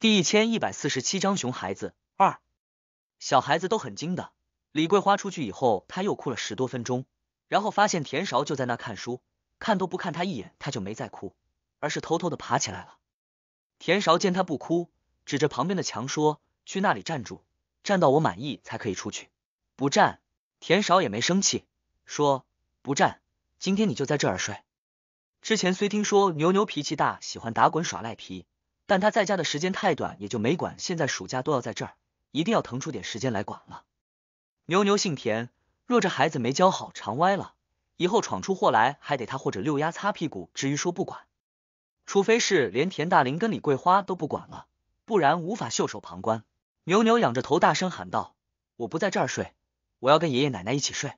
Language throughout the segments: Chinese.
第一千一百四十七章熊孩子二，小孩子都很精的。李桂花出去以后，他又哭了十多分钟，然后发现田勺就在那看书，看都不看他一眼，他就没再哭，而是偷偷的爬起来了。田勺见他不哭，指着旁边的墙说：“去那里站住，站到我满意才可以出去。”不站，田勺也没生气，说：“不站，今天你就在这儿睡。”之前虽听说牛牛脾气大，喜欢打滚耍赖皮。但他在家的时间太短，也就没管。现在暑假都要在这儿，一定要腾出点时间来管了。牛牛姓田，若这孩子没教好，长歪了，以后闯出祸来，还得他或者六丫擦屁股。至于说不管，除非是连田大林跟李桂花都不管了，不然无法袖手旁观。牛牛仰着头大声喊道：“我不在这儿睡，我要跟爷爷奶奶一起睡。”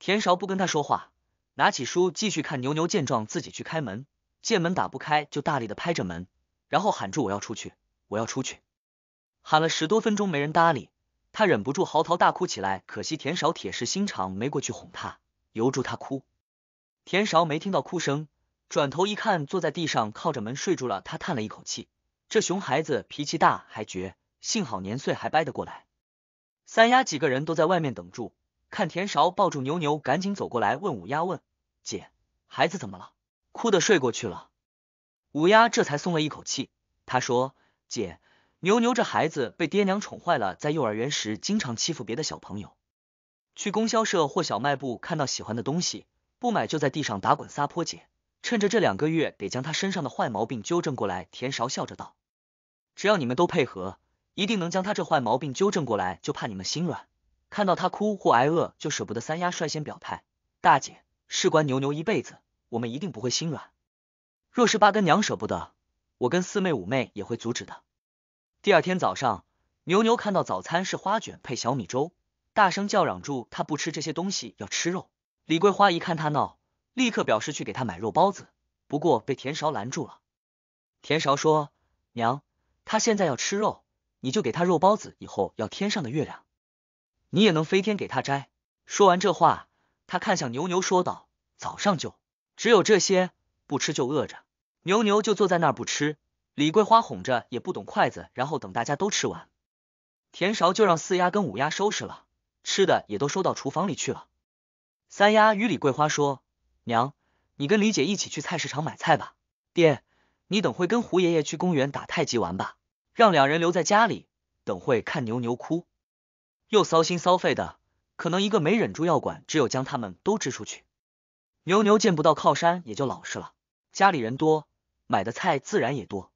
田勺不跟他说话，拿起书继续看。牛牛见状，自己去开门，见门打不开，就大力的拍着门。然后喊住我，要出去，我要出去，喊了十多分钟没人搭理，他忍不住嚎啕大哭起来。可惜田少铁石心肠，没过去哄他，由住他哭。田少没听到哭声，转头一看，坐在地上靠着门睡住了。他叹了一口气，这熊孩子脾气大还倔，幸好年岁还掰得过来。三丫几个人都在外面等住，看田少抱住牛牛，赶紧走过来问五丫问姐，孩子怎么了？哭的睡过去了。五丫这才松了一口气，她说：“姐，牛牛这孩子被爹娘宠坏了，在幼儿园时经常欺负别的小朋友，去供销社或小卖部看到喜欢的东西不买就在地上打滚撒泼。”姐，趁着这两个月得将他身上的坏毛病纠正过来。田勺笑着道：“只要你们都配合，一定能将他这坏毛病纠正过来。就怕你们心软，看到他哭或挨饿就舍不得。”三丫率先表态：“大姐，事关牛牛一辈子，我们一定不会心软。”若是八根娘舍不得，我跟四妹五妹也会阻止的。第二天早上，牛牛看到早餐是花卷配小米粥，大声叫嚷住他不吃这些东西，要吃肉。李桂花一看他闹，立刻表示去给他买肉包子，不过被田勺拦住了。田勺说：“娘，他现在要吃肉，你就给他肉包子，以后要天上的月亮，你也能飞天给他摘。”说完这话，他看向牛牛说道：“早上就只有这些。”不吃就饿着，牛牛就坐在那儿不吃。李桂花哄着也不懂筷子，然后等大家都吃完，田勺就让四丫跟五丫收拾了，吃的也都收到厨房里去了。三丫与李桂花说：“娘，你跟李姐一起去菜市场买菜吧。”“爹，你等会跟胡爷爷去公园打太极玩吧。”让两人留在家里，等会看牛牛哭，又骚心骚肺的，可能一个没忍住要管，只有将他们都支出去。牛牛见不到靠山，也就老实了。家里人多，买的菜自然也多。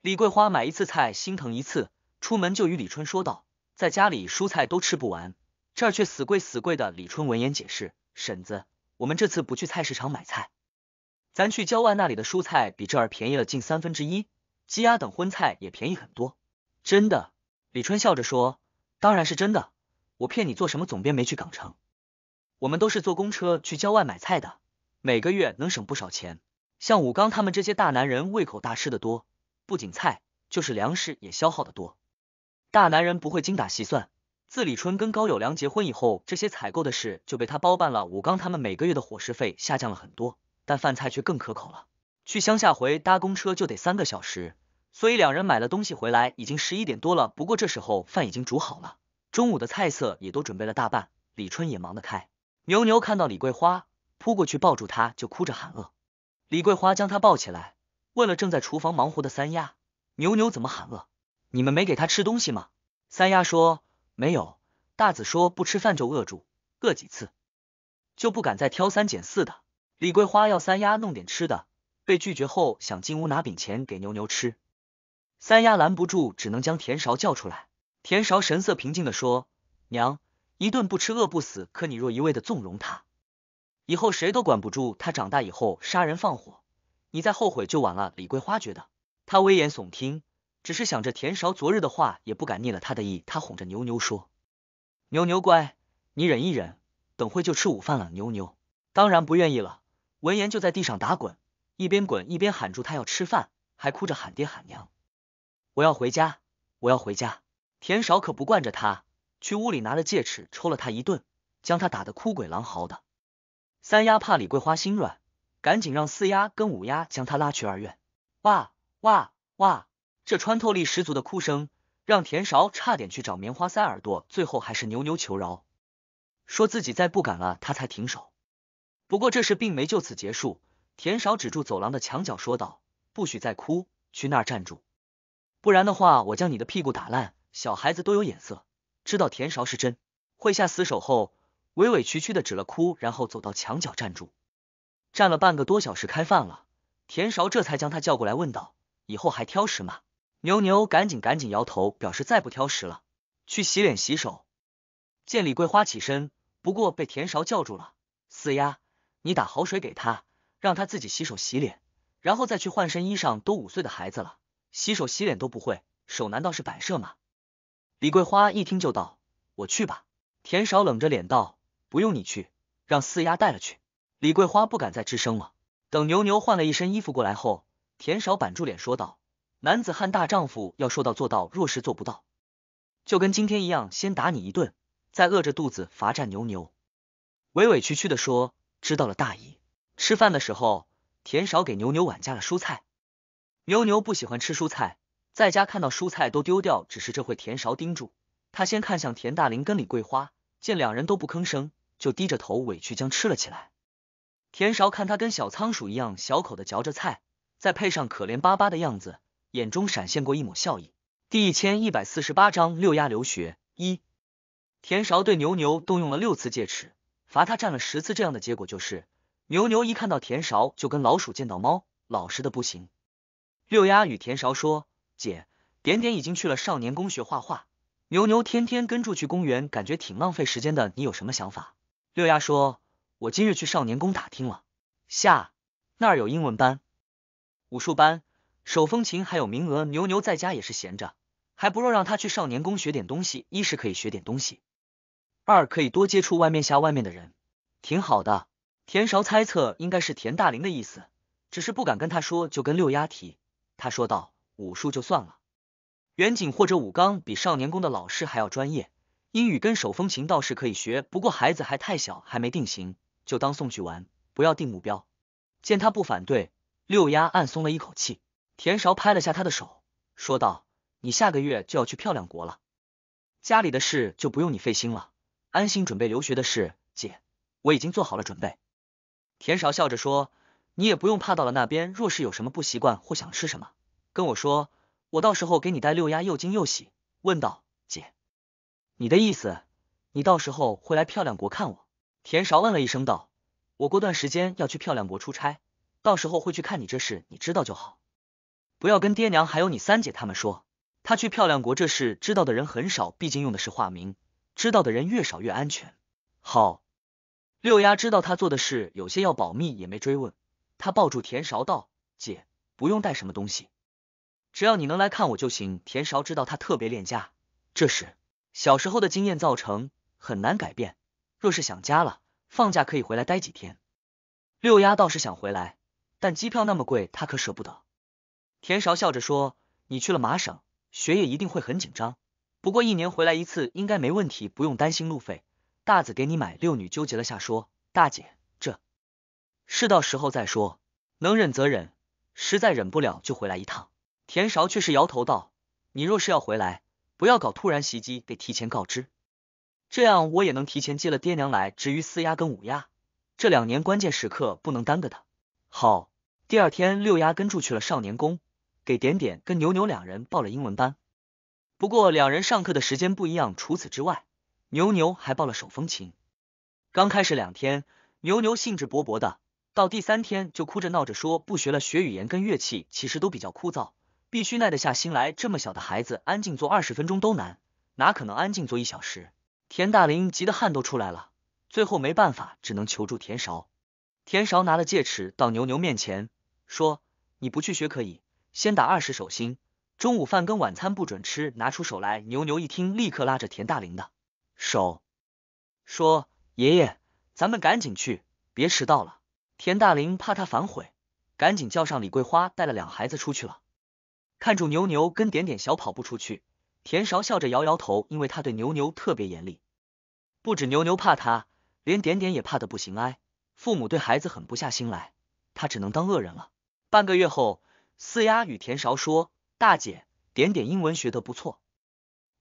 李桂花买一次菜心疼一次，出门就与李春说道：“在家里蔬菜都吃不完，这儿却死贵死贵的。”李春闻言解释：“婶子，我们这次不去菜市场买菜，咱去郊外那里的蔬菜比这儿便宜了近三分之一，鸡鸭等荤菜也便宜很多，真的。”李春笑着说：“当然是真的，我骗你做什么？总编没去港城，我们都是坐公车去郊外买菜的，每个月能省不少钱。”像武刚他们这些大男人胃口大，吃的多，不仅菜，就是粮食也消耗的多。大男人不会精打细算，自李春跟高友良结婚以后，这些采购的事就被他包办了。武刚他们每个月的伙食费下降了很多，但饭菜却更可口了。去乡下回搭公车就得三个小时，所以两人买了东西回来已经十一点多了。不过这时候饭已经煮好了，中午的菜色也都准备了大半。李春也忙得开。牛牛看到李桂花，扑过去抱住她，就哭着喊饿。李桂花将他抱起来，问了正在厨房忙活的三丫，牛牛怎么喊饿？你们没给他吃东西吗？三丫说没有。大子说不吃饭就饿住，饿几次就不敢再挑三拣四的。李桂花要三丫弄点吃的，被拒绝后想进屋拿饼钱给牛牛吃，三丫拦不住，只能将田勺叫出来。田勺神色平静的说，娘，一顿不吃饿不死，可你若一味的纵容他。以后谁都管不住他，长大以后杀人放火，你再后悔就晚了。李桂花觉得他危言耸听，只是想着田少昨日的话，也不敢逆了他的意。他哄着牛牛说：“牛牛乖，你忍一忍，等会就吃午饭了。”牛牛当然不愿意了，闻言就在地上打滚，一边滚一边喊住他要吃饭，还哭着喊爹喊娘：“我要回家，我要回家！”田少可不惯着他，去屋里拿了戒尺抽了他一顿，将他打得哭鬼狼嚎的。三丫怕李桂花心软，赶紧让四丫跟五丫将她拉去二院。哇哇哇！这穿透力十足的哭声让田勺差点去找棉花塞耳朵，最后还是牛牛求饶，说自己再不敢了，他才停手。不过这事并没就此结束，田勺指住走廊的墙角说道：“不许再哭，去那儿站住，不然的话我将你的屁股打烂。”小孩子都有眼色，知道田勺是真会下死手后。委委屈屈的止了哭，然后走到墙角站住，站了半个多小时。开饭了，田勺这才将他叫过来，问道：“以后还挑食吗？”牛牛赶紧赶紧摇头，表示再不挑食了。去洗脸洗手。见李桂花起身，不过被田勺叫住了：“四丫，你打好水给他，让他自己洗手洗脸，然后再去换身衣裳。都五岁的孩子了，洗手洗脸都不会，手难道是摆设吗？”李桂花一听就道：“我去吧。”田勺冷着脸道。不用你去，让四丫带了去。李桂花不敢再吱声了。等牛牛换了一身衣服过来后，田少板住脸说道：“男子汉大丈夫要说到做到，若是做不到，就跟今天一样，先打你一顿，再饿着肚子罚站。”牛牛委委屈屈的说：“知道了，大姨。”吃饭的时候，田少给牛牛碗加了蔬菜。牛牛不喜欢吃蔬菜，在家看到蔬菜都丢掉。只是这会，田少盯住他，先看向田大林跟李桂花，见两人都不吭声。就低着头委屈将吃了起来。田勺看他跟小仓鼠一样小口的嚼着菜，再配上可怜巴巴的样子，眼中闪现过一抹笑意。第一千一百四十八章六丫留学一。田勺对牛牛动用了六次戒尺，罚他站了十次。这样的结果就是，牛牛一看到田勺就跟老鼠见到猫，老实的不行。六丫与田勺说：“姐，点点已经去了少年宫学画画，牛牛天天跟住去公园，感觉挺浪费时间的。你有什么想法？”六丫说：“我今日去少年宫打听了下，那儿有英文班、武术班、手风琴，还有名额。牛牛在家也是闲着，还不如让他去少年宫学点东西。一是可以学点东西，二可以多接触外面下外面的人，挺好的。”田韶猜测应该是田大林的意思，只是不敢跟他说，就跟六丫提。他说道：“武术就算了，远景或者武钢比少年宫的老师还要专业。”英语跟手风琴倒是可以学，不过孩子还太小，还没定型，就当送去玩，不要定目标。见他不反对，六丫暗松了一口气。田韶拍了下他的手，说道：“你下个月就要去漂亮国了，家里的事就不用你费心了，安心准备留学的事。”姐，我已经做好了准备。田韶笑着说：“你也不用怕，到了那边，若是有什么不习惯或想吃什么，跟我说，我到时候给你带。”六丫又惊又喜，问道。你的意思，你到时候会来漂亮国看我？田韶问了一声道：“我过段时间要去漂亮国出差，到时候会去看你这事，你知道就好，不要跟爹娘还有你三姐他们说。他去漂亮国这事知道的人很少，毕竟用的是化名，知道的人越少越安全。”好，六丫知道他做的事有些要保密，也没追问。他抱住田韶道：“姐，不用带什么东西，只要你能来看我就行。”田韶知道他特别恋家。这时。小时候的经验造成很难改变，若是想家了，放假可以回来待几天。六丫倒是想回来，但机票那么贵，她可舍不得。田韶笑着说：“你去了麻省，学业一定会很紧张。不过一年回来一次应该没问题，不用担心路费，大子给你买。”六女纠结了下，说：“大姐，这是到时候再说，能忍则忍，实在忍不了就回来一趟。”田韶却是摇头道：“你若是要回来。”不要搞突然袭击，得提前告知，这样我也能提前接了爹娘来。至于四丫跟五丫，这两年关键时刻不能耽搁的。好，第二天六丫跟住去了少年宫，给点点跟牛牛两人报了英文班。不过两人上课的时间不一样。除此之外，牛牛还报了手风琴。刚开始两天，牛牛兴致勃勃的，到第三天就哭着闹着说不学了。学语言跟乐器其实都比较枯燥。必须耐得下心来，这么小的孩子安静坐二十分钟都难，哪可能安静坐一小时？田大林急得汗都出来了，最后没办法，只能求助田勺。田勺拿了戒尺到牛牛面前说：“你不去学可以，先打二十手心。中午饭跟晚餐不准吃，拿出手来。”牛牛一听，立刻拉着田大林的手说：“爷爷，咱们赶紧去，别迟到了。”田大林怕他反悔，赶紧叫上李桂花，带了两孩子出去了。看住牛牛跟点点小跑不出去，田勺笑着摇摇头，因为他对牛牛特别严厉，不止牛牛怕他，连点点也怕的不行。哎，父母对孩子狠不下心来，他只能当恶人了。半个月后，四丫与田勺说：“大姐，点点英文学得不错，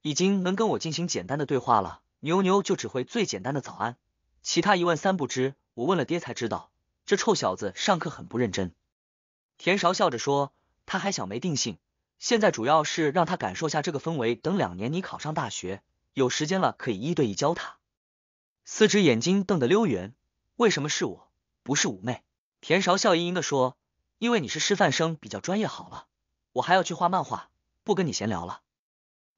已经能跟我进行简单的对话了。牛牛就只会最简单的早安，其他一问三不知。我问了爹才知道，这臭小子上课很不认真。”田勺笑着说：“他还小，没定性。”现在主要是让他感受下这个氛围。等两年你考上大学，有时间了可以一对一教他。四只眼睛瞪得溜圆。为什么是我，不是妩媚？田韶笑盈盈的说：“因为你是师范生，比较专业。”好了，我还要去画漫画，不跟你闲聊了。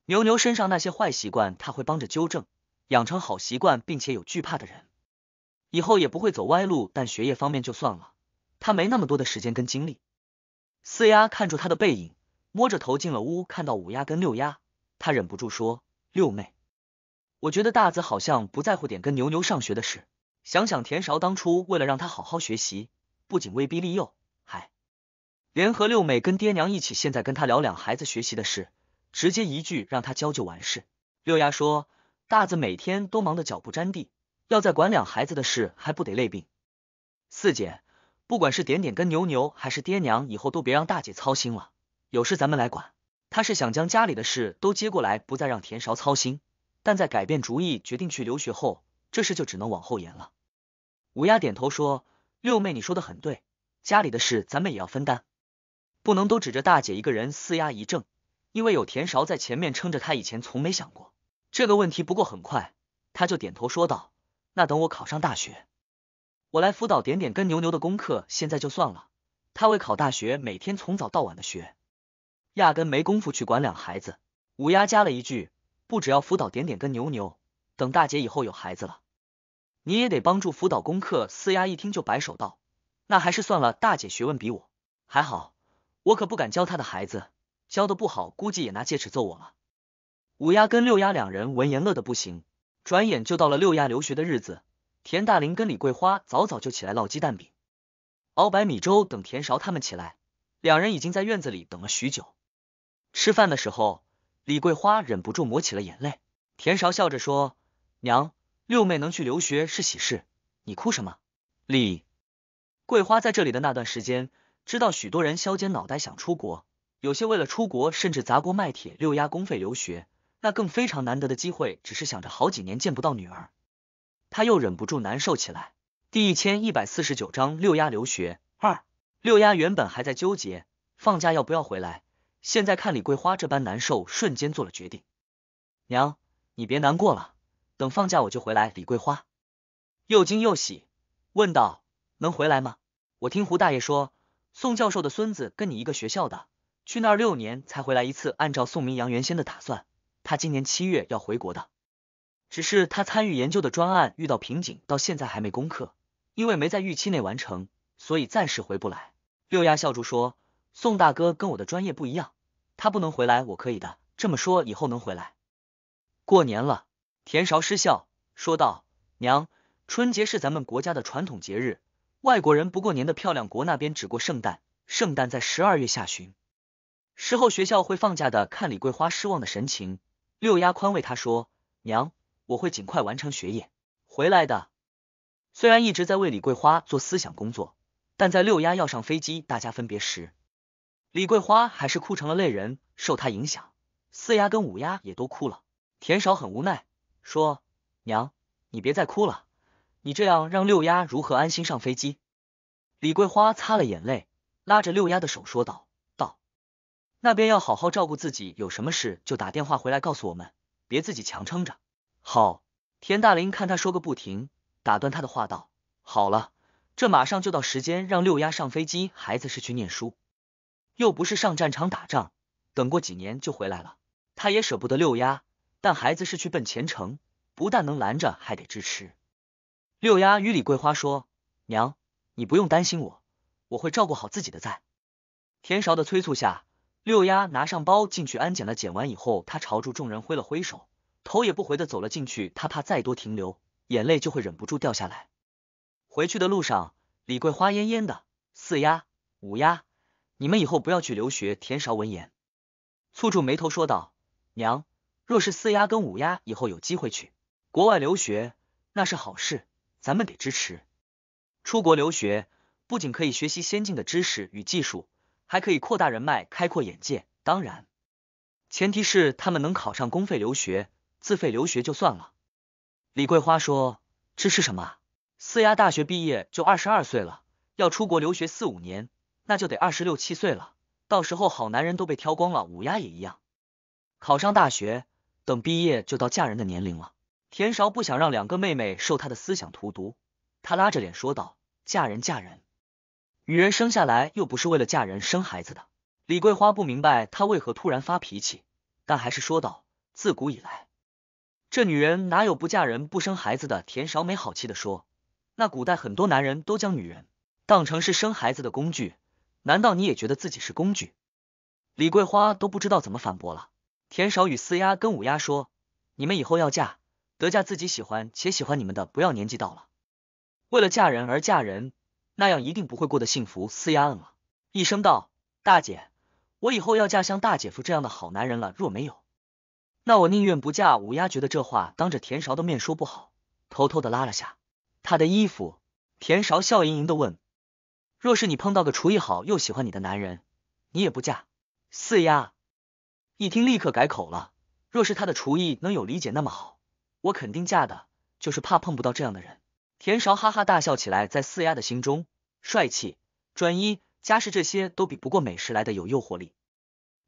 牛牛身上那些坏习惯，他会帮着纠正，养成好习惯，并且有惧怕的人，以后也不会走歪路。但学业方面就算了，他没那么多的时间跟精力。四丫看住他的背影。摸着头进了屋，看到五丫跟六丫，他忍不住说：“六妹，我觉得大子好像不在乎点跟牛牛上学的事。想想田韶当初为了让他好好学习，不仅威逼利诱，还联合六妹跟爹娘一起，现在跟他聊两孩子学习的事，直接一句让他教就完事。”六丫说：“大子每天都忙得脚不沾地，要再管两孩子的事，还不得累病？四姐，不管是点点跟牛牛，还是爹娘，以后都别让大姐操心了。”有事咱们来管，他是想将家里的事都接过来，不再让田勺操心。但在改变主意决定去留学后，这事就只能往后延了。五丫点头说：“六妹，你说的很对，家里的事咱们也要分担，不能都指着大姐一个人。”四丫一正。因为有田勺在前面撑着，她以前从没想过这个问题。不过很快，她就点头说道：“那等我考上大学，我来辅导点点跟牛牛的功课。现在就算了，他为考大学每天从早到晚的学。”压根没功夫去管两孩子，五丫加了一句：“不只要辅导点点跟牛牛，等大姐以后有孩子了，你也得帮助辅导功课。”四丫一听就摆手道：“那还是算了，大姐学问比我还好，我可不敢教她的孩子，教的不好估计也拿戒尺揍我了。”五丫跟六丫两人闻言乐得不行，转眼就到了六丫留学的日子。田大林跟李桂花早早就起来烙鸡蛋饼、熬白米粥，等田勺他们起来，两人已经在院子里等了许久。吃饭的时候，李桂花忍不住抹起了眼泪。田韶笑着说：“娘，六妹能去留学是喜事，你哭什么？”李桂花在这里的那段时间，知道许多人削尖脑袋想出国，有些为了出国甚至砸锅卖铁六压公费留学，那更非常难得的机会。只是想着好几年见不到女儿，她又忍不住难受起来。第一千一百四十九章六丫留学二。六丫原本还在纠结放假要不要回来。现在看李桂花这般难受，瞬间做了决定。娘，你别难过了，等放假我就回来。李桂花又惊又喜，问道：“能回来吗？”我听胡大爷说，宋教授的孙子跟你一个学校的，去那儿六年才回来一次。按照宋明阳原先的打算，他今年七月要回国的，只是他参与研究的专案遇到瓶颈，到现在还没攻克，因为没在预期内完成，所以暂时回不来。六丫笑住说。宋大哥跟我的专业不一样，他不能回来，我可以的。这么说以后能回来。过年了，田韶失笑说道：“娘，春节是咱们国家的传统节日，外国人不过年的，漂亮国那边只过圣诞，圣诞在十二月下旬。事后学校会放假的。”看李桂花失望的神情，六丫宽慰她说：“娘，我会尽快完成学业，回来的。”虽然一直在为李桂花做思想工作，但在六丫要上飞机，大家分别时。李桂花还是哭成了泪人，受他影响，四丫跟五丫也都哭了。田少很无奈，说：“娘，你别再哭了，你这样让六丫如何安心上飞机？”李桂花擦了眼泪，拉着六丫的手说道：“道那边要好好照顾自己，有什么事就打电话回来告诉我们，别自己强撑着。”好，田大林看他说个不停，打断他的话道：“好了，这马上就到时间，让六丫上飞机，孩子是去念书。”又不是上战场打仗，等过几年就回来了。他也舍不得六丫，但孩子是去奔前程，不但能拦着，还得支持。六丫与李桂花说：“娘，你不用担心我，我会照顾好自己的。”在田勺的催促下，六丫拿上包进去安检了。检完以后，她朝住众人挥了挥手，头也不回的走了进去。她怕再多停留，眼泪就会忍不住掉下来。回去的路上，李桂花咽咽的，四丫、五丫。你们以后不要去留学。田勺闻言，蹙住眉头说道：“娘，若是四丫跟五丫以后有机会去国外留学，那是好事，咱们得支持。出国留学不仅可以学习先进的知识与技术，还可以扩大人脉，开阔眼界。当然，前提是他们能考上公费留学，自费留学就算了。”李桂花说：“这是什么？四丫大学毕业就二十二岁了，要出国留学四五年。”那就得二十六七岁了，到时候好男人都被挑光了，五丫也一样。考上大学，等毕业就到嫁人的年龄了。田韶不想让两个妹妹受他的思想荼毒，他拉着脸说道：“嫁人，嫁人，女人生下来又不是为了嫁人生孩子的。”李桂花不明白他为何突然发脾气，但还是说道：“自古以来，这女人哪有不嫁人不生孩子的？”田韶没好气的说：“那古代很多男人都将女人当成是生孩子的工具。”难道你也觉得自己是工具？李桂花都不知道怎么反驳了。田少与四丫跟五丫说：“你们以后要嫁，得嫁自己喜欢且喜欢你们的，不要年纪到了，为了嫁人而嫁人，那样一定不会过得幸福。”四丫嗯了一声，道：“大姐，我以后要嫁像大姐夫这样的好男人了。若没有，那我宁愿不嫁。”五丫觉得这话当着田少的面说不好，偷偷的拉了下他的衣服。田少笑盈盈的问。若是你碰到个厨艺好又喜欢你的男人，你也不嫁。四丫一听立刻改口了。若是他的厨艺能有李姐那么好，我肯定嫁的。就是怕碰不到这样的人。田勺哈哈大笑起来，在四丫的心中，帅气、专一、家世这些都比不过美食来的有诱惑力。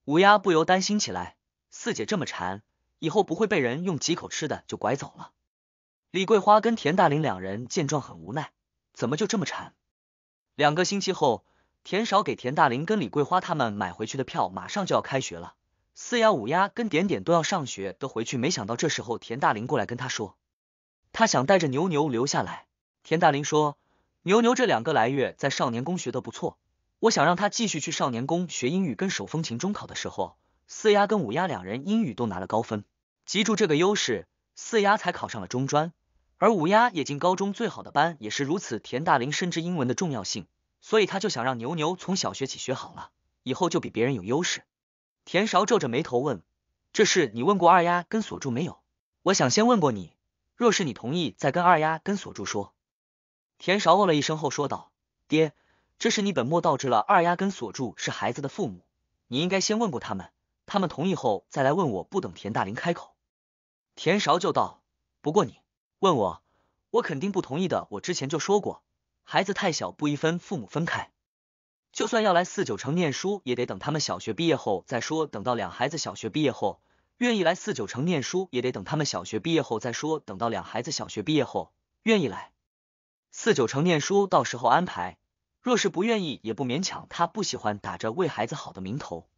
五丫不由担心起来，四姐这么馋，以后不会被人用几口吃的就拐走了。李桂花跟田大林两人见状很无奈，怎么就这么馋？两个星期后，田少给田大林跟李桂花他们买回去的票，马上就要开学了。四丫、五丫跟点点都要上学，都回去。没想到这时候田大林过来跟他说，他想带着牛牛留下来。田大林说，牛牛这两个来月在少年宫学的不错，我想让他继续去少年宫学英语跟手风琴。中考的时候，四丫跟五丫两人英语都拿了高分，记住这个优势，四丫才考上了中专。而五丫也进高中最好的班，也是如此。田大林深知英文的重要性，所以他就想让牛牛从小学起学好了，以后就比别人有优势。田韶皱着眉头问：“这事你问过二丫跟锁柱没有？”我想先问过你，若是你同意，再跟二丫跟锁柱说。田韶哦了一声后说道：“爹，这是你本末倒置了。二丫跟锁柱是孩子的父母，你应该先问过他们，他们同意后再来问我。”不等田大林开口，田韶就道：“不过你。”问我，我肯定不同意的。我之前就说过，孩子太小不宜分父母分开。就算要来四九城念书，也得等他们小学毕业后再说。等到两孩子小学毕业后愿意来四九城念书，也得等他们小学毕业后再说。等到两孩子小学毕业后愿意来四九城念书，到时候安排。若是不愿意，也不勉强。他不喜欢打着为孩子好的名头，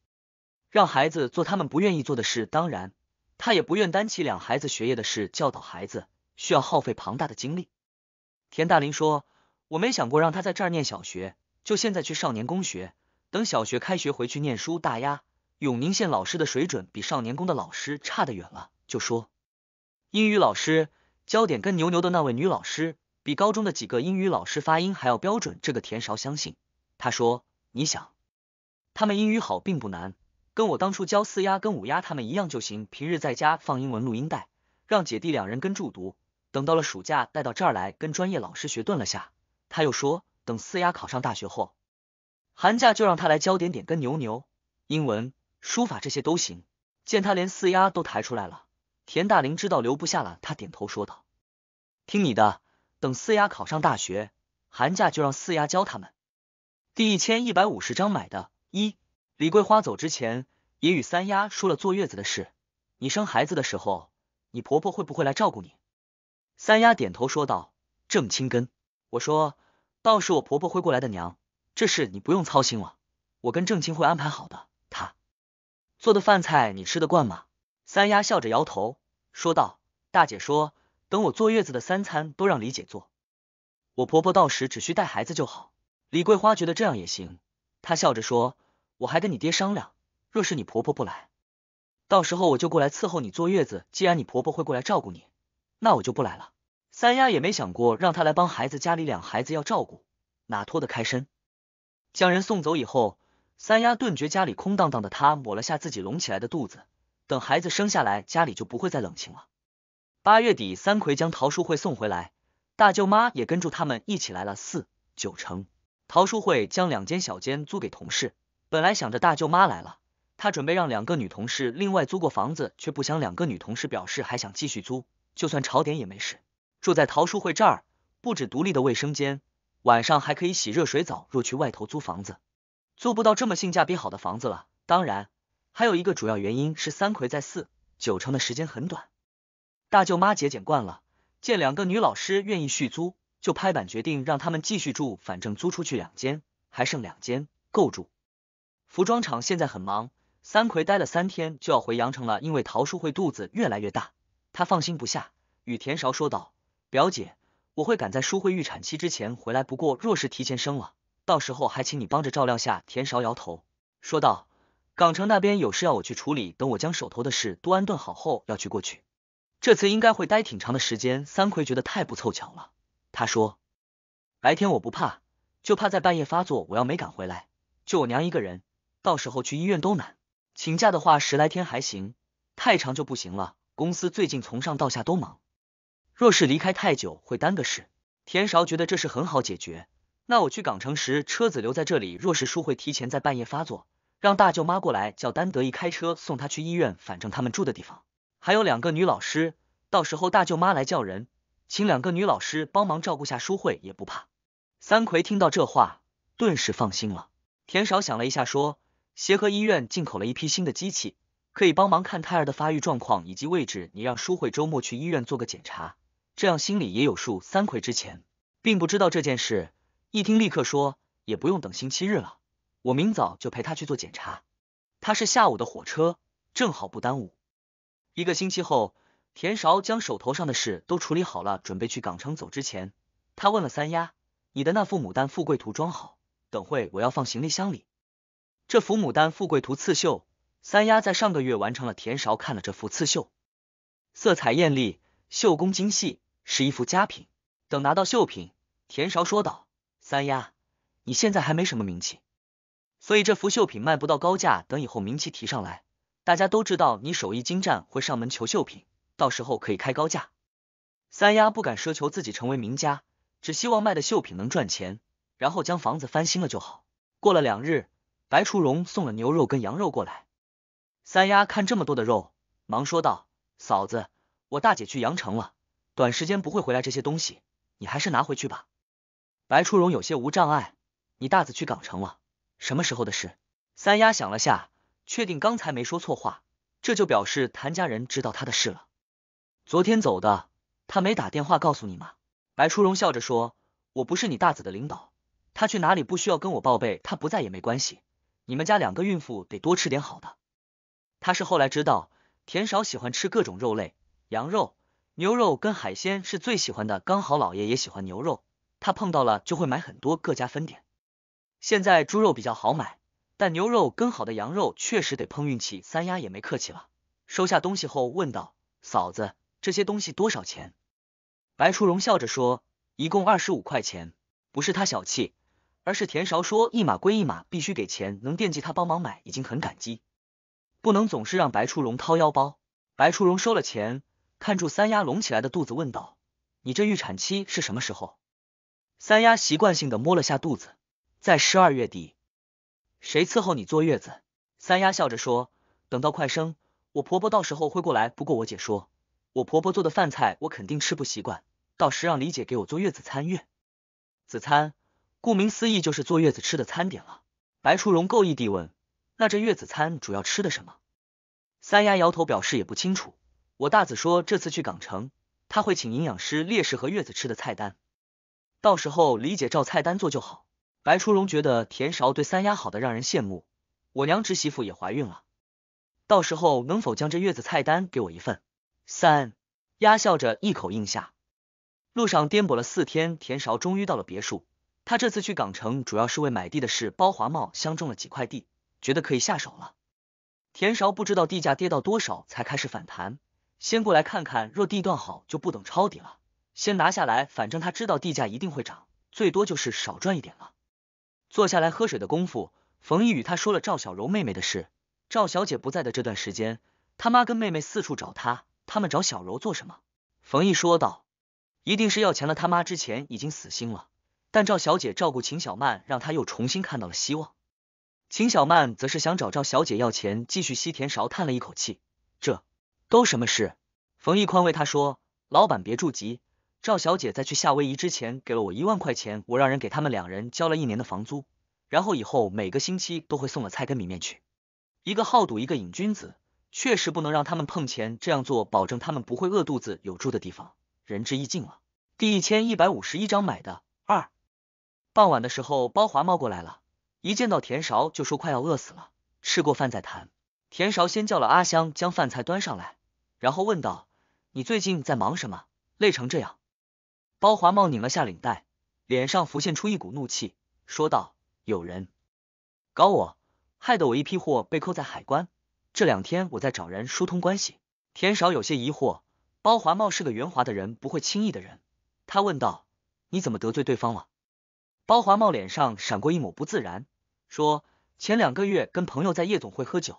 让孩子做他们不愿意做的事。当然，他也不愿担起两孩子学业的事，教导孩子。需要耗费庞大的精力，田大林说：“我没想过让他在这儿念小学，就现在去少年宫学。等小学开学回去念书。大丫，永宁县老师的水准比少年宫的老师差得远了。”就说英语老师焦点跟牛牛的那位女老师，比高中的几个英语老师发音还要标准。这个田勺相信，他说：“你想，他们英语好并不难，跟我当初教四丫跟五丫他们一样就行。平日在家放英文录音带，让姐弟两人跟住读。”等到了暑假，带到这儿来跟专业老师学顿了下，他又说，等四丫考上大学后，寒假就让他来教点点跟牛牛英文、书法这些都行。见他连四丫都抬出来了，田大林知道留不下了，他点头说道：“听你的，等四丫考上大学，寒假就让四丫教他们。”第一千一百五十章买的。一李桂花走之前也与三丫说了坐月子的事，你生孩子的时候，你婆婆会不会来照顾你？三丫点头说道：“郑清根，我说，到时我婆婆会过来的。娘，这事你不用操心了，我跟郑清会安排好的。她做的饭菜你吃得惯吗？”三丫笑着摇头说道：“大姐说，等我坐月子的三餐都让李姐做，我婆婆到时只需带孩子就好。”李桂花觉得这样也行，她笑着说：“我还跟你爹商量，若是你婆婆不来，到时候我就过来伺候你坐月子。既然你婆婆会过来照顾你。”那我就不来了。三丫也没想过让她来帮孩子，家里两孩子要照顾，哪脱得开身？将人送走以后，三丫顿觉家里空荡荡的，她抹了下自己隆起来的肚子，等孩子生下来，家里就不会再冷清了。八月底，三奎将陶淑慧送回来，大舅妈也跟住他们一起来了四九成。陶淑慧将两间小间租给同事，本来想着大舅妈来了，她准备让两个女同事另外租过房子，却不想两个女同事表示还想继续租。就算吵点也没事。住在桃树会这儿，不止独立的卫生间，晚上还可以洗热水澡。若去外头租房子，租不到这么性价比好的房子了。当然，还有一个主要原因是三葵在四九城的时间很短。大舅妈节俭惯了，见两个女老师愿意续租，就拍板决定让他们继续住，反正租出去两间，还剩两间够住。服装厂现在很忙，三葵待了三天就要回阳城了，因为桃树会肚子越来越大。他放心不下，与田韶说道：“表姐，我会赶在淑慧预产期之前回来。不过若是提前生了，到时候还请你帮着照料下。”田韶摇头说道：“港城那边有事要我去处理，等我将手头的事都安顿好后，要去过去。这次应该会待挺长的时间。”三奎觉得太不凑巧了，他说：“白天我不怕，就怕在半夜发作。我要没赶回来，就我娘一个人，到时候去医院都难。请假的话，十来天还行，太长就不行了。”公司最近从上到下都忙，若是离开太久会耽搁事。田少觉得这事很好解决，那我去港城时车子留在这里。若是淑会提前在半夜发作，让大舅妈过来叫丹德一开车送她去医院，反正他们住的地方还有两个女老师，到时候大舅妈来叫人，请两个女老师帮忙照顾下淑慧也不怕。三魁听到这话，顿时放心了。田少想了一下，说，协和医院进口了一批新的机器。可以帮忙看胎儿的发育状况以及位置，你让舒慧周末去医院做个检查，这样心里也有数。三魁之前并不知道这件事，一听立刻说也不用等星期日了，我明早就陪他去做检查，他是下午的火车，正好不耽误。一个星期后，田勺将手头上的事都处理好了，准备去港城。走之前，他问了三丫：“你的那副牡丹富贵图装好，等会我要放行李箱里。这幅牡丹富贵图刺绣。”三丫在上个月完成了田勺看了这幅刺绣，色彩艳丽，绣工精细，是一幅佳品。等拿到绣品，田勺说道：“三丫，你现在还没什么名气，所以这幅绣品卖不到高价。等以后名气提上来，大家都知道你手艺精湛，会上门求绣品，到时候可以开高价。”三丫不敢奢求自己成为名家，只希望卖的绣品能赚钱，然后将房子翻新了就好。过了两日，白初荣送了牛肉跟羊肉过来。三丫看这么多的肉，忙说道：“嫂子，我大姐去阳城了，短时间不会回来，这些东西你还是拿回去吧。”白初荣有些无障碍：“你大子去港城了，什么时候的事？”三丫想了下，确定刚才没说错话，这就表示谭家人知道他的事了。昨天走的，他没打电话告诉你吗？白初荣笑着说：“我不是你大子的领导，他去哪里不需要跟我报备，他不在也没关系。你们家两个孕妇得多吃点好的。”他是后来知道田少喜欢吃各种肉类，羊肉、牛肉跟海鲜是最喜欢的。刚好老爷也喜欢牛肉，他碰到了就会买很多各家分点。现在猪肉比较好买，但牛肉跟好的羊肉确实得碰运气。三丫也没客气了，收下东西后问道：“嫂子，这些东西多少钱？”白初荣笑着说：“一共二十五块钱，不是他小气，而是田少说一码归一码，必须给钱。能惦记他帮忙买，已经很感激。”不能总是让白初荣掏腰包。白初荣收了钱，看住三丫隆起来的肚子，问道：“你这预产期是什么时候？”三丫习惯性的摸了下肚子，在十二月底。谁伺候你坐月子？三丫笑着说：“等到快生，我婆婆到时候会过来。不过我姐说，我婆婆做的饭菜我肯定吃不习惯，到时让李姐给我做月子餐月子餐。顾名思义，就是坐月子吃的餐点了。”白初荣够意地问。那这月子餐主要吃的什么？三丫摇头表示也不清楚。我大子说这次去港城，他会请营养师列适和月子吃的菜单，到时候李姐照菜单做就好。白初荣觉得田勺对三丫好的让人羡慕，我娘侄媳妇也怀孕了，到时候能否将这月子菜单给我一份？三丫笑着一口应下。路上颠簸了四天，田勺终于到了别墅。他这次去港城主要是为买地的事，包华茂相中了几块地。觉得可以下手了，田韶不知道地价跌到多少才开始反弹，先过来看看。若地段好，就不等抄底了，先拿下来。反正他知道地价一定会涨，最多就是少赚一点了。坐下来喝水的功夫，冯毅与他说了赵小柔妹妹的事。赵小姐不在的这段时间，他妈跟妹妹四处找她，他们找小柔做什么？冯毅说道，一定是要钱了。他妈之前已经死心了，但赵小姐照顾秦小曼，让她又重新看到了希望。秦小曼则是想找赵小姐要钱，继续吸甜勺，叹了一口气。这都什么事？冯毅宽为他说：“老板别着急，赵小姐在去夏威夷之前给了我一万块钱，我让人给他们两人交了一年的房租，然后以后每个星期都会送了菜根米面去。一个好赌，一个瘾君子，确实不能让他们碰钱。这样做，保证他们不会饿肚子，有住的地方，仁至义尽了。”第一千一百五十一章买的二。傍晚的时候，包华猫过来了。一见到田勺就说快要饿死了，吃过饭再谈。田勺先叫了阿香将饭菜端上来，然后问道：“你最近在忙什么？累成这样？”包华茂拧了下领带，脸上浮现出一股怒气，说道：“有人搞我，害得我一批货被扣在海关。这两天我在找人疏通关系。”田少有些疑惑，包华茂是个圆滑的人，不会轻易的人。他问道：“你怎么得罪对方了？”包华茂脸上闪过一抹不自然。说前两个月跟朋友在夜总会喝酒，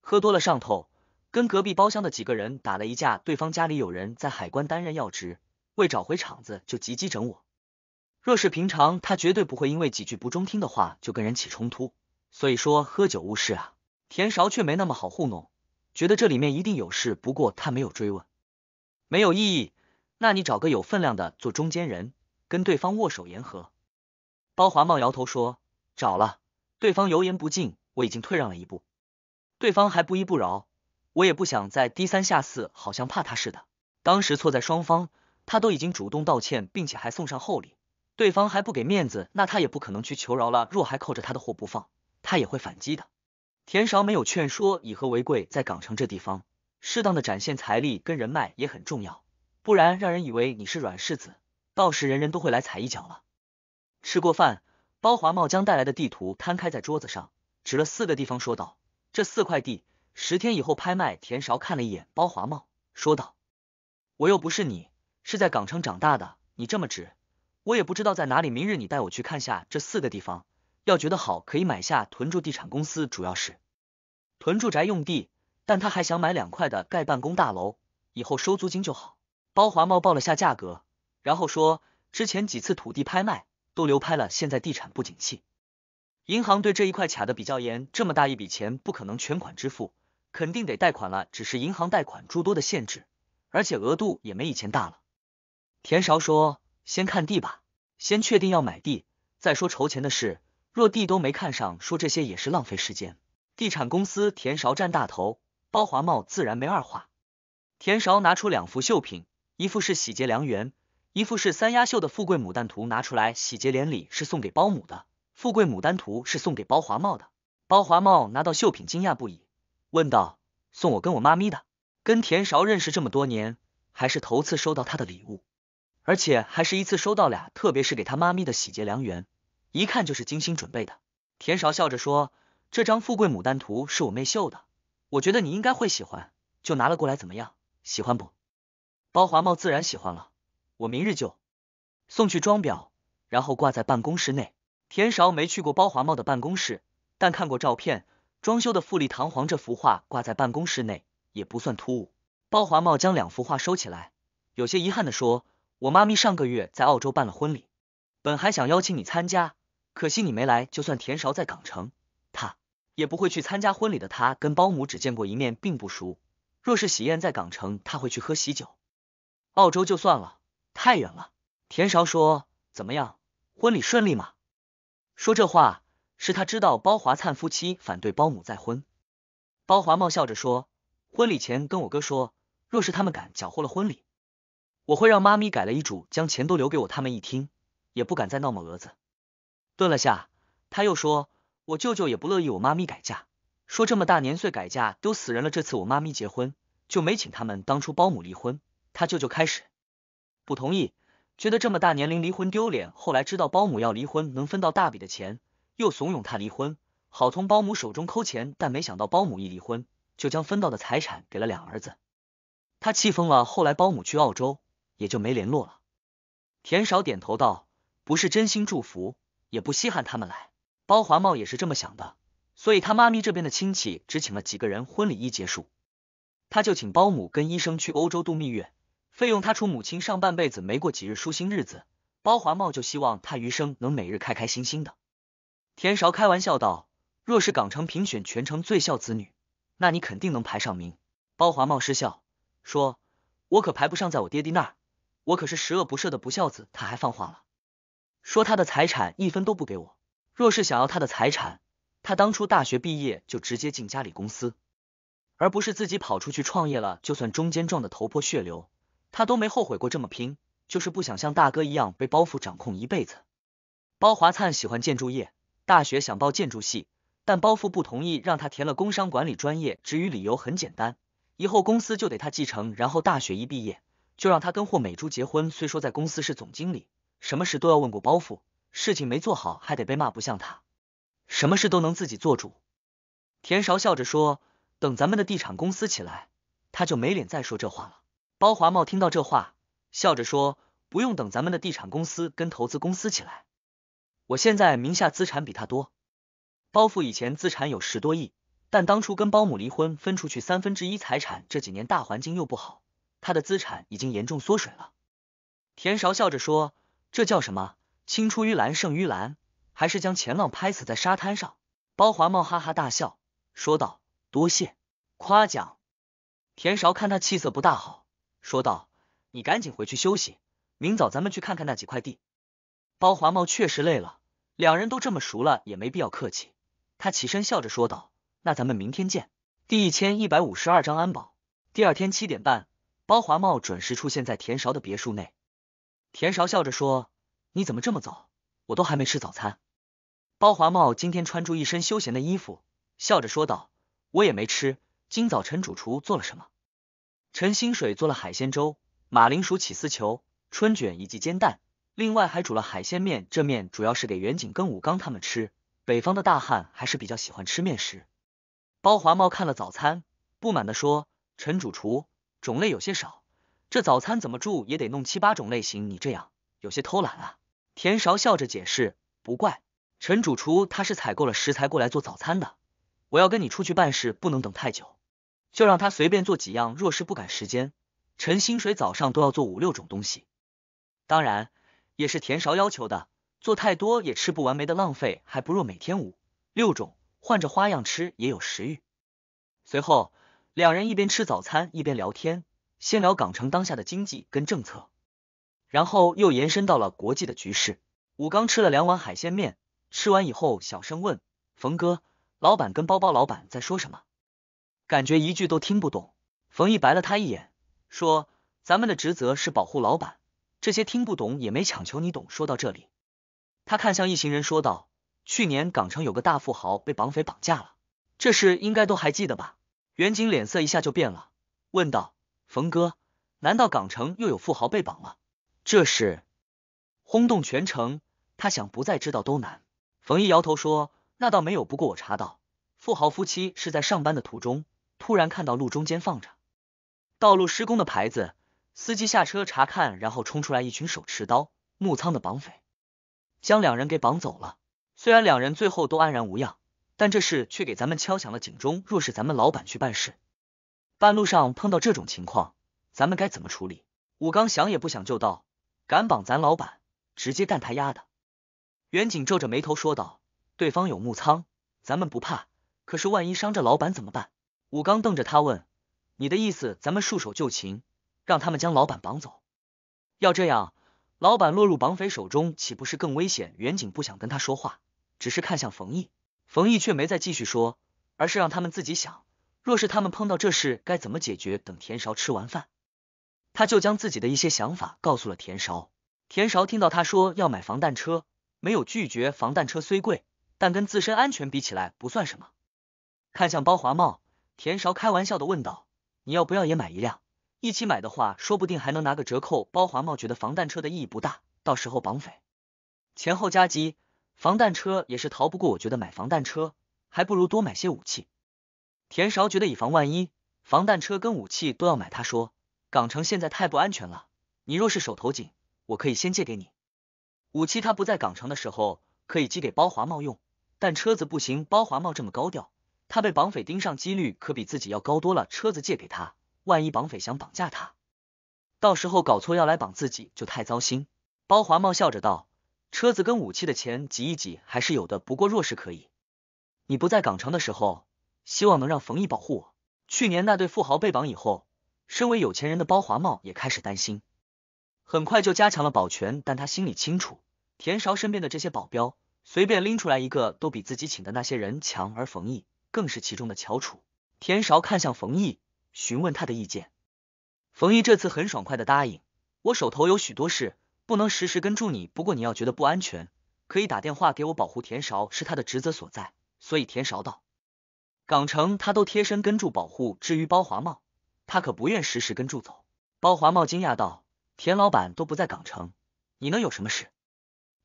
喝多了上头，跟隔壁包厢的几个人打了一架。对方家里有人在海关担任要职，为找回场子就急急整我。若是平常，他绝对不会因为几句不中听的话就跟人起冲突。所以说喝酒误事啊。田勺却没那么好糊弄，觉得这里面一定有事，不过他没有追问，没有异议。那你找个有分量的做中间人，跟对方握手言和。包华茂摇头说。找了，对方油盐不进，我已经退让了一步，对方还不依不饶，我也不想再低三下四，好像怕他似的。当时错在双方，他都已经主动道歉，并且还送上厚礼，对方还不给面子，那他也不可能去求饶了。若还扣着他的货不放，他也会反击的。田少没有劝说，以和为贵，在港城这地方，适当的展现财力跟人脉也很重要，不然让人以为你是软柿子，到时人人都会来踩一脚了。吃过饭。包华茂将带来的地图摊开在桌子上，指了四个地方，说道：“这四块地十天以后拍卖。”田韶看了一眼包华茂，说道：“我又不是你，是在港城长大的，你这么指，我也不知道在哪里。明日你带我去看下这四个地方，要觉得好，可以买下屯住地产公司，主要是屯住宅用地。但他还想买两块的盖办公大楼，以后收租金就好。”包华茂报了下价格，然后说：“之前几次土地拍卖。”都流拍了，现在地产不景气，银行对这一块卡的比较严，这么大一笔钱不可能全款支付，肯定得贷款了。只是银行贷款诸多的限制，而且额度也没以前大了。田韶说：“先看地吧，先确定要买地，再说筹钱的事。若地都没看上，说这些也是浪费时间。”地产公司田韶占大头，包华茂自然没二话。田韶拿出两幅绣品，一幅是喜结良缘。一副是三丫绣的富贵牡丹图，拿出来喜结连理是送给包母的，富贵牡丹图是送给包华茂的。包华茂拿到绣品惊讶不已，问道：“送我跟我妈咪的？跟田韶认识这么多年，还是头次收到他的礼物，而且还是一次收到俩，特别是给他妈咪的喜结良缘，一看就是精心准备的。”田韶笑着说：“这张富贵牡丹图是我妹绣的，我觉得你应该会喜欢，就拿了过来，怎么样？喜欢不？”包华茂自然喜欢了。我明日就送去装裱，然后挂在办公室内。田韶没去过包华茂的办公室，但看过照片，装修的富丽堂皇。这幅画挂在办公室内也不算突兀。包华茂将两幅画收起来，有些遗憾的说：“我妈咪上个月在澳洲办了婚礼，本还想邀请你参加，可惜你没来。就算田韶在港城，他也不会去参加婚礼的。他跟包母只见过一面，并不熟。若是喜宴在港城，他会去喝喜酒，澳洲就算了。”太远了，田韶说：“怎么样，婚礼顺利吗？”说这话是他知道包华灿夫妻反对包母再婚。包华茂笑着说：“婚礼前跟我哥说，若是他们敢搅和了婚礼，我会让妈咪改了遗嘱，将钱都留给我他们。”一听也不敢再闹么蛾子。顿了下，他又说：“我舅舅也不乐意我妈咪改嫁，说这么大年岁改嫁丢死人了。这次我妈咪结婚就没请他们。当初包母离婚，他舅舅开始。”不同意，觉得这么大年龄离婚丢脸。后来知道保姆要离婚能分到大笔的钱，又怂恿他离婚，好从保姆手中抠钱。但没想到保姆一离婚，就将分到的财产给了两儿子，他气疯了。后来保姆去澳洲，也就没联络了。田少点头道：“不是真心祝福，也不稀罕他们来。”包华茂也是这么想的，所以他妈咪这边的亲戚只请了几个人。婚礼一结束，他就请保姆跟医生去欧洲度蜜月。费用他出，母亲上半辈子没过几日舒心日子，包华茂就希望他余生能每日开开心心的。田韶开玩笑道：“若是港城评选全城最孝子女，那你肯定能排上名。”包华茂失笑说：“我可排不上，在我爹爹那儿，我可是十恶不赦的不孝子。”他还放话了，说他的财产一分都不给我。若是想要他的财产，他当初大学毕业就直接进家里公司，而不是自己跑出去创业了，就算中间撞得头破血流。他都没后悔过这么拼，就是不想像大哥一样被包袱掌控一辈子。包华灿喜欢建筑业，大学想报建筑系，但包袱不同意，让他填了工商管理专业。至于理由很简单，以后公司就得他继承。然后大学一毕业，就让他跟霍美珠结婚。虽说在公司是总经理，什么事都要问过包袱，事情没做好还得被骂。不像他，什么事都能自己做主。田韶笑着说：“等咱们的地产公司起来，他就没脸再说这话了。”包华茂听到这话，笑着说：“不用等，咱们的地产公司跟投资公司起来，我现在名下资产比他多。包父以前资产有十多亿，但当初跟包母离婚分出去三分之一财产，这几年大环境又不好，他的资产已经严重缩水了。”田韶笑着说：“这叫什么？青出于蓝胜于蓝，还是将前浪拍死在沙滩上？”包华茂哈哈大笑，说道：“多谢夸奖。”田韶看他气色不大好。说道：“你赶紧回去休息，明早咱们去看看那几块地。”包华茂确实累了，两人都这么熟了，也没必要客气。他起身笑着说道：“那咱们明天见。”第一千一百五十二章安保。第二天七点半，包华茂准时出现在田韶的别墅内。田韶笑着说：“你怎么这么早？我都还没吃早餐。”包华茂今天穿住一身休闲的衣服，笑着说道：“我也没吃。今早晨主厨做了什么？”陈新水做了海鲜粥、马铃薯起司球、春卷以及煎蛋，另外还煮了海鲜面。这面主要是给远景跟武刚他们吃。北方的大汉还是比较喜欢吃面食。包华茂看了早餐，不满地说：“陈主厨，种类有些少，这早餐怎么住也得弄七八种类型，你这样有些偷懒啊。”田勺笑着解释：“不怪，陈主厨他是采购了食材过来做早餐的。我要跟你出去办事，不能等太久。”就让他随便做几样，若是不赶时间，陈新水早上都要做五六种东西，当然也是田韶要求的，做太多也吃不完，没的浪费，还不如每天五、六种换着花样吃也有食欲。随后，两人一边吃早餐一边聊天，先聊港城当下的经济跟政策，然后又延伸到了国际的局势。武刚吃了两碗海鲜面，吃完以后小声问冯哥：“老板跟包包老板在说什么？”感觉一句都听不懂，冯毅白了他一眼，说：“咱们的职责是保护老板，这些听不懂也没强求你懂。”说到这里，他看向一行人，说道：“去年港城有个大富豪被绑匪绑架了，这事应该都还记得吧？”袁景脸色一下就变了，问道：“冯哥，难道港城又有富豪被绑了？这事轰动全城，他想不再知道都难。”冯毅摇头说：“那倒没有，不过我查到，富豪夫妻是在上班的途中。”突然看到路中间放着道路施工的牌子，司机下车查看，然后冲出来一群手持刀木仓的绑匪，将两人给绑走了。虽然两人最后都安然无恙，但这事却给咱们敲响了警钟。若是咱们老板去办事，半路上碰到这种情况，咱们该怎么处理？武刚想也不想就道：“敢绑咱老板，直接干他丫的！”远景皱着眉头说道：“对方有木仓，咱们不怕，可是万一伤着老板怎么办？”武刚瞪着他问：“你的意思，咱们束手就擒，让他们将老板绑走？要这样，老板落入绑匪手中，岂不是更危险？”远景不想跟他说话，只是看向冯毅。冯毅却没再继续说，而是让他们自己想，若是他们碰到这事，该怎么解决？等田韶吃完饭，他就将自己的一些想法告诉了田韶。田韶听到他说要买防弹车，没有拒绝。防弹车虽贵，但跟自身安全比起来不算什么。看向包华茂。田韶开玩笑的问道：“你要不要也买一辆？一起买的话，说不定还能拿个折扣。”包华茂觉得防弹车的意义不大，到时候绑匪前后夹击，防弹车也是逃不过。我觉得买防弹车还不如多买些武器。田韶觉得以防万一，防弹车跟武器都要买。他说：“港城现在太不安全了，你若是手头紧，我可以先借给你武器。他不在港城的时候，可以寄给包华茂用，但车子不行。包华茂这么高调。”他被绑匪盯上几率可比自己要高多了，车子借给他，万一绑匪想绑架他，到时候搞错要来绑自己就太糟心。包华茂笑着道：“车子跟武器的钱挤一挤还是有的，不过若是可以，你不在港城的时候，希望能让冯毅保护我。去年那对富豪被绑以后，身为有钱人的包华茂也开始担心，很快就加强了保全，但他心里清楚，田韶身边的这些保镖，随便拎出来一个都比自己请的那些人强，而冯毅。”更是其中的翘楚。田韶看向冯毅，询问他的意见。冯毅这次很爽快的答应，我手头有许多事，不能时时跟住你。不过你要觉得不安全，可以打电话给我。保护田韶是他的职责所在，所以田韶道，港城他都贴身跟住保护。至于包华茂，他可不愿时时跟住走。包华茂惊讶道，田老板都不在港城，你能有什么事？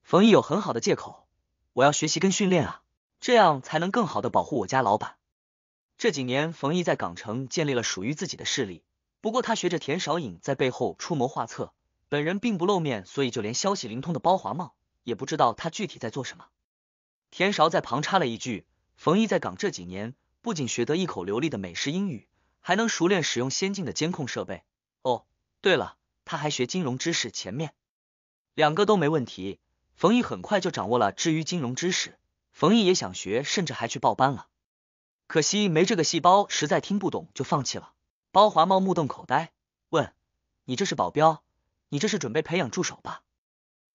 冯毅有很好的借口，我要学习跟训练啊。这样才能更好的保护我家老板。这几年，冯毅在港城建立了属于自己的势力。不过，他学着田少颖在背后出谋划策，本人并不露面，所以就连消息灵通的包华茂也不知道他具体在做什么。田少在旁插了一句：“冯毅在港这几年，不仅学得一口流利的美式英语，还能熟练使用先进的监控设备。哦，对了，他还学金融知识。前面两个都没问题，冯毅很快就掌握了。至于金融知识，冯毅也想学，甚至还去报班了，可惜没这个细胞，实在听不懂就放弃了。包华茂目瞪口呆，问：“你这是保镖？你这是准备培养助手吧？”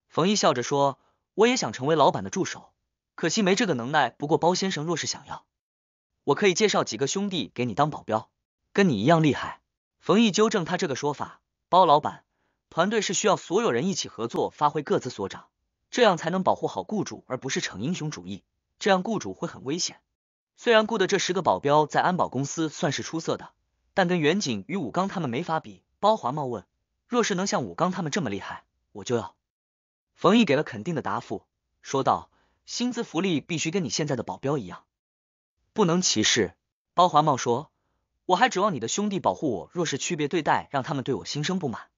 冯毅笑着说：“我也想成为老板的助手，可惜没这个能耐。不过包先生若是想要，我可以介绍几个兄弟给你当保镖，跟你一样厉害。”冯毅纠正他这个说法：“包老板，团队是需要所有人一起合作，发挥各自所长，这样才能保护好雇主，而不是逞英雄主义。”这样雇主会很危险。虽然雇的这十个保镖在安保公司算是出色的，但跟远景与武刚他们没法比。包华茂问：“若是能像武刚他们这么厉害，我就要。”冯毅给了肯定的答复，说道：“薪资福利必须跟你现在的保镖一样，不能歧视。”包华茂说：“我还指望你的兄弟保护我，若是区别对待，让他们对我心生不满，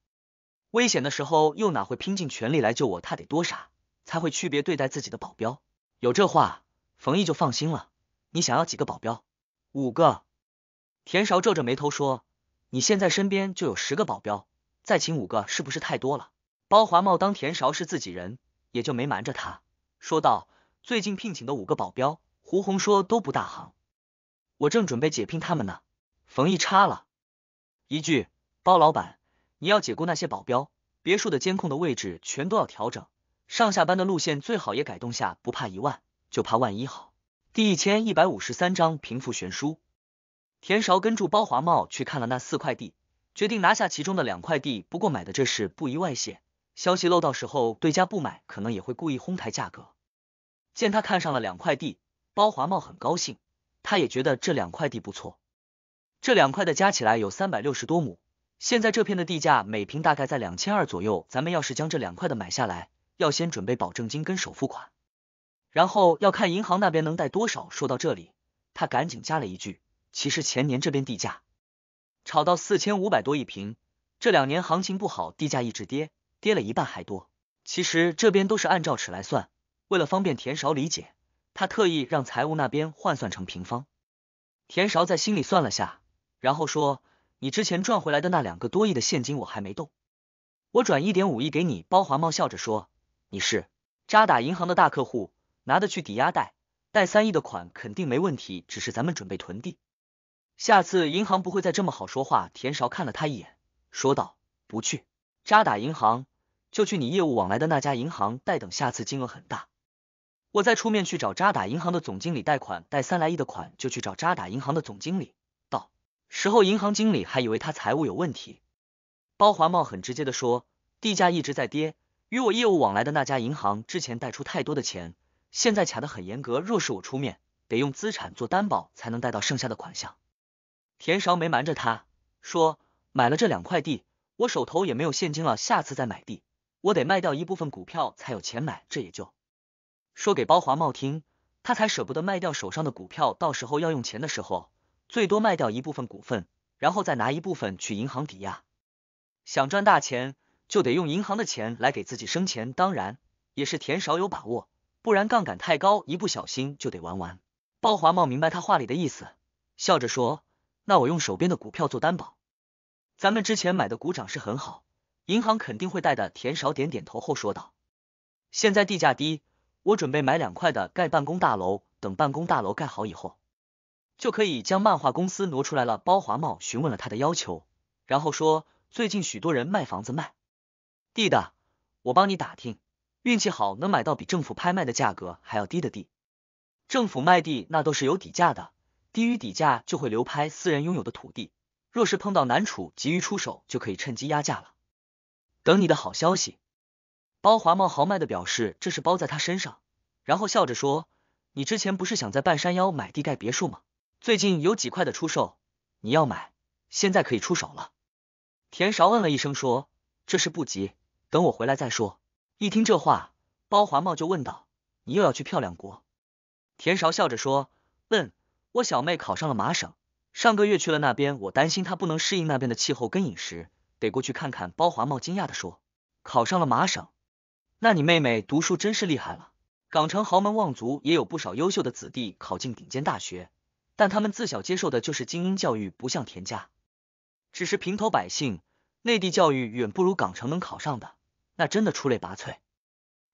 危险的时候又哪会拼尽全力来救我？他得多傻，才会区别对待自己的保镖？有这话。”冯毅就放心了。你想要几个保镖？五个。田韶皱着眉头说：“你现在身边就有十个保镖，再请五个是不是太多了？”包华茂当田韶是自己人，也就没瞒着他，说道：“最近聘请的五个保镖，胡红说都不大行，我正准备解聘他们呢。”冯毅插了一句：“包老板，你要解雇那些保镖，别墅的监控的位置全都要调整，上下班的路线最好也改动下，不怕一万。”就怕万一好。第一千一百五十三章贫富悬殊。田韶跟住包华茂去看了那四块地，决定拿下其中的两块地。不过买的这事不宜外泄，消息漏到时候对家不买，可能也会故意哄抬价格。见他看上了两块地，包华茂很高兴，他也觉得这两块地不错。这两块的加起来有三百六十多亩，现在这片的地价每平大概在两千二左右。咱们要是将这两块的买下来，要先准备保证金跟首付款。然后要看银行那边能贷多少。说到这里，他赶紧加了一句：“其实前年这边地价炒到四千五百多一平，这两年行情不好，地价一直跌，跌了一半还多。其实这边都是按照尺来算，为了方便田少理解，他特意让财务那边换算成平方。”田少在心里算了下，然后说：“你之前赚回来的那两个多亿的现金我还没动，我转一点五亿给你。”包华茂笑着说：“你是渣打银行的大客户。”拿的去抵押贷，贷三亿的款肯定没问题。只是咱们准备囤地，下次银行不会再这么好说话。田韶看了他一眼，说道：“不去，渣打银行就去你业务往来的那家银行贷。等下次金额很大，我再出面去找渣打银行的总经理贷款。贷三来亿的款就去找渣打银行的总经理。到时候银行经理还以为他财务有问题。包华茂很直接的说：地价一直在跌，与我业务往来的那家银行之前贷出太多的钱。”现在卡的很严格，若是我出面，得用资产做担保才能贷到剩下的款项。田少没瞒着他，说买了这两块地，我手头也没有现金了，下次再买地，我得卖掉一部分股票才有钱买。这也就说给包华茂听，他才舍不得卖掉手上的股票，到时候要用钱的时候，最多卖掉一部分股份，然后再拿一部分去银行抵押。想赚大钱，就得用银行的钱来给自己生钱，当然也是田少有把握。不然杠杆太高，一不小心就得玩完。包华茂明白他话里的意思，笑着说：“那我用手边的股票做担保，咱们之前买的股涨势很好，银行肯定会贷的。”田少点点头后说道：“现在地价低，我准备买两块的盖办公大楼，等办公大楼盖好以后，就可以将漫画公司挪出来了。”包华茂询问了他的要求，然后说：“最近许多人卖房子卖地的，我帮你打听。”运气好能买到比政府拍卖的价格还要低的地，政府卖地那都是有底价的，低于底价就会流拍私人拥有的土地。若是碰到难处，急于出手，就可以趁机压价了。等你的好消息，包华茂豪迈的表示这是包在他身上，然后笑着说：“你之前不是想在半山腰买地盖别墅吗？最近有几块的出售，你要买，现在可以出手了。”田韶嗯了一声说：“这事不急，等我回来再说。”一听这话，包华茂就问道：“你又要去漂亮国？”田韶笑着说：“嗯，我小妹考上了麻省，上个月去了那边，我担心她不能适应那边的气候跟饮食，得过去看看。”包华茂惊讶的说：“考上了麻省？那你妹妹读书真是厉害了。港城豪门望族也有不少优秀的子弟考进顶尖大学，但他们自小接受的就是精英教育，不像田家，只是平头百姓。内地教育远不如港城能考上的。”那真的出类拔萃，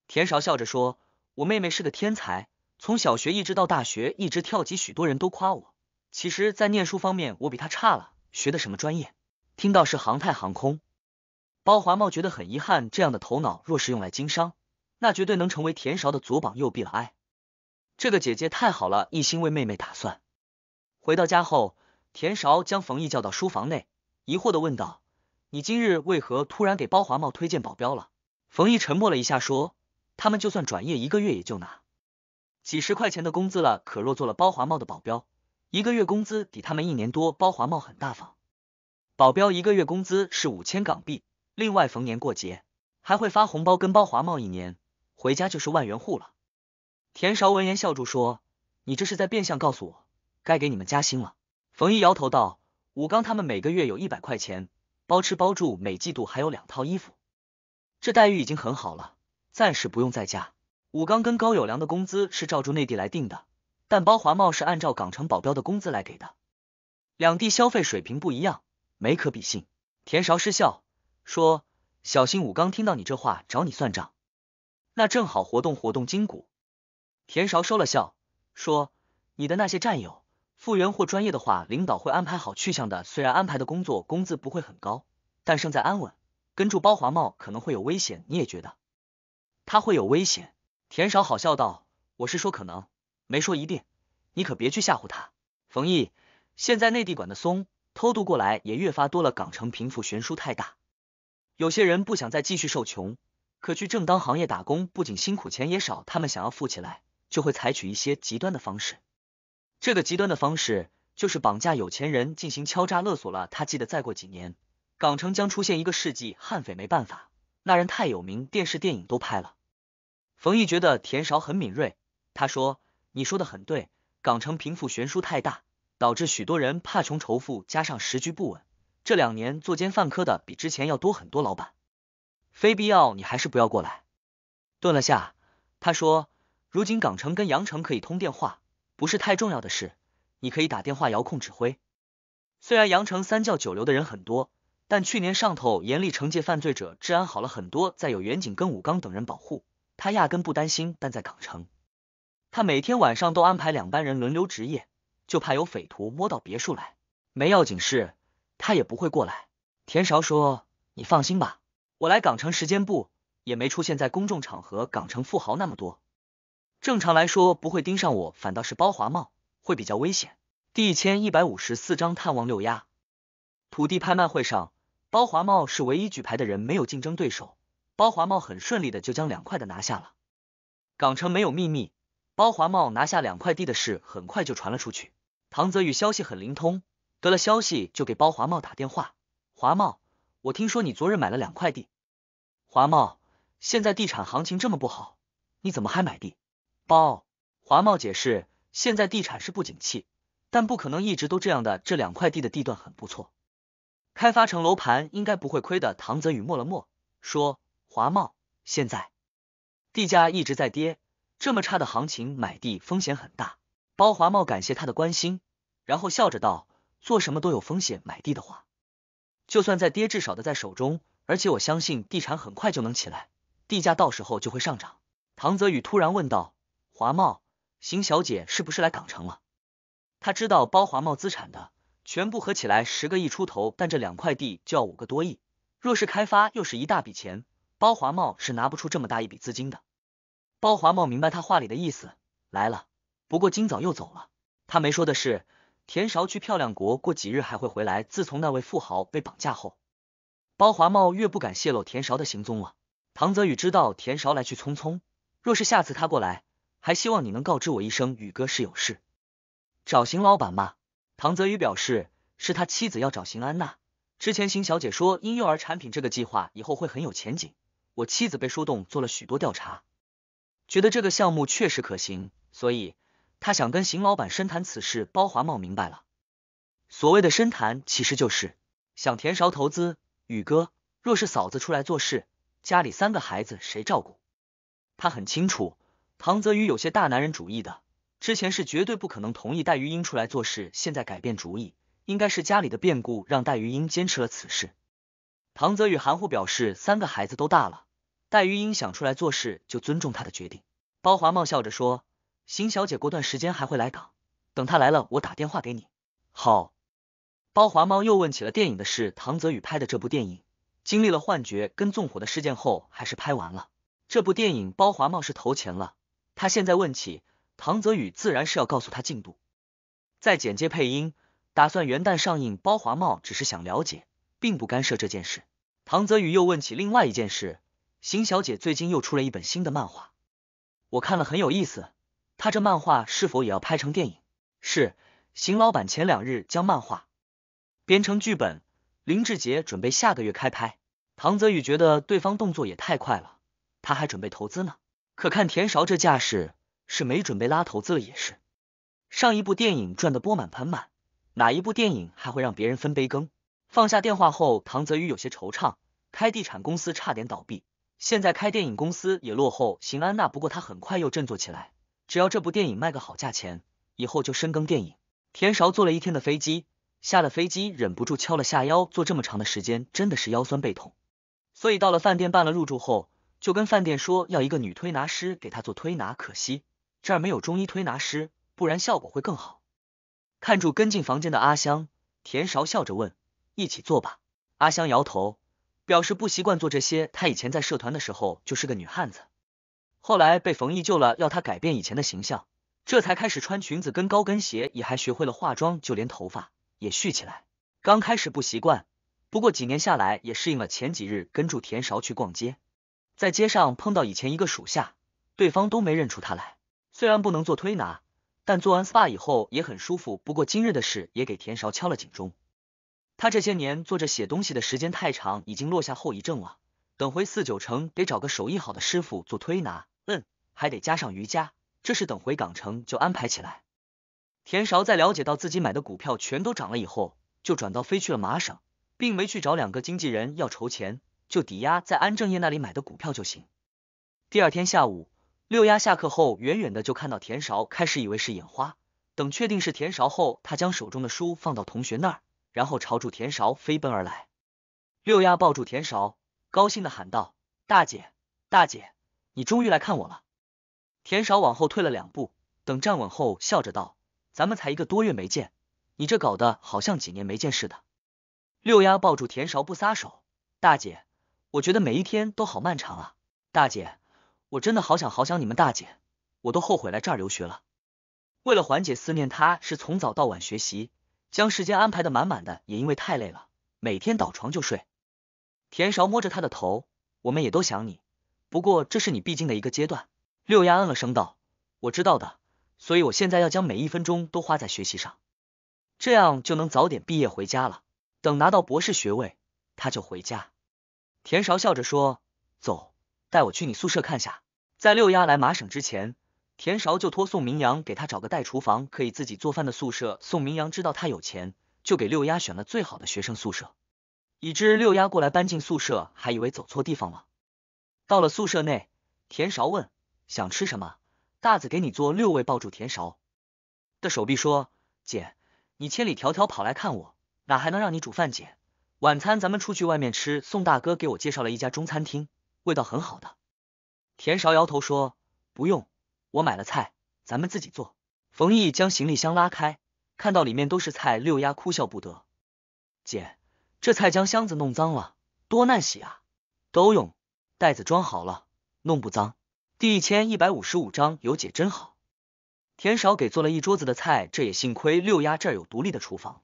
田韶笑着说：“我妹妹是个天才，从小学一直到大学一直跳级，许多人都夸我。其实，在念书方面，我比她差了。学的什么专业？听到是航太航空。”包华茂觉得很遗憾，这样的头脑若是用来经商，那绝对能成为田韶的左膀右臂了。哎，这个姐姐太好了，一心为妹妹打算。回到家后，田韶将冯毅叫到书房内，疑惑的问道：“你今日为何突然给包华茂推荐保镖了？”冯毅沉默了一下，说：“他们就算转业一个月，也就拿几十块钱的工资了。可若做了包华茂的保镖，一个月工资抵他们一年多。包华茂很大方，保镖一个月工资是五千港币，另外逢年过节还会发红包。跟包华茂一年回家就是万元户了。”田韶闻言笑住说：“你这是在变相告诉我，该给你们加薪了。”冯毅摇头道：“武刚他们每个月有一百块钱，包吃包住，每季度还有两套衣服。”这待遇已经很好了，暂时不用再加。武刚跟高友良的工资是照住内地来定的，但包华茂是按照港城保镖的工资来给的，两地消费水平不一样，没可比性。田韶失笑说：“小心武刚听到你这话找你算账。”那正好活动活动筋骨。田韶收了笑说：“你的那些战友复员或专业的话，领导会安排好去向的。虽然安排的工作工资不会很高，但胜在安稳。”跟住包华茂可能会有危险，你也觉得他会有危险？田少好笑道：“我是说可能，没说一定。你可别去吓唬他。”冯毅，现在内地管的松，偷渡过来也越发多了。港城贫富悬殊太大，有些人不想再继续受穷，可去正当行业打工不仅辛苦，钱也少。他们想要富起来，就会采取一些极端的方式。这个极端的方式就是绑架有钱人进行敲诈勒索了。他记得再过几年。港城将出现一个世纪悍匪，没办法，那人太有名，电视电影都拍了。冯毅觉得田韶很敏锐，他说：“你说的很对，港城贫富悬殊太大，导致许多人怕穷仇富，加上时局不稳，这两年作奸犯科的比之前要多很多。”老板，非必要你还是不要过来。顿了下，他说：“如今港城跟羊城可以通电话，不是太重要的事，你可以打电话遥控指挥。虽然羊城三教九流的人很多。”但去年上头严厉惩戒犯罪者，治安好了很多。再有远景跟武刚等人保护，他压根不担心。但在港城，他每天晚上都安排两班人轮流值夜，就怕有匪徒摸到别墅来。没要紧事，他也不会过来。田韶说：“你放心吧，我来港城时间不，也没出现在公众场合。港城富豪那么多，正常来说不会盯上我，反倒是包华茂会比较危险。”第一千一百五十四章探望六丫。土地拍卖会上。包华茂是唯一举牌的人，没有竞争对手。包华茂很顺利的就将两块的拿下了。港城没有秘密，包华茂拿下两块地的事很快就传了出去。唐泽宇消息很灵通，得了消息就给包华茂打电话。华茂，我听说你昨日买了两块地。华茂，现在地产行情这么不好，你怎么还买地？包华茂解释，现在地产是不景气，但不可能一直都这样的。这两块地的地段很不错。开发成楼盘应该不会亏的，唐泽宇默了默，说：“华茂现在地价一直在跌，这么差的行情买地风险很大。”包华茂感谢他的关心，然后笑着道：“做什么都有风险，买地的话，就算再跌，至少的在手中，而且我相信地产很快就能起来，地价到时候就会上涨。”唐泽宇突然问道：“华茂，邢小姐是不是来港城了？他知道包华茂资产的。”全部合起来十个亿出头，但这两块地就要五个多亿。若是开发，又是一大笔钱。包华茂是拿不出这么大一笔资金的。包华茂明白他话里的意思，来了，不过今早又走了。他没说的是，田韶去漂亮国，过几日还会回来。自从那位富豪被绑架后，包华茂越不敢泄露田韶的行踪了。唐泽宇知道田韶来去匆匆，若是下次他过来，还希望你能告知我一声，宇哥是有事找邢老板吗？唐泽宇表示，是他妻子要找邢安娜。之前邢小姐说婴幼儿产品这个计划以后会很有前景，我妻子被说动，做了许多调查，觉得这个项目确实可行，所以他想跟邢老板深谈此事。包华茂明白了，所谓的深谈其实就是想填勺投资。宇哥，若是嫂子出来做事，家里三个孩子谁照顾？他很清楚，唐泽宇有些大男人主义的。之前是绝对不可能同意戴玉英出来做事，现在改变主意，应该是家里的变故让戴玉英坚持了此事。唐泽宇含糊表示，三个孩子都大了，戴玉英想出来做事就尊重他的决定。包华茂笑着说：“邢小姐过段时间还会来港，等她来了，我打电话给你。”好。包华茂又问起了电影的事，唐泽宇拍的这部电影，经历了幻觉跟纵火的事件后，还是拍完了。这部电影包华茂是投钱了，他现在问起。唐泽宇自然是要告诉他进度，在剪接配音，打算元旦上映。包华茂只是想了解，并不干涉这件事。唐泽宇又问起另外一件事：邢小姐最近又出了一本新的漫画，我看了很有意思。她这漫画是否也要拍成电影？是邢老板前两日将漫画编成剧本，林志杰准备下个月开拍。唐泽宇觉得对方动作也太快了，他还准备投资呢。可看田韶这架势。是没准备拉投资了也是。上一部电影赚的钵满盆满，哪一部电影还会让别人分杯羹？放下电话后，唐泽宇有些惆怅。开地产公司差点倒闭，现在开电影公司也落后邢安娜。不过他很快又振作起来，只要这部电影卖个好价钱，以后就深耕电影。田勺坐了一天的飞机，下了飞机忍不住敲了下腰，坐这么长的时间真的是腰酸背痛。所以到了饭店办了入住后，就跟饭店说要一个女推拿师给他做推拿，可惜。这儿没有中医推拿师，不然效果会更好。看住跟进房间的阿香，田韶笑着问：“一起做吧？”阿香摇头，表示不习惯做这些。她以前在社团的时候就是个女汉子，后来被冯毅救了，要她改变以前的形象，这才开始穿裙子、跟高跟鞋，也还学会了化妆，就连头发也蓄起来。刚开始不习惯，不过几年下来也适应了。前几日跟住田韶去逛街，在街上碰到以前一个属下，对方都没认出他来。虽然不能做推拿，但做完 SPA 以后也很舒服。不过今日的事也给田韶敲了警钟，他这些年坐着写东西的时间太长，已经落下后遗症了。等回四九城，得找个手艺好的师傅做推拿，嗯，还得加上瑜伽。这是等回港城就安排起来。田韶在了解到自己买的股票全都涨了以后，就转到飞去了麻省，并没去找两个经纪人要筹钱，就抵押在安正业那里买的股票就行。第二天下午。六丫下课后，远远的就看到田勺，开始以为是眼花，等确定是田勺后，他将手中的书放到同学那儿，然后朝住田勺飞奔而来。六丫抱住田勺，高兴的喊道：“大姐，大姐，你终于来看我了！”田勺往后退了两步，等站稳后，笑着道：“咱们才一个多月没见，你这搞得好像几年没见似的。”六丫抱住田勺不撒手：“大姐，我觉得每一天都好漫长啊，大姐。”我真的好想好想你们大姐，我都后悔来这儿留学了。为了缓解思念，他是从早到晚学习，将时间安排的满满的，也因为太累了，每天倒床就睡。田韶摸着他的头，我们也都想你，不过这是你必经的一个阶段。六丫嗯了声道：“我知道的，所以我现在要将每一分钟都花在学习上，这样就能早点毕业回家了。等拿到博士学位，他就回家。”田韶笑着说：“走。”带我去你宿舍看下，在六丫来麻省之前，田勺就托宋明阳给她找个带厨房、可以自己做饭的宿舍。宋明阳知道她有钱，就给六丫选了最好的学生宿舍。已知六丫过来搬进宿舍，还以为走错地方了。到了宿舍内，田勺问想吃什么，大子给你做。六味，抱住田勺的手臂说：“姐，你千里迢迢跑来看我，哪还能让你煮饭？姐，晚餐咱们出去外面吃。宋大哥给我介绍了一家中餐厅。”味道很好的，田少摇头说：“不用，我买了菜，咱们自己做。”冯毅将行李箱拉开，看到里面都是菜，六丫哭笑不得：“姐，这菜将箱子弄脏了，多难洗啊！”“都用袋子装好了，弄不脏。”第一千一百五十五章有姐真好。田少给做了一桌子的菜，这也幸亏六丫这儿有独立的厨房，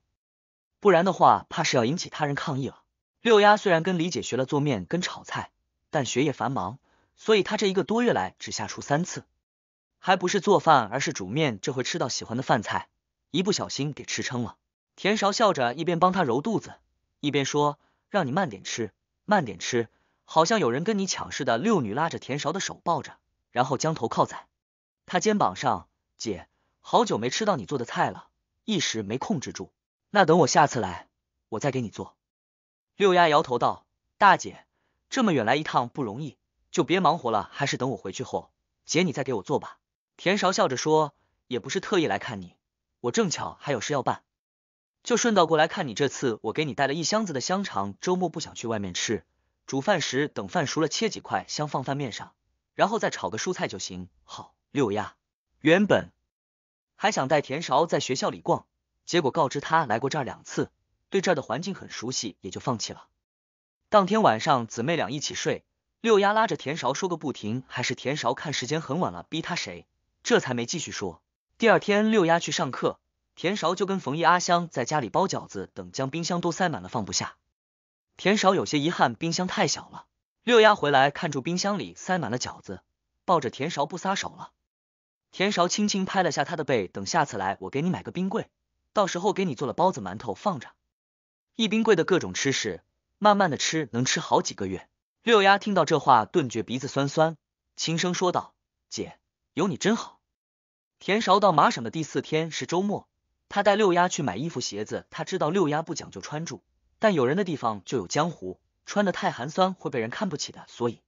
不然的话，怕是要引起他人抗议了。六丫虽然跟李姐学了做面跟炒菜。但学业繁忙，所以他这一个多月来只下厨三次，还不是做饭，而是煮面。这回吃到喜欢的饭菜，一不小心给吃撑了。田勺笑着一边帮他揉肚子，一边说：“让你慢点吃，慢点吃，好像有人跟你抢似的。”六女拉着田勺的手，抱着，然后将头靠在他肩膀上：“姐，好久没吃到你做的菜了，一时没控制住。那等我下次来，我再给你做。”六丫摇头道：“大姐。”这么远来一趟不容易，就别忙活了，还是等我回去后，姐你再给我做吧。田韶笑着说，也不是特意来看你，我正巧还有事要办，就顺道过来看你。这次我给你带了一箱子的香肠，周末不想去外面吃，煮饭时等饭熟了切几块香放饭面上，然后再炒个蔬菜就行。好，六丫，原本还想带田韶在学校里逛，结果告知他来过这儿两次，对这儿的环境很熟悉，也就放弃了。当天晚上，姊妹俩一起睡，六丫拉着田勺说个不停，还是田勺看时间很晚了，逼她谁，这才没继续说。第二天，六丫去上课，田勺就跟冯毅、阿香在家里包饺子，等将冰箱都塞满了，放不下。田勺有些遗憾，冰箱太小了。六丫回来，看住冰箱里塞满了饺子，抱着田勺不撒手了。田勺轻轻拍了下他的背，等下次来，我给你买个冰柜，到时候给你做了包子、馒头放着，一冰柜的各种吃食。慢慢的吃，能吃好几个月。六丫听到这话，顿觉鼻子酸酸，轻声说道：“姐，有你真好。”田勺到麻省的第四天是周末，他带六丫去买衣服鞋子。他知道六丫不讲究穿住，但有人的地方就有江湖，穿的太寒酸会被人看不起的。所以，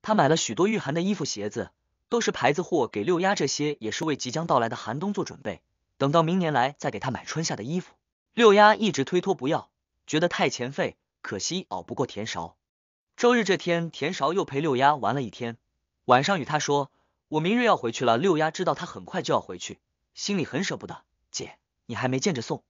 他买了许多御寒的衣服鞋子，都是牌子货，给六丫这些也是为即将到来的寒冬做准备。等到明年来再给她买春夏的衣服。六丫一直推脱不要，觉得太钱费。可惜熬不过田韶。周日这天，田韶又陪六丫玩了一天，晚上与他说：“我明日要回去了。”六丫知道他很快就要回去，心里很舍不得。姐，你还没见着宋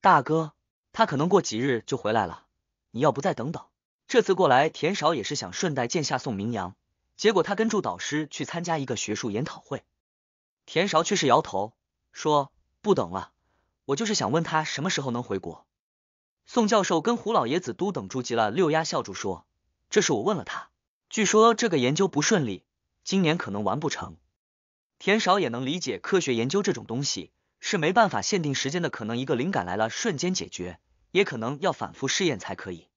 大哥，他可能过几日就回来了，你要不再等等？这次过来，田韶也是想顺带见下宋明阳。结果他跟祝导师去参加一个学术研讨会，田韶却是摇头说：“不等了，我就是想问他什么时候能回国。”宋教授跟胡老爷子都等住急了。六丫笑住说：“这事我问了他，据说这个研究不顺利，今年可能完不成。”田少也能理解，科学研究这种东西是没办法限定时间的，可能一个灵感来了瞬间解决，也可能要反复试验才可以。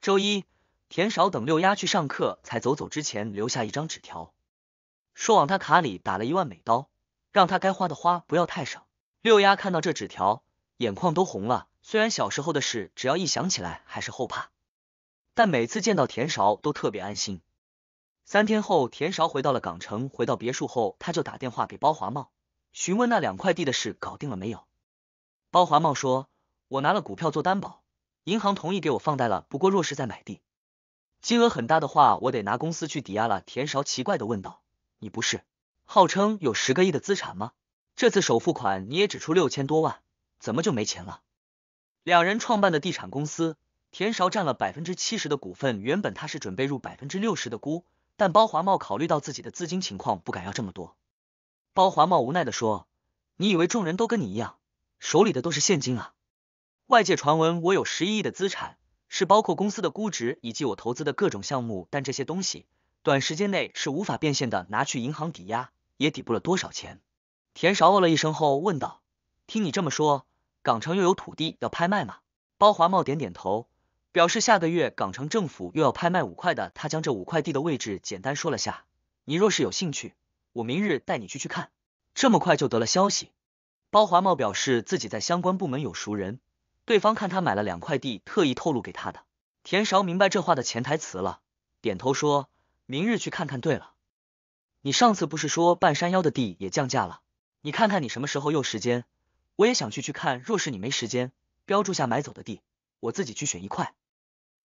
周一，田少等六丫去上课，才走走之前留下一张纸条，说往他卡里打了一万美刀，让他该花的花不要太省。六丫看到这纸条，眼眶都红了。虽然小时候的事，只要一想起来还是后怕，但每次见到田韶都特别安心。三天后，田韶回到了港城，回到别墅后，他就打电话给包华茂，询问那两块地的事搞定了没有。包华茂说：“我拿了股票做担保，银行同意给我放贷了。不过，若是在买地，金额很大的话，我得拿公司去抵押了。”田韶奇怪的问道：“你不是号称有十个亿的资产吗？这次首付款你也只出六千多万，怎么就没钱了？”两人创办的地产公司，田韶占了百分之七十的股份。原本他是准备入百分之六十的股，但包华茂考虑到自己的资金情况，不敢要这么多。包华茂无奈的说：“你以为众人都跟你一样，手里的都是现金啊？外界传闻我有十亿的资产，是包括公司的估值以及我投资的各种项目，但这些东西短时间内是无法变现的，拿去银行抵押也抵不了多少钱。”田韶哦了一声后问道：“听你这么说。”港城又有土地要拍卖吗？包华茂点点头，表示下个月港城政府又要拍卖五块的。他将这五块地的位置简单说了下。你若是有兴趣，我明日带你去去看。这么快就得了消息？包华茂表示自己在相关部门有熟人，对方看他买了两块地，特意透露给他的。田韶明白这话的潜台词了，点头说：明日去看看。对了，你上次不是说半山腰的地也降价了？你看看你什么时候有时间？我也想去去看，若是你没时间，标注下买走的地，我自己去选一块。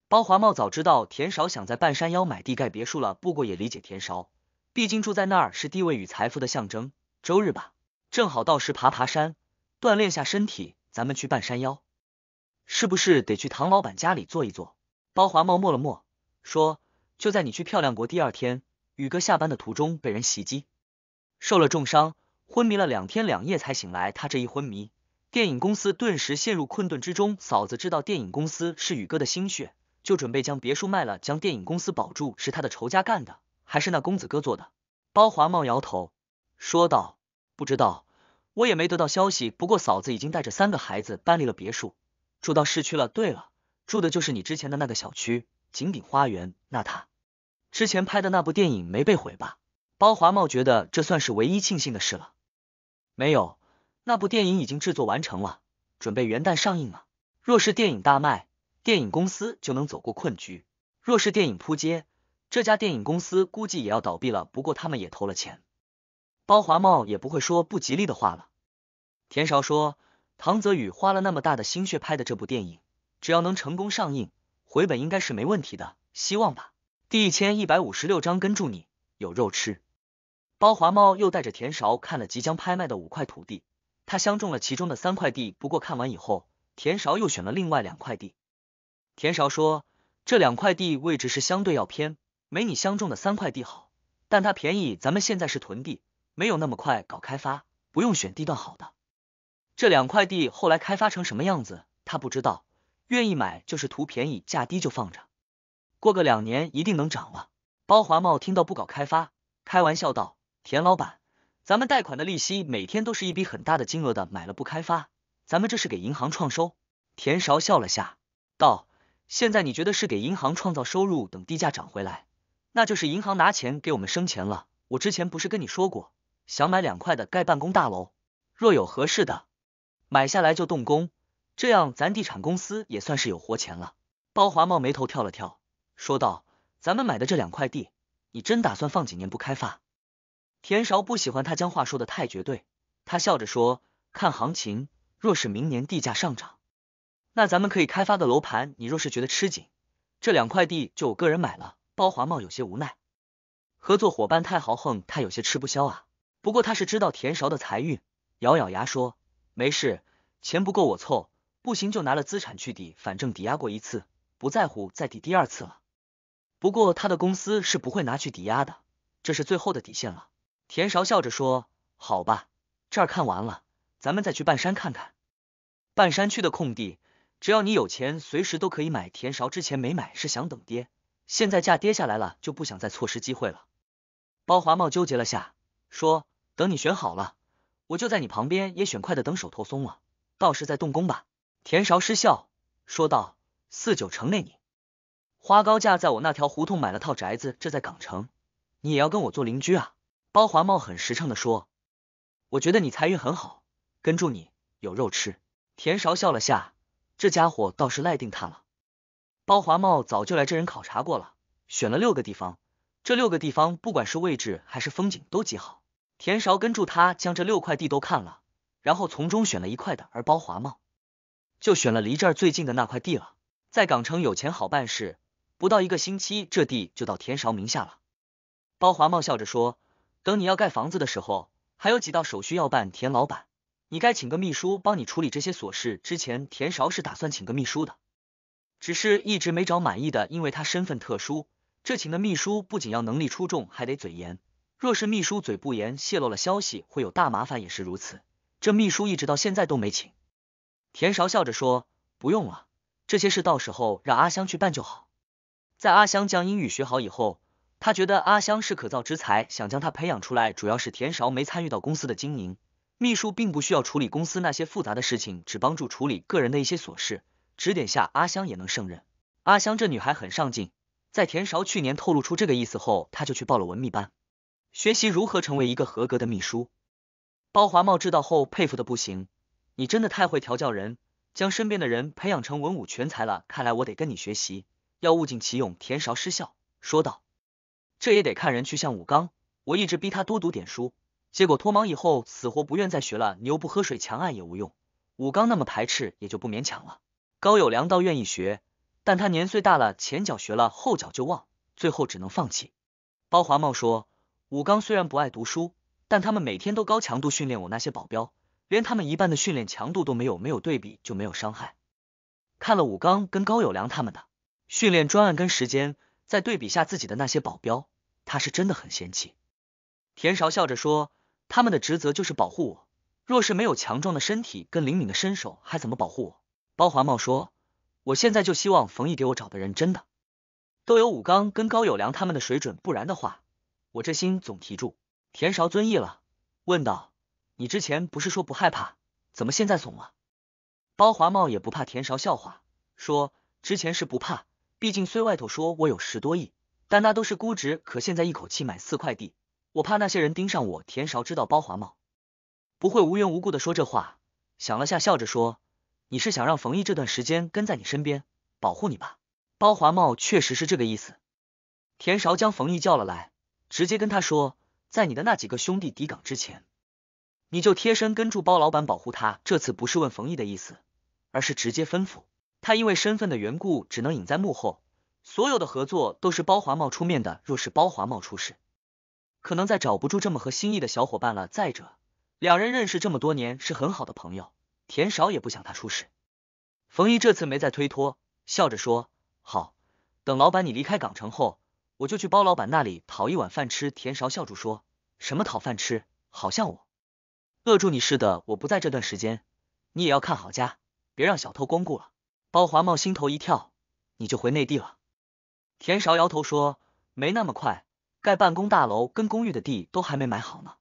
包华茂早知道田少想在半山腰买地盖别墅了，不过也理解田少，毕竟住在那儿是地位与财富的象征。周日吧，正好到时爬爬山，锻炼下身体，咱们去半山腰，是不是得去唐老板家里坐一坐？包华茂默了默，说就在你去漂亮国第二天，宇哥下班的途中被人袭击，受了重伤。昏迷了两天两夜才醒来。他这一昏迷，电影公司顿时陷入困顿之中。嫂子知道电影公司是宇哥的心血，就准备将别墅卖了，将电影公司保住。是他的仇家干的，还是那公子哥做的？包华茂摇头说道：“不知道，我也没得到消息。不过嫂子已经带着三个孩子搬离了别墅，住到市区了。对了，住的就是你之前的那个小区——锦鼎花园。那他之前拍的那部电影没被毁吧？”包华茂觉得这算是唯一庆幸的事了。没有，那部电影已经制作完成了，准备元旦上映了。若是电影大卖，电影公司就能走过困局；若是电影扑街，这家电影公司估计也要倒闭了。不过他们也投了钱，包华茂也不会说不吉利的话了。田韶说：“唐泽宇花了那么大的心血拍的这部电影，只要能成功上映，回本应该是没问题的。希望吧。”第一千一百五十六章跟住你有肉吃。包华茂又带着田勺看了即将拍卖的五块土地，他相中了其中的三块地，不过看完以后，田勺又选了另外两块地。田勺说：“这两块地位置是相对要偏，没你相中的三块地好，但它便宜。咱们现在是囤地，没有那么快搞开发，不用选地段好的。这两块地后来开发成什么样子，他不知道。愿意买就是图便宜，价低就放着，过个两年一定能涨了。”包华茂听到不搞开发，开玩笑道。田老板，咱们贷款的利息每天都是一笔很大的金额的，买了不开发，咱们这是给银行创收。田勺笑了下，道：“现在你觉得是给银行创造收入，等地价涨回来，那就是银行拿钱给我们生钱了。我之前不是跟你说过，想买两块的盖办公大楼，若有合适的，买下来就动工，这样咱地产公司也算是有活钱了。”包华茂眉头跳了跳，说道：“咱们买的这两块地，你真打算放几年不开发？”田韶不喜欢他将话说的太绝对，他笑着说：“看行情，若是明年地价上涨，那咱们可以开发的楼盘，你若是觉得吃紧，这两块地就我个人买了。”包华茂有些无奈，合作伙伴太豪横，他有些吃不消啊。不过他是知道田韶的财运，咬咬牙说：“没事，钱不够我凑，不行就拿了资产去抵，反正抵押过一次，不在乎再抵第二次了。不过他的公司是不会拿去抵押的，这是最后的底线了。”田韶笑着说：“好吧，这儿看完了，咱们再去半山看看。半山区的空地，只要你有钱，随时都可以买。田韶之前没买，是想等跌，现在价跌下来了，就不想再错失机会了。”包华茂纠结了下，说：“等你选好了，我就在你旁边也选，快的等手头松了，到时再动工吧。”田韶失笑，说道：“四九城内，你花高价在我那条胡同买了套宅子，这在港城，你也要跟我做邻居啊？”包华茂很实诚的说：“我觉得你财运很好，跟住你有肉吃。”田勺笑了下，这家伙倒是赖定他了。包华茂早就来这人考察过了，选了六个地方，这六个地方不管是位置还是风景都极好。田勺跟住他将这六块地都看了，然后从中选了一块的，而包华茂就选了离这儿最近的那块地了。在港城有钱好办事，不到一个星期，这地就到田勺名下了。包华茂笑着说。等你要盖房子的时候，还有几道手续要办。田老板，你该请个秘书帮你处理这些琐事。之前田勺是打算请个秘书的，只是一直没找满意的，因为他身份特殊，这请的秘书不仅要能力出众，还得嘴严。若是秘书嘴不严，泄露了消息，会有大麻烦，也是如此。这秘书一直到现在都没请。田勺笑着说，不用了，这些事到时候让阿香去办就好。在阿香将英语学好以后。他觉得阿香是可造之才，想将她培养出来。主要是田韶没参与到公司的经营，秘书并不需要处理公司那些复杂的事情，只帮助处理个人的一些琐事。指点下阿香也能胜任。阿香这女孩很上进，在田韶去年透露出这个意思后，她就去报了文秘班，学习如何成为一个合格的秘书。包华茂知道后佩服的不行，你真的太会调教人，将身边的人培养成文武全才了。看来我得跟你学习，要物尽其用。田韶失笑说道。这也得看人。去像武刚，我一直逼他多读点书，结果脱盲以后死活不愿再学了。牛不喝水强按也无用。武刚那么排斥，也就不勉强了。高友良倒愿意学，但他年岁大了，前脚学了，后脚就忘，最后只能放弃。包华茂说，武刚虽然不爱读书，但他们每天都高强度训练我那些保镖，连他们一半的训练强度都没有。没有对比就没有伤害。看了武刚跟高友良他们的训练专案跟时间，再对比下自己的那些保镖。他是真的很嫌弃。田韶笑着说：“他们的职责就是保护我，若是没有强壮的身体跟灵敏的身手，还怎么保护我？”包华茂说：“我现在就希望冯毅给我找的人真的都有武刚跟高友良他们的水准，不然的话，我这心总提住。”田韶遵义了，问道：“你之前不是说不害怕，怎么现在怂了？”包华茂也不怕田韶笑话，说：“之前是不怕，毕竟虽外头说我有十多亿。”但那都是估值，可现在一口气买四块地，我怕那些人盯上我。田韶知道包华茂不会无缘无故的说这话，想了下，笑着说：“你是想让冯毅这段时间跟在你身边，保护你吧？”包华茂确实是这个意思。田韶将冯毅叫了来，直接跟他说：“在你的那几个兄弟抵岗之前，你就贴身跟住包老板，保护他。”这次不是问冯毅的意思，而是直接吩咐他，因为身份的缘故，只能隐在幕后。所有的合作都是包华茂出面的，若是包华茂出事，可能再找不住这么合心意的小伙伴了。再者，两人认识这么多年，是很好的朋友，田少也不想他出事。冯毅这次没再推脱，笑着说：“好，等老板你离开港城后，我就去包老板那里讨一碗饭吃。”田少笑住说：“什么讨饭吃？好像我饿住你似的。我不在这段时间，你也要看好家，别让小偷光顾了。”包华茂心头一跳：“你就回内地了？”田韶摇头说：“没那么快，盖办公大楼跟公寓的地都还没买好呢。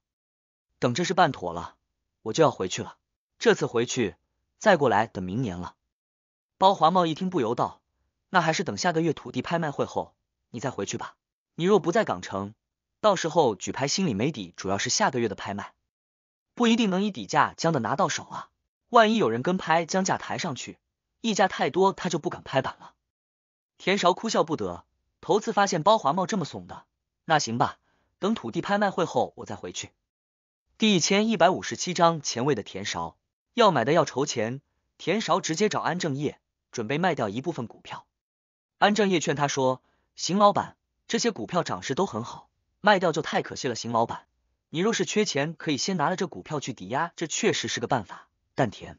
等这事办妥了，我就要回去了。这次回去，再过来等明年了。”包华茂一听，不由道：“那还是等下个月土地拍卖会后，你再回去吧。你若不在港城，到时候举牌心里没底，主要是下个月的拍卖不一定能以底价将的拿到手啊。万一有人跟拍将价抬上去，溢价太多，他就不敢拍板了。”田韶哭笑不得。头次发现包华茂这么怂的，那行吧，等土地拍卖会后我再回去。第一千一百五十七章前卫的田勺要买的要筹钱，田勺直接找安正业，准备卖掉一部分股票。安正业劝他说：“邢老板，这些股票涨势都很好，卖掉就太可惜了。邢老板，你若是缺钱，可以先拿了这股票去抵押，这确实是个办法。但田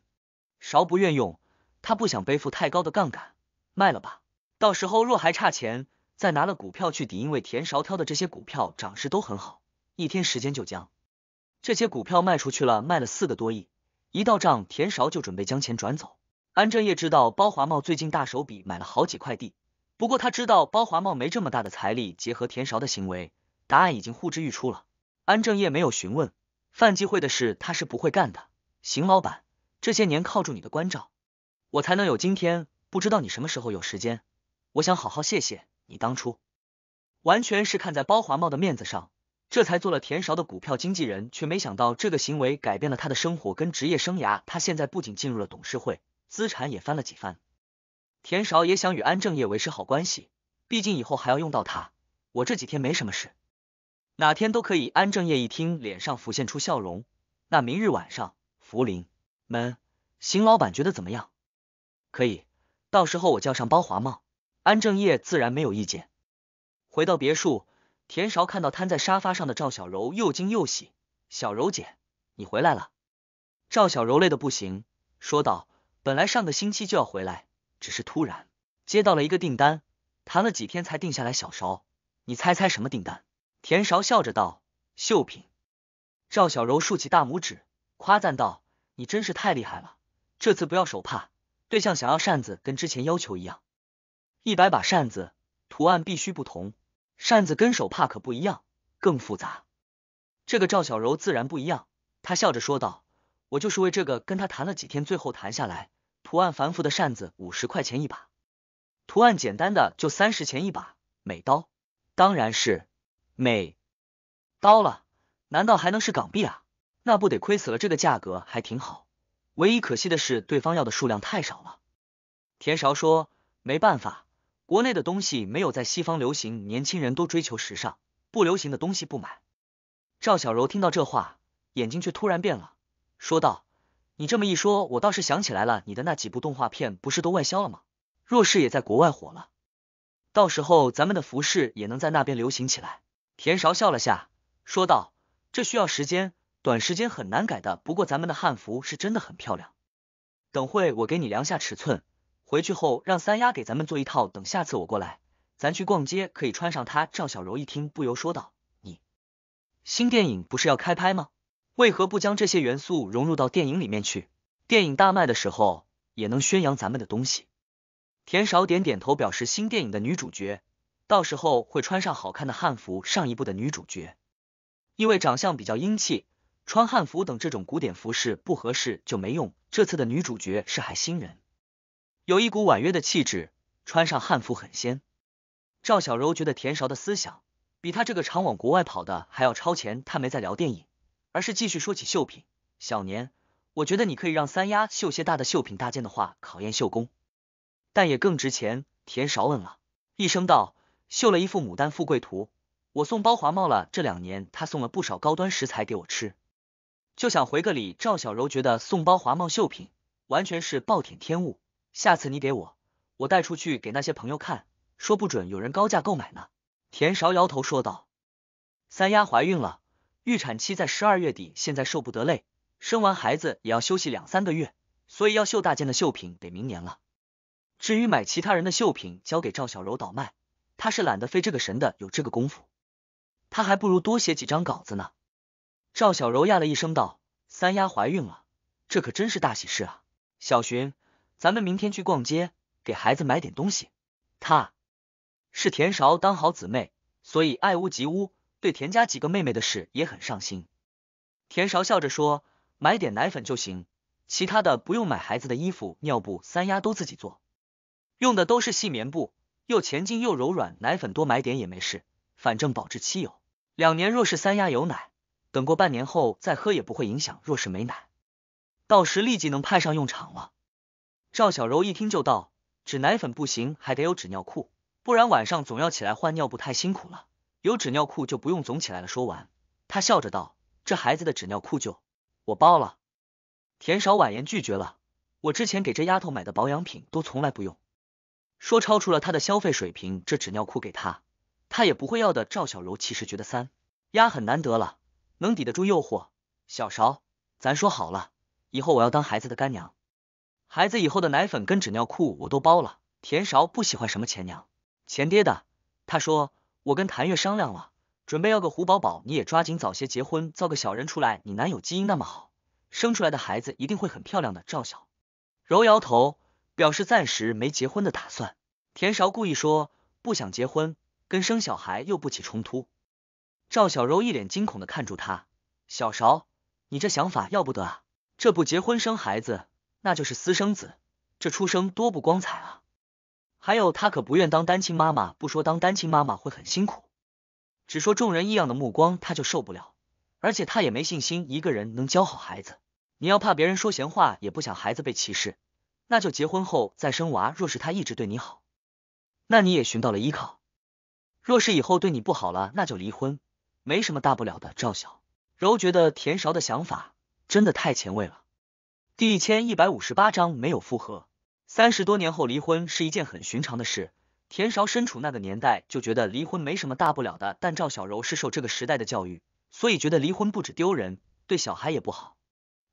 勺不愿用，他不想背负太高的杠杆，卖了吧，到时候若还差钱。”再拿了股票去抵，因为田韶挑的这些股票涨势都很好，一天时间就将这些股票卖出去了，卖了四个多亿。一到账，田韶就准备将钱转走。安正业知道包华茂最近大手笔买了好几块地，不过他知道包华茂没这么大的财力。结合田韶的行为，答案已经呼之欲出了。安正业没有询问范继会的事，他是不会干的。邢老板，这些年靠住你的关照，我才能有今天。不知道你什么时候有时间，我想好好谢谢。你当初完全是看在包华茂的面子上，这才做了田韶的股票经纪人，却没想到这个行为改变了他的生活跟职业生涯。他现在不仅进入了董事会，资产也翻了几番。田韶也想与安正业维持好关系，毕竟以后还要用到他。我这几天没什么事，哪天都可以。安正业一听，脸上浮现出笑容。那明日晚上，福临们，邢老板觉得怎么样？可以，到时候我叫上包华茂。安正业自然没有意见。回到别墅，田韶看到瘫在沙发上的赵小柔，又惊又喜：“小柔姐，你回来了。”赵小柔累得不行，说道：“本来上个星期就要回来，只是突然接到了一个订单，谈了几天才定下来。”小勺，你猜猜什么订单？田韶笑着道：“绣品。”赵小柔竖起大拇指，夸赞道：“你真是太厉害了！这次不要手帕，对象想要扇子，跟之前要求一样。”一百把扇子，图案必须不同。扇子跟手帕可不一样，更复杂。这个赵小柔自然不一样。她笑着说道：“我就是为这个跟他谈了几天，最后谈下来，图案繁复的扇子五十块钱一把，图案简单的就三十钱一把。美刀，当然是美刀了。难道还能是港币啊？那不得亏死了。这个价格还挺好，唯一可惜的是对方要的数量太少了。”田韶说：“没办法。”国内的东西没有在西方流行，年轻人都追求时尚，不流行的东西不买。赵小柔听到这话，眼睛却突然变了，说道：“你这么一说，我倒是想起来了，你的那几部动画片不是都外销了吗？若是也在国外火了，到时候咱们的服饰也能在那边流行起来。”田韶笑了下，说道：“这需要时间，短时间很难改的。不过咱们的汉服是真的很漂亮，等会我给你量下尺寸。”回去后让三丫给咱们做一套，等下次我过来，咱去逛街可以穿上它。赵小柔一听，不由说道：“你新电影不是要开拍吗？为何不将这些元素融入到电影里面去？电影大卖的时候也能宣扬咱们的东西。”田少点点头，表示新电影的女主角到时候会穿上好看的汉服。上一部的女主角因为长相比较英气，穿汉服等这种古典服饰不合适就没用。这次的女主角是海星人。有一股婉约的气质，穿上汉服很仙。赵小柔觉得田韶的思想比他这个常往国外跑的还要超前。他没在聊电影，而是继续说起绣品。小年，我觉得你可以让三丫绣些大的绣品大件的话，考验绣工，但也更值钱。田韶问了一声道，绣了一幅牡丹富贵图，我送包华茂了。这两年他送了不少高端食材给我吃，就想回个礼。赵小柔觉得送包华茂绣品完全是暴殄天物。下次你给我，我带出去给那些朋友看，说不准有人高价购买呢。田勺摇头说道：“三丫怀孕了，预产期在十二月底，现在受不得累，生完孩子也要休息两三个月，所以要绣大件的绣品得明年了。至于买其他人的绣品交给赵小柔倒卖，她是懒得费这个神的，有这个功夫，她还不如多写几张稿子呢。”赵小柔呀了一声道：“三丫怀孕了，这可真是大喜事啊，小寻。”咱们明天去逛街，给孩子买点东西。他是田勺当好姊妹，所以爱屋及乌，对田家几个妹妹的事也很上心。田勺笑着说：“买点奶粉就行，其他的不用买。孩子的衣服、尿布，三丫都自己做，用的都是细棉布，又前进又柔软。奶粉多买点也没事，反正保质期有两年。若是三丫有奶，等过半年后再喝也不会影响；若是没奶，到时立即能派上用场了。”赵小柔一听就道，纸奶粉不行，还得有纸尿裤，不然晚上总要起来换尿布，太辛苦了。有纸尿裤就不用总起来了。说完，他笑着道：“这孩子的纸尿裤就我包了。”田少婉言拒绝了，我之前给这丫头买的保养品都从来不用，说超出了她的消费水平，这纸尿裤给她，她也不会要的。赵小柔其实觉得三丫很难得了，能抵得住诱惑。小勺，咱说好了，以后我要当孩子的干娘。孩子以后的奶粉跟纸尿裤我都包了。田韶不喜欢什么前娘前爹的，他说我跟谭月商量了，准备要个虎宝宝。你也抓紧早些结婚，造个小人出来。你男友基因那么好，生出来的孩子一定会很漂亮的。赵小柔摇头，表示暂时没结婚的打算。田韶故意说不想结婚，跟生小孩又不起冲突。赵小柔一脸惊恐的看住他，小勺，你这想法要不得啊，这不结婚生孩子。那就是私生子，这出生多不光彩啊！还有，他可不愿当单亲妈妈，不说当单亲妈妈会很辛苦，只说众人异样的目光他就受不了。而且他也没信心一个人能教好孩子。你要怕别人说闲话，也不想孩子被歧视，那就结婚后再生娃。若是他一直对你好，那你也寻到了依靠；若是以后对你不好了，那就离婚，没什么大不了的。赵小柔觉得田韶的想法真的太前卫了。第一千一百五十八章没有复合。三十多年后离婚是一件很寻常的事。田韶身处那个年代就觉得离婚没什么大不了的，但赵小柔是受这个时代的教育，所以觉得离婚不止丢人，对小孩也不好。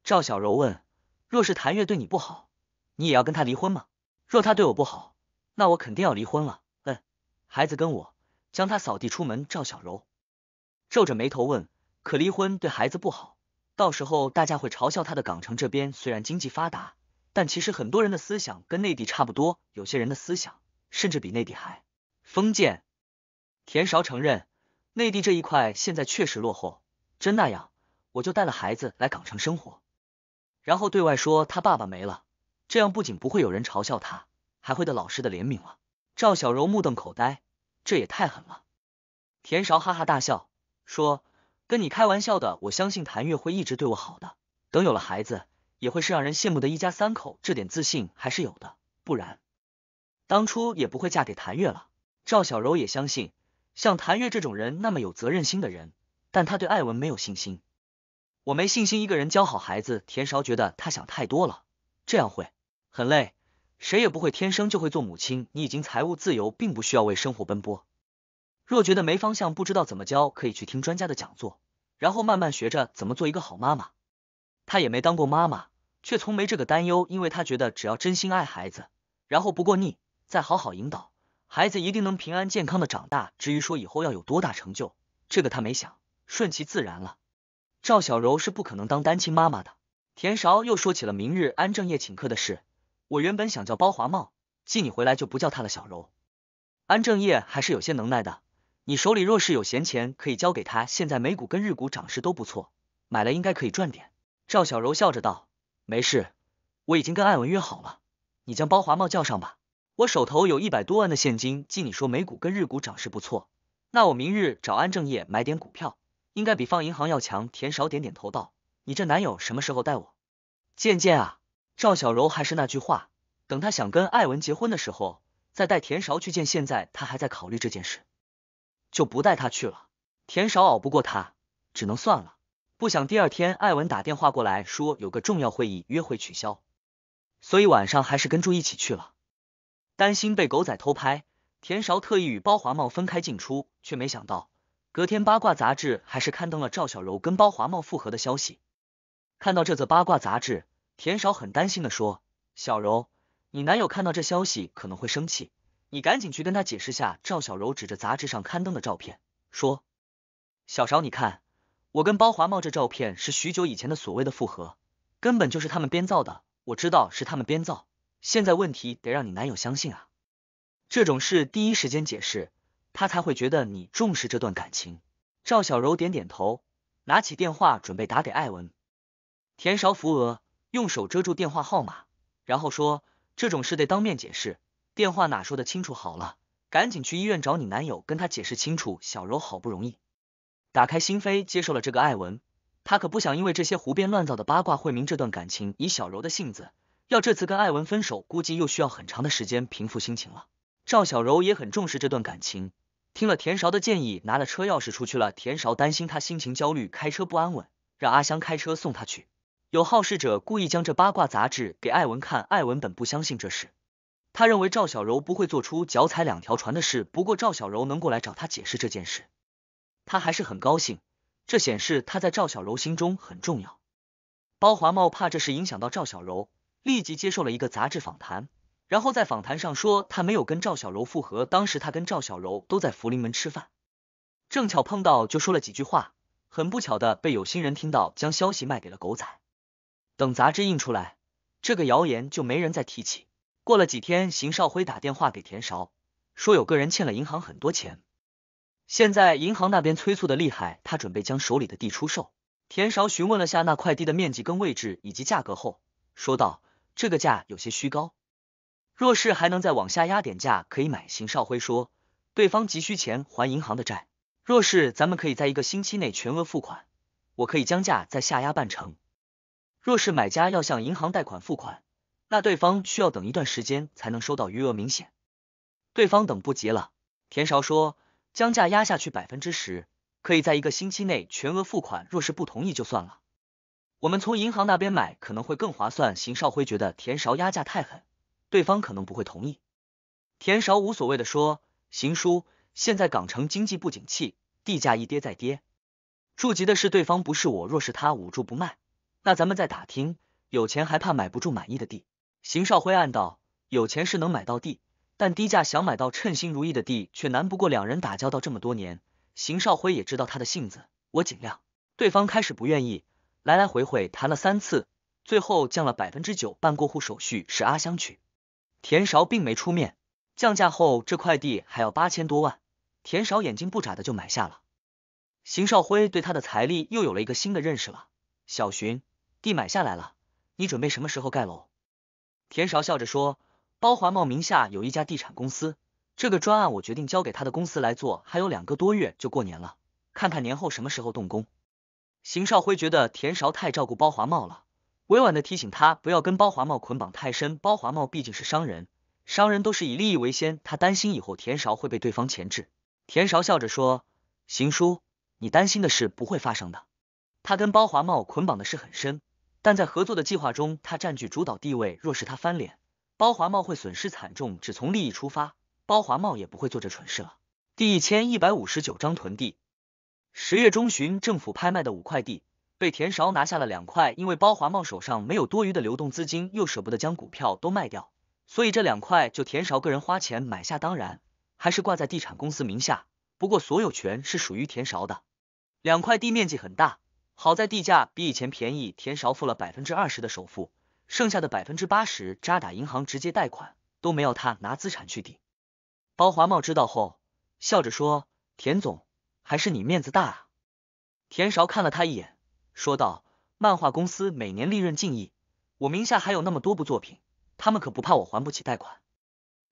赵小柔问：“若是谭月对你不好，你也要跟他离婚吗？”“若他对我不好，那我肯定要离婚了。”“嗯，孩子跟我将他扫地出门。”赵小柔皱着眉头问：“可离婚对孩子不好？”到时候大家会嘲笑他的港城这边虽然经济发达，但其实很多人的思想跟内地差不多，有些人的思想甚至比内地还封建。田韶承认，内地这一块现在确实落后。真那样，我就带了孩子来港城生活，然后对外说他爸爸没了，这样不仅不会有人嘲笑他，还会得老师的怜悯了。赵小柔目瞪口呆，这也太狠了。田韶哈哈大笑，说。跟你开玩笑的，我相信谭月会一直对我好的，等有了孩子，也会是让人羡慕的一家三口，这点自信还是有的，不然当初也不会嫁给谭月了。赵小柔也相信像谭月这种人那么有责任心的人，但她对艾文没有信心，我没信心一个人教好孩子。田韶觉得他想太多了，这样会很累，谁也不会天生就会做母亲。你已经财务自由，并不需要为生活奔波。若觉得没方向，不知道怎么教，可以去听专家的讲座，然后慢慢学着怎么做一个好妈妈。她也没当过妈妈，却从没这个担忧，因为她觉得只要真心爱孩子，然后不过逆，再好好引导，孩子一定能平安健康的长大。至于说以后要有多大成就，这个她没想，顺其自然了。赵小柔是不可能当单亲妈妈的。田勺又说起了明日安正业请客的事，我原本想叫包华茂，见你回来就不叫他了。小柔，安正业还是有些能耐的。你手里若是有闲钱，可以交给他。现在美股跟日股涨势都不错，买了应该可以赚点。赵小柔笑着道：“没事，我已经跟艾文约好了，你将包华茂叫上吧。我手头有一百多万的现金。既你说美股跟日股涨势不错，那我明日找安正业买点股票，应该比放银行要强。”田少点点头道：“你这男友什么时候带我渐渐啊？”赵小柔还是那句话，等她想跟艾文结婚的时候再带田少去见。现在她还在考虑这件事。就不带他去了，田少熬不过他，只能算了。不想第二天艾文打电话过来，说有个重要会议约会取消，所以晚上还是跟住一起去了。担心被狗仔偷拍，田少特意与包华茂分开进出，却没想到隔天八卦杂志还是刊登了赵小柔跟包华茂复合的消息。看到这则八卦杂志，田少很担心的说：“小柔，你男友看到这消息可能会生气。”你赶紧去跟他解释下。赵小柔指着杂志上刊登的照片，说：“小勺，你看，我跟包华茂这照片是许久以前的所谓的复合，根本就是他们编造的。我知道是他们编造，现在问题得让你男友相信啊。这种事第一时间解释，他才会觉得你重视这段感情。”赵小柔点点头，拿起电话准备打给艾文。田韶扶额，用手遮住电话号码，然后说：“这种事得当面解释。”电话哪说的清楚好了，赶紧去医院找你男友，跟他解释清楚。小柔好不容易打开心扉，接受了这个艾文，她可不想因为这些胡编乱造的八卦惠明这段感情。以小柔的性子，要这次跟艾文分手，估计又需要很长的时间平复心情了。赵小柔也很重视这段感情，听了田勺的建议，拿了车钥匙出去了。田勺担心她心情焦虑，开车不安稳，让阿香开车送她去。有好事者故意将这八卦杂志给艾文看，艾文本不相信这事。他认为赵小柔不会做出脚踩两条船的事，不过赵小柔能过来找他解释这件事，他还是很高兴，这显示他在赵小柔心中很重要。包华茂怕这事影响到赵小柔，立即接受了一个杂志访谈，然后在访谈上说他没有跟赵小柔复合，当时他跟赵小柔都在福临门吃饭，正巧碰到就说了几句话，很不巧的被有心人听到，将消息卖给了狗仔。等杂志印出来，这个谣言就没人再提起。过了几天，邢少辉打电话给田韶，说有个人欠了银行很多钱，现在银行那边催促的厉害，他准备将手里的地出售。田韶询问了下那块地的面积跟位置以及价格后，说道：“这个价有些虚高，若是还能再往下压点价，可以买。”邢少辉说：“对方急需钱还银行的债，若是咱们可以在一个星期内全额付款，我可以将价再下压半成。若是买家要向银行贷款付款。”那对方需要等一段时间才能收到余额明显，对方等不及了。田韶说，将价压下去百分之十，可以在一个星期内全额付款。若是不同意就算了，我们从银行那边买可能会更划算。邢少辉觉得田韶压价太狠，对方可能不会同意。田韶无所谓的说，邢叔，现在港城经济不景气，地价一跌再跌。触急的是对方不是我，若是他捂住不卖，那咱们再打听，有钱还怕买不住满意的地？邢少辉暗道：有钱是能买到地，但低价想买到称心如意的地却难。不过两人打交道这么多年，邢少辉也知道他的性子。我尽量。对方开始不愿意，来来回回谈了三次，最后降了百分之九。办过户手续是阿香去，田韶并没出面。降价后这块地还要八千多万，田韶眼睛不眨的就买下了。邢少辉对他的财力又有了一个新的认识了。小寻，地买下来了，你准备什么时候盖楼？田韶笑着说：“包华茂名下有一家地产公司，这个专案我决定交给他的公司来做。还有两个多月就过年了，看看年后什么时候动工。”邢少辉觉得田韶太照顾包华茂了，委婉的提醒他不要跟包华茂捆绑太深。包华茂毕竟是商人，商人都是以利益为先。他担心以后田韶会被对方钳制。田韶笑着说：“邢叔，你担心的事不会发生的。他跟包华茂捆绑的事很深。”但在合作的计划中，他占据主导地位。若是他翻脸，包华茂会损失惨重。只从利益出发，包华茂也不会做这蠢事了。第一千一百五十九章囤地。十月中旬，政府拍卖的五块地被田韶拿下了两块。因为包华茂手上没有多余的流动资金，又舍不得将股票都卖掉，所以这两块就田韶个人花钱买下，当然还是挂在地产公司名下，不过所有权是属于田韶的。两块地面积很大。好在地价比以前便宜，田韶付了百分之二十的首付，剩下的百分之八十渣打银行直接贷款，都没要他拿资产去抵。包华茂知道后，笑着说：“田总，还是你面子大啊。”田韶看了他一眼，说道：“漫画公司每年利润近亿，我名下还有那么多部作品，他们可不怕我还不起贷款。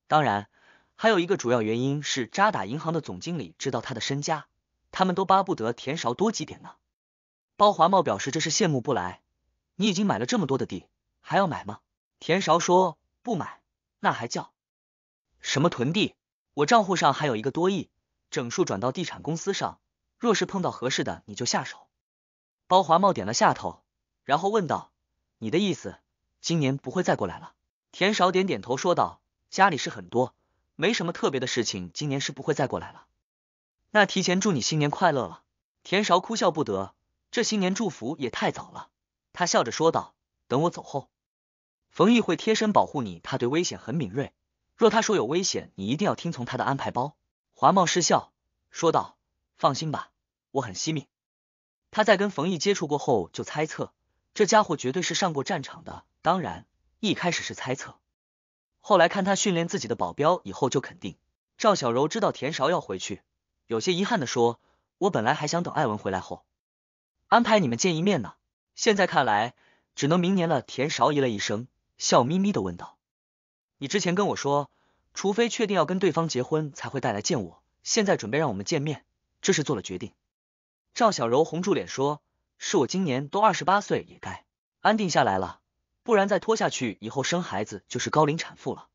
当然，还有一个主要原因是渣打银行的总经理知道他的身家，他们都巴不得田韶多几点呢。”包华茂表示：“这是羡慕不来，你已经买了这么多的地，还要买吗？”田韶说：“不买，那还叫什么囤地？我账户上还有一个多亿，整数转到地产公司上。若是碰到合适的，你就下手。”包华茂点了下头，然后问道：“你的意思，今年不会再过来了？”田勺点点头说道：“家里事很多，没什么特别的事情，今年是不会再过来了。那提前祝你新年快乐了。”田勺哭笑不得。这新年祝福也太早了，他笑着说道：“等我走后，冯毅会贴身保护你。他对危险很敏锐，若他说有危险，你一定要听从他的安排。”包华茂失笑说道：“放心吧，我很惜命。”他在跟冯毅接触过后，就猜测这家伙绝对是上过战场的。当然，一开始是猜测，后来看他训练自己的保镖以后就肯定。赵小柔知道田韶要回去，有些遗憾的说：“我本来还想等艾文回来后。”安排你们见一面呢，现在看来只能明年了。田韶咦了一声，笑眯眯的问道：“你之前跟我说，除非确定要跟对方结婚，才会带来见我。现在准备让我们见面，这是做了决定。”赵小柔红住脸说：“是我今年都二十八岁，也该安定下来了，不然再拖下去，以后生孩子就是高龄产妇了。”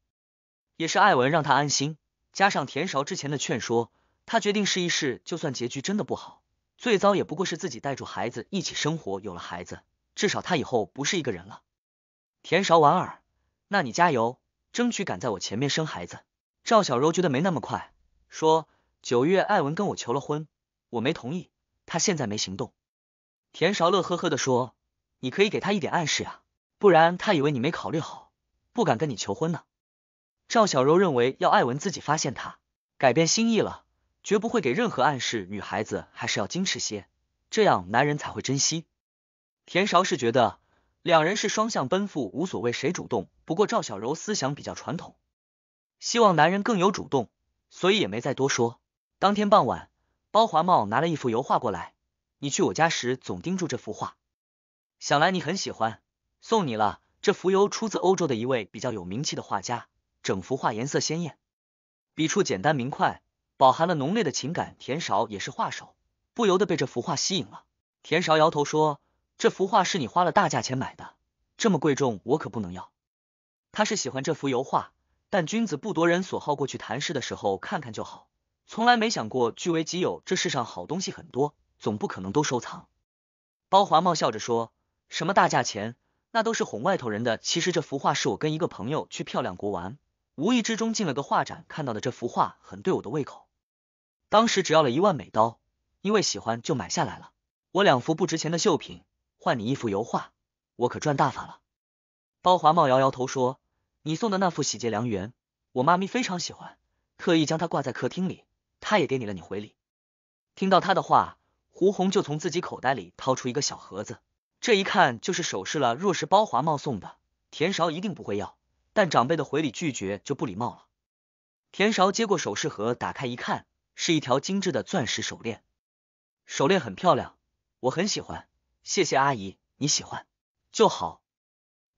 也是艾文让她安心，加上田韶之前的劝说，她决定试一试，就算结局真的不好。最糟也不过是自己带住孩子一起生活，有了孩子，至少他以后不是一个人了。田韶莞尔，那你加油，争取赶在我前面生孩子。赵小柔觉得没那么快，说九月艾文跟我求了婚，我没同意，他现在没行动。田韶乐呵呵的说，你可以给他一点暗示啊，不然他以为你没考虑好，不敢跟你求婚呢。赵小柔认为要艾文自己发现他改变心意了。绝不会给任何暗示，女孩子还是要矜持些，这样男人才会珍惜。田韶是觉得两人是双向奔赴，无所谓谁主动。不过赵小柔思想比较传统，希望男人更有主动，所以也没再多说。当天傍晚，包华茂拿了一幅油画过来，你去我家时总盯住这幅画，想来你很喜欢，送你了。这幅油出自欧洲的一位比较有名气的画家，整幅画颜色鲜艳，笔触简单明快。饱含了浓烈的情感，田韶也是画手，不由得被这幅画吸引了。田韶摇头说：“这幅画是你花了大价钱买的，这么贵重，我可不能要。”他是喜欢这幅油画，但君子不夺人所好。过去谈事的时候看看就好，从来没想过据为己有。这世上好东西很多，总不可能都收藏。包华茂笑着说：“什么大价钱，那都是哄外头人的。其实这幅画是我跟一个朋友去漂亮国玩，无意之中进了个画展，看到的这幅画很对我的胃口。”当时只要了一万美刀，因为喜欢就买下来了。我两幅不值钱的绣品换你一幅油画，我可赚大发了。包华茂摇摇头说：“你送的那幅《喜结良缘》，我妈咪非常喜欢，特意将它挂在客厅里。她也给你了你回礼。”听到他的话，胡红就从自己口袋里掏出一个小盒子，这一看就是首饰了。若是包华茂送的，田韶一定不会要，但长辈的回礼拒绝就不礼貌了。田韶接过首饰盒，打开一看。是一条精致的钻石手链，手链很漂亮，我很喜欢。谢谢阿姨，你喜欢就好。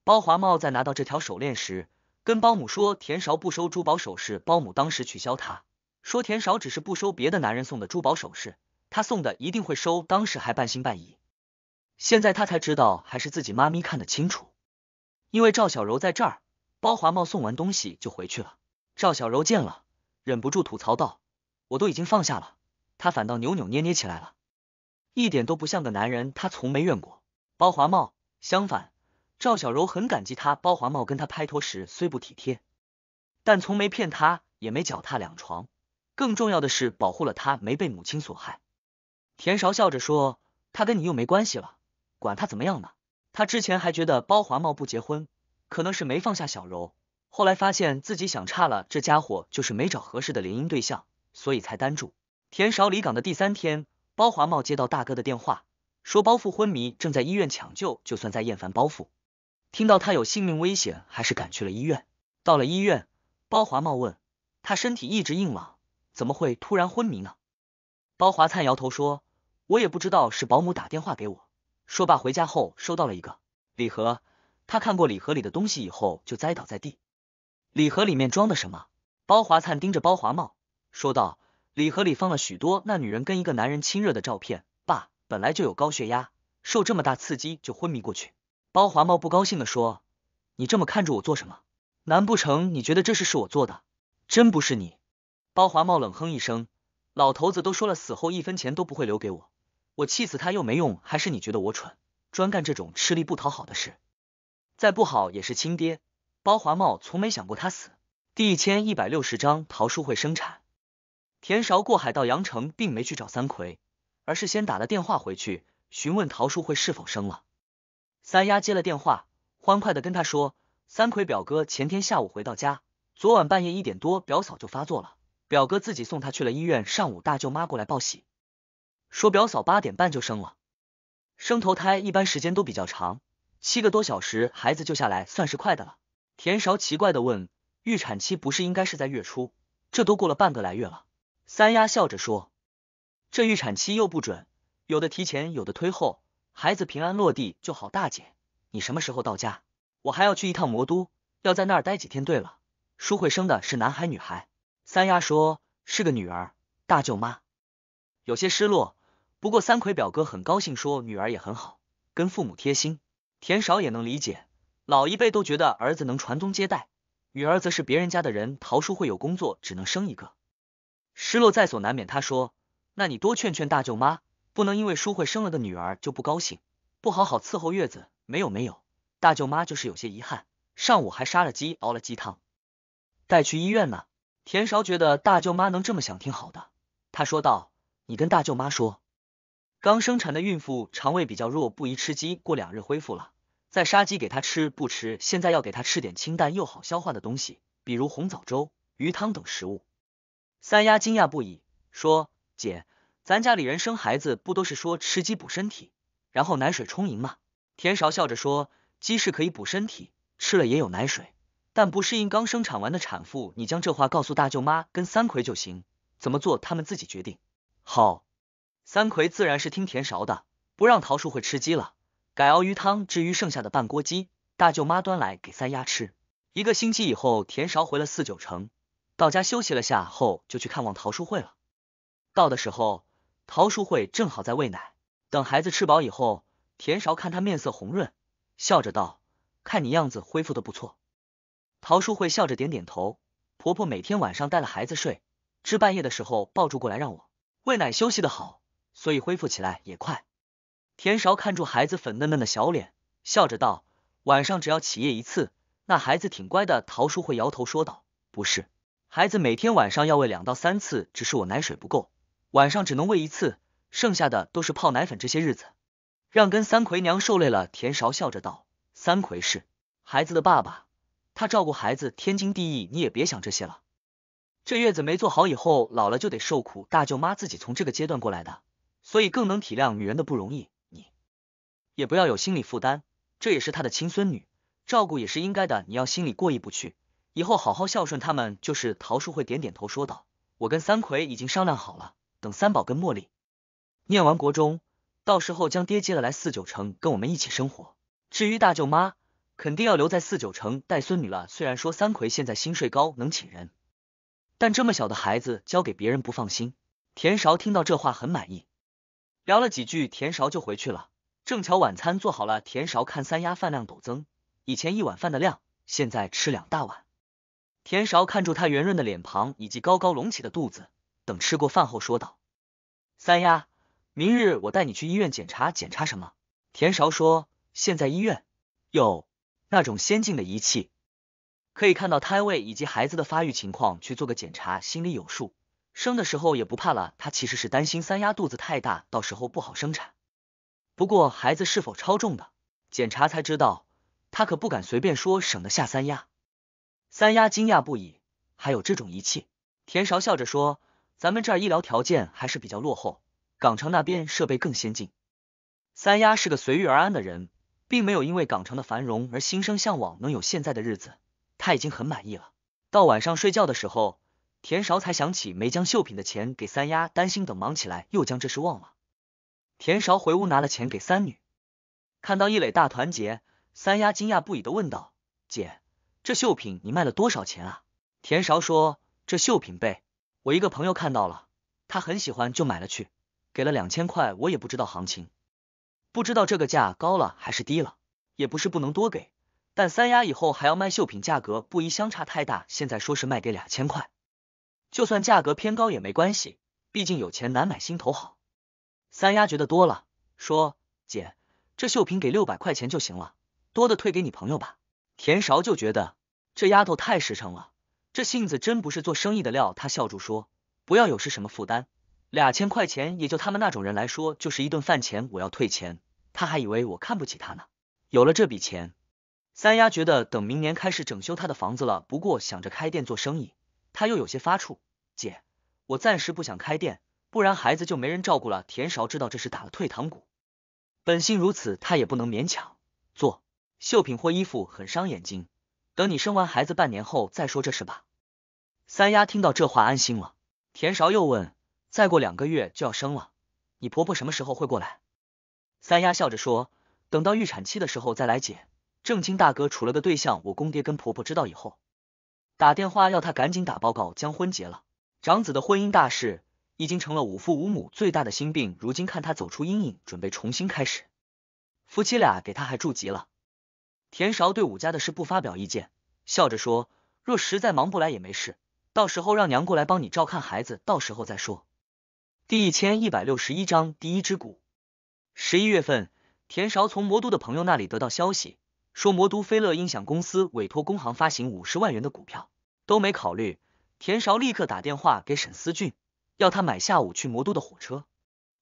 包华茂在拿到这条手链时，跟包母说田韶不收珠宝首饰，包母当时取消他说田韶只是不收别的男人送的珠宝首饰，他送的一定会收。当时还半信半疑，现在他才知道还是自己妈咪看得清楚。因为赵小柔在这儿，包华茂送完东西就回去了。赵小柔见了，忍不住吐槽道。我都已经放下了，他反倒扭扭捏捏起来了，一点都不像个男人。他从没怨过包华茂，相反，赵小柔很感激他。包华茂跟他拍拖时虽不体贴，但从没骗他，也没脚踏两床。更重要的是保护了他没被母亲所害。田韶笑着说，他跟你又没关系了，管他怎么样呢？他之前还觉得包华茂不结婚，可能是没放下小柔，后来发现自己想差了，这家伙就是没找合适的联姻对象。所以才单住。田少离岗的第三天，包华茂接到大哥的电话，说包父昏迷，正在医院抢救。就算再厌烦包父，听到他有性命危险，还是赶去了医院。到了医院，包华茂问他身体一直硬朗，怎么会突然昏迷呢？包华灿摇头说，我也不知道。是保姆打电话给我，说爸回家后收到了一个礼盒。他看过礼盒里的东西以后，就栽倒在地。礼盒里面装的什么？包华灿盯着包华茂。说道：“礼盒里放了许多那女人跟一个男人亲热的照片。”爸本来就有高血压，受这么大刺激就昏迷过去。包华茂不高兴的说：“你这么看着我做什么？难不成你觉得这事是我做的？真不是你。”包华茂冷哼一声：“老头子都说了，死后一分钱都不会留给我，我气死他又没用，还是你觉得我蠢，专干这种吃力不讨好的事。再不好也是亲爹。”包华茂从没想过他死。第一千一百六十章桃树会生产。田韶过海到阳城，并没去找三魁，而是先打了电话回去询问桃树会是否生了。三丫接了电话，欢快的跟他说：“三魁表哥前天下午回到家，昨晚半夜一点多，表嫂就发作了，表哥自己送她去了医院。上午大舅妈过来报喜，说表嫂八点半就生了。生头胎一般时间都比较长，七个多小时孩子救下来算是快的了。”田韶奇怪的问：“预产期不是应该是在月初？这都过了半个来月了。”三丫笑着说：“这预产期又不准，有的提前，有的推后，孩子平安落地就好。”大姐，你什么时候到家？我还要去一趟魔都，要在那儿待几天。对了，舒慧生的是男孩女孩？三丫说是个女儿。大舅妈有些失落，不过三魁表哥很高兴，说女儿也很好，跟父母贴心。田少也能理解，老一辈都觉得儿子能传宗接代，女儿则是别人家的人。桃叔会有工作，只能生一个。失落在所难免，他说：“那你多劝劝大舅妈，不能因为淑慧生了个女儿就不高兴，不好好伺候月子。”没有没有，大舅妈就是有些遗憾。上午还杀了鸡，熬了鸡汤，带去医院呢。田韶觉得大舅妈能这么想挺好的，他说道：“你跟大舅妈说，刚生产的孕妇肠胃比较弱，不宜吃鸡，过两日恢复了再杀鸡给她吃。不吃，现在要给她吃点清淡又好消化的东西，比如红枣粥、鱼汤等食物。”三丫惊讶不已，说：“姐，咱家里人生孩子不都是说吃鸡补身体，然后奶水充盈吗？”田勺笑着说：“鸡是可以补身体，吃了也有奶水，但不适应刚生产完的产妇。你将这话告诉大舅妈跟三葵就行，怎么做他们自己决定。”好，三葵自然是听田勺的，不让桃树会吃鸡了，改熬鱼汤。至于剩下的半锅鸡，大舅妈端来给三丫吃。一个星期以后，田勺回了四九城。到家休息了下后，就去看望陶淑慧了。到的时候，陶淑慧正好在喂奶。等孩子吃饱以后，田韶看她面色红润，笑着道：“看你样子恢复的不错。”陶淑慧笑着点点头：“婆婆每天晚上带了孩子睡，至半夜的时候抱住过来让我喂奶，休息的好，所以恢复起来也快。”田韶看住孩子粉嫩嫩的小脸，笑着道：“晚上只要起夜一次，那孩子挺乖的。”陶淑慧摇头说道：“不是。”孩子每天晚上要喂两到三次，只是我奶水不够，晚上只能喂一次，剩下的都是泡奶粉。这些日子让跟三葵娘受累了。田韶笑着道：“三葵是孩子的爸爸，他照顾孩子天经地义，你也别想这些了。这月子没做好，以后老了就得受苦。大舅妈自己从这个阶段过来的，所以更能体谅女人的不容易。你也不要有心理负担，这也是他的亲孙女，照顾也是应该的。你要心里过意不去。”以后好好孝顺他们，就是桃树会点点头说道。我跟三奎已经商量好了，等三宝跟茉莉念完国中，到时候将爹接了来四九城跟我们一起生活。至于大舅妈，肯定要留在四九城带孙女了。虽然说三奎现在薪水高，能请人，但这么小的孩子交给别人不放心。田勺听到这话很满意，聊了几句，田勺就回去了。正巧晚餐做好了，田勺看三丫饭量陡增，以前一碗饭的量，现在吃两大碗。田勺看住他圆润的脸庞以及高高隆起的肚子，等吃过饭后说道：“三丫，明日我带你去医院检查，检查什么？”田勺说：“现在医院有那种先进的仪器，可以看到胎位以及孩子的发育情况，去做个检查，心里有数，生的时候也不怕了。”他其实是担心三丫肚子太大，到时候不好生产。不过孩子是否超重的，检查才知道，他可不敢随便说，省得吓三丫。三丫惊讶不已，还有这种仪器？田韶笑着说：“咱们这儿医疗条件还是比较落后，港城那边设备更先进。”三丫是个随遇而安的人，并没有因为港城的繁荣而心生向往，能有现在的日子，他已经很满意了。到晚上睡觉的时候，田韶才想起没将绣品的钱给三丫，担心等忙起来又将这事忘了。田韶回屋拿了钱给三女，看到一垒大团结，三丫惊讶不已的问道：“姐。”这绣品你卖了多少钱啊？田韶说，这绣品被我一个朋友看到了，他很喜欢，就买了去，给了两千块，我也不知道行情，不知道这个价高了还是低了，也不是不能多给，但三丫以后还要卖绣品，价格不宜相差太大，现在说是卖给两千块，就算价格偏高也没关系，毕竟有钱难买心头好。三丫觉得多了，说姐，这绣品给六百块钱就行了，多的退给你朋友吧。田韶就觉得这丫头太实诚了，这性子真不是做生意的料。他笑住说：“不要有是什么负担，俩千块钱也就他们那种人来说就是一顿饭钱。我要退钱，他还以为我看不起他呢。”有了这笔钱，三丫觉得等明年开始整修他的房子了。不过想着开店做生意，他又有些发怵。姐，我暂时不想开店，不然孩子就没人照顾了。田韶知道这是打了退堂鼓，本性如此，他也不能勉强做。绣品或衣服很伤眼睛，等你生完孩子半年后再说这事吧。三丫听到这话安心了。田韶又问：“再过两个月就要生了，你婆婆什么时候会过来？”三丫笑着说：“等到预产期的时候再来解。正清大哥处了个对象，我公爹跟婆婆知道以后，打电话要他赶紧打报告将婚结了。长子的婚姻大事已经成了五父五母最大的心病，如今看他走出阴影，准备重新开始，夫妻俩给他还祝急了。田韶对武家的事不发表意见，笑着说：“若实在忙不来也没事，到时候让娘过来帮你照看孩子，到时候再说。”第一千一百六十一章第一只股。十一月份，田韶从魔都的朋友那里得到消息，说魔都飞乐音响公司委托工行发行五十万元的股票，都没考虑。田韶立刻打电话给沈思俊，要他买下午去魔都的火车。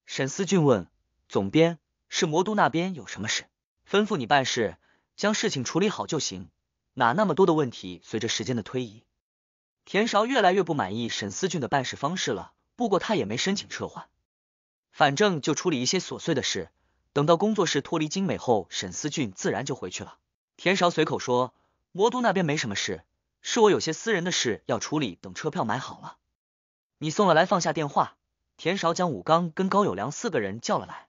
沈思俊问：“总编是魔都那边有什么事？吩咐你办事。”将事情处理好就行，哪那么多的问题？随着时间的推移，田韶越来越不满意沈思俊的办事方式了。不过他也没申请撤换，反正就处理一些琐碎的事。等到工作室脱离精美后，沈思俊自然就回去了。田韶随口说：“魔都那边没什么事，是我有些私人的事要处理。等车票买好了，你送了来，放下电话。”田韶将武刚跟高友良四个人叫了来。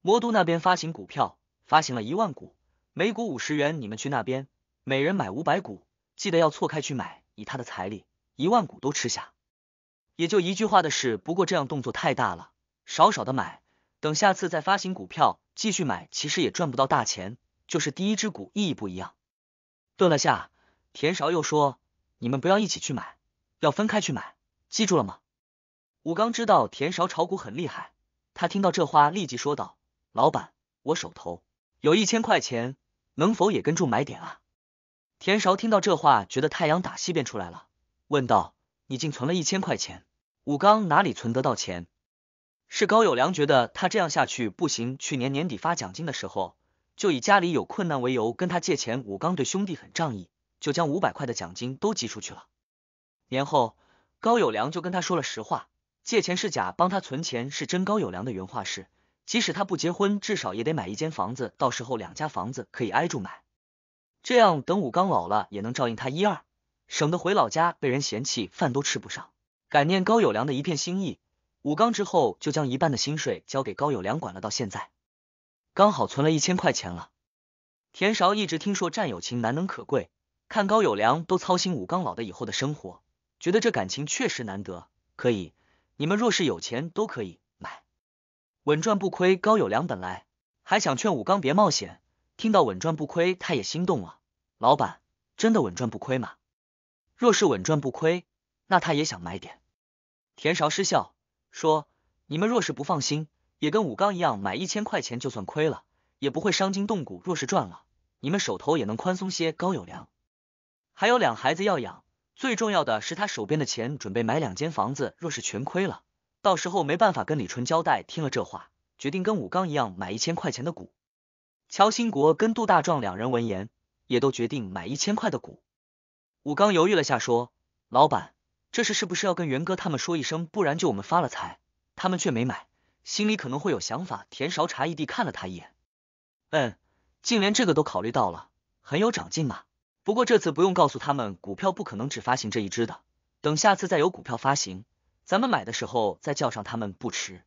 魔都那边发行股票，发行了一万股。每股五十元，你们去那边，每人买五百股，记得要错开去买。以他的财力，一万股都吃下，也就一句话的事。不过这样动作太大了，少少的买，等下次再发行股票继续买，其实也赚不到大钱，就是第一只股意义不一样。顿了下，田勺又说：“你们不要一起去买，要分开去买，记住了吗？”武刚知道田勺炒股很厉害，他听到这话立即说道：“老板，我手头有一千块钱。”能否也跟住买点啊？田韶听到这话，觉得太阳打西边出来了，问道：“你竟存了一千块钱？武刚哪里存得到钱？是高友良觉得他这样下去不行，去年年底发奖金的时候，就以家里有困难为由跟他借钱。武刚对兄弟很仗义，就将五百块的奖金都寄出去了。年后，高友良就跟他说了实话，借钱是假，帮他存钱是真。高友良的原话是。”即使他不结婚，至少也得买一间房子，到时候两家房子可以挨住买，这样等武刚老了也能照应他一二，省得回老家被人嫌弃，饭都吃不上。感念高友良的一片心意，武刚之后就将一半的薪水交给高友良管了，到现在刚好存了一千块钱了。田韶一直听说战友情难能可贵，看高友良都操心武刚老的以后的生活，觉得这感情确实难得，可以，你们若是有钱都可以。稳赚不亏，高有良本来还想劝武刚别冒险，听到稳赚不亏，他也心动了。老板，真的稳赚不亏吗？若是稳赚不亏，那他也想买点。田韶失笑说：“你们若是不放心，也跟武刚一样买一千块钱，就算亏了，也不会伤筋动骨。若是赚了，你们手头也能宽松些。”高有良还有两孩子要养，最重要的是他手边的钱准备买两间房子，若是全亏了。到时候没办法跟李纯交代，听了这话，决定跟武刚一样买一千块钱的股。乔兴国跟杜大壮两人闻言，也都决定买一千块的股。武刚犹豫了下，说：“老板，这事是不是要跟元哥他们说一声？不然就我们发了财，他们却没买，心里可能会有想法。”田勺茶异地看了他一眼，嗯，竟连这个都考虑到了，很有长进嘛。不过这次不用告诉他们，股票不可能只发行这一只的，等下次再有股票发行。咱们买的时候再叫上他们不迟。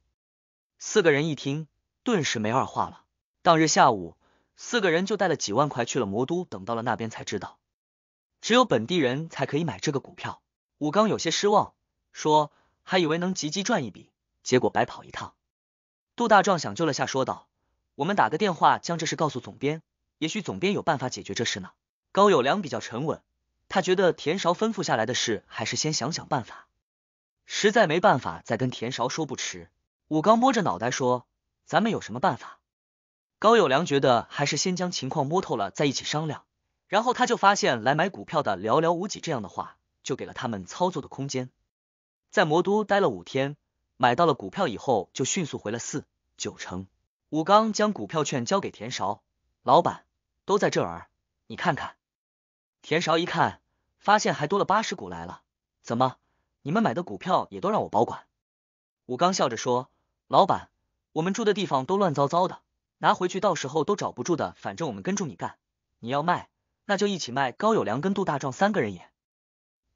四个人一听，顿时没二话了。当日下午，四个人就带了几万块去了魔都，等到了那边才知道，只有本地人才可以买这个股票。武刚有些失望，说：“还以为能急急赚一笔，结果白跑一趟。”杜大壮想救了下，说道：“我们打个电话，将这事告诉总编，也许总编有办法解决这事呢。”高友良比较沉稳，他觉得田韶吩咐下来的事，还是先想想办法。实在没办法，再跟田韶说不迟。武刚摸着脑袋说：“咱们有什么办法？”高友良觉得还是先将情况摸透了再一起商量。然后他就发现来买股票的寥寥无几，这样的话就给了他们操作的空间。在魔都待了五天，买到了股票以后，就迅速回了四九成。武刚将股票券交给田韶：“老板都在这儿，你看看。”田韶一看，发现还多了八十股来了，怎么？你们买的股票也都让我保管。武刚笑着说：“老板，我们住的地方都乱糟糟的，拿回去到时候都找不住的。反正我们跟住你干，你要卖，那就一起卖。”高友良跟杜大壮三个人也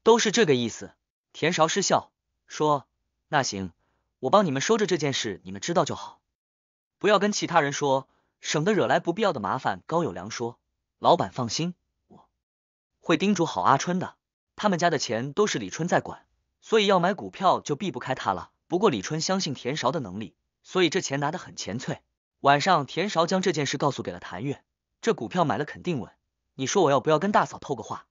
都是这个意思。田韶失笑说：“那行，我帮你们收着这件事，你们知道就好，不要跟其他人说，省得惹来不必要的麻烦。”高友良说：“老板放心，我会叮嘱好阿春的，他们家的钱都是李春在管。”所以要买股票就避不开他了。不过李春相信田韶的能力，所以这钱拿得很乾脆。晚上，田韶将这件事告诉给了谭月，这股票买了肯定稳。你说我要不要跟大嫂透个话，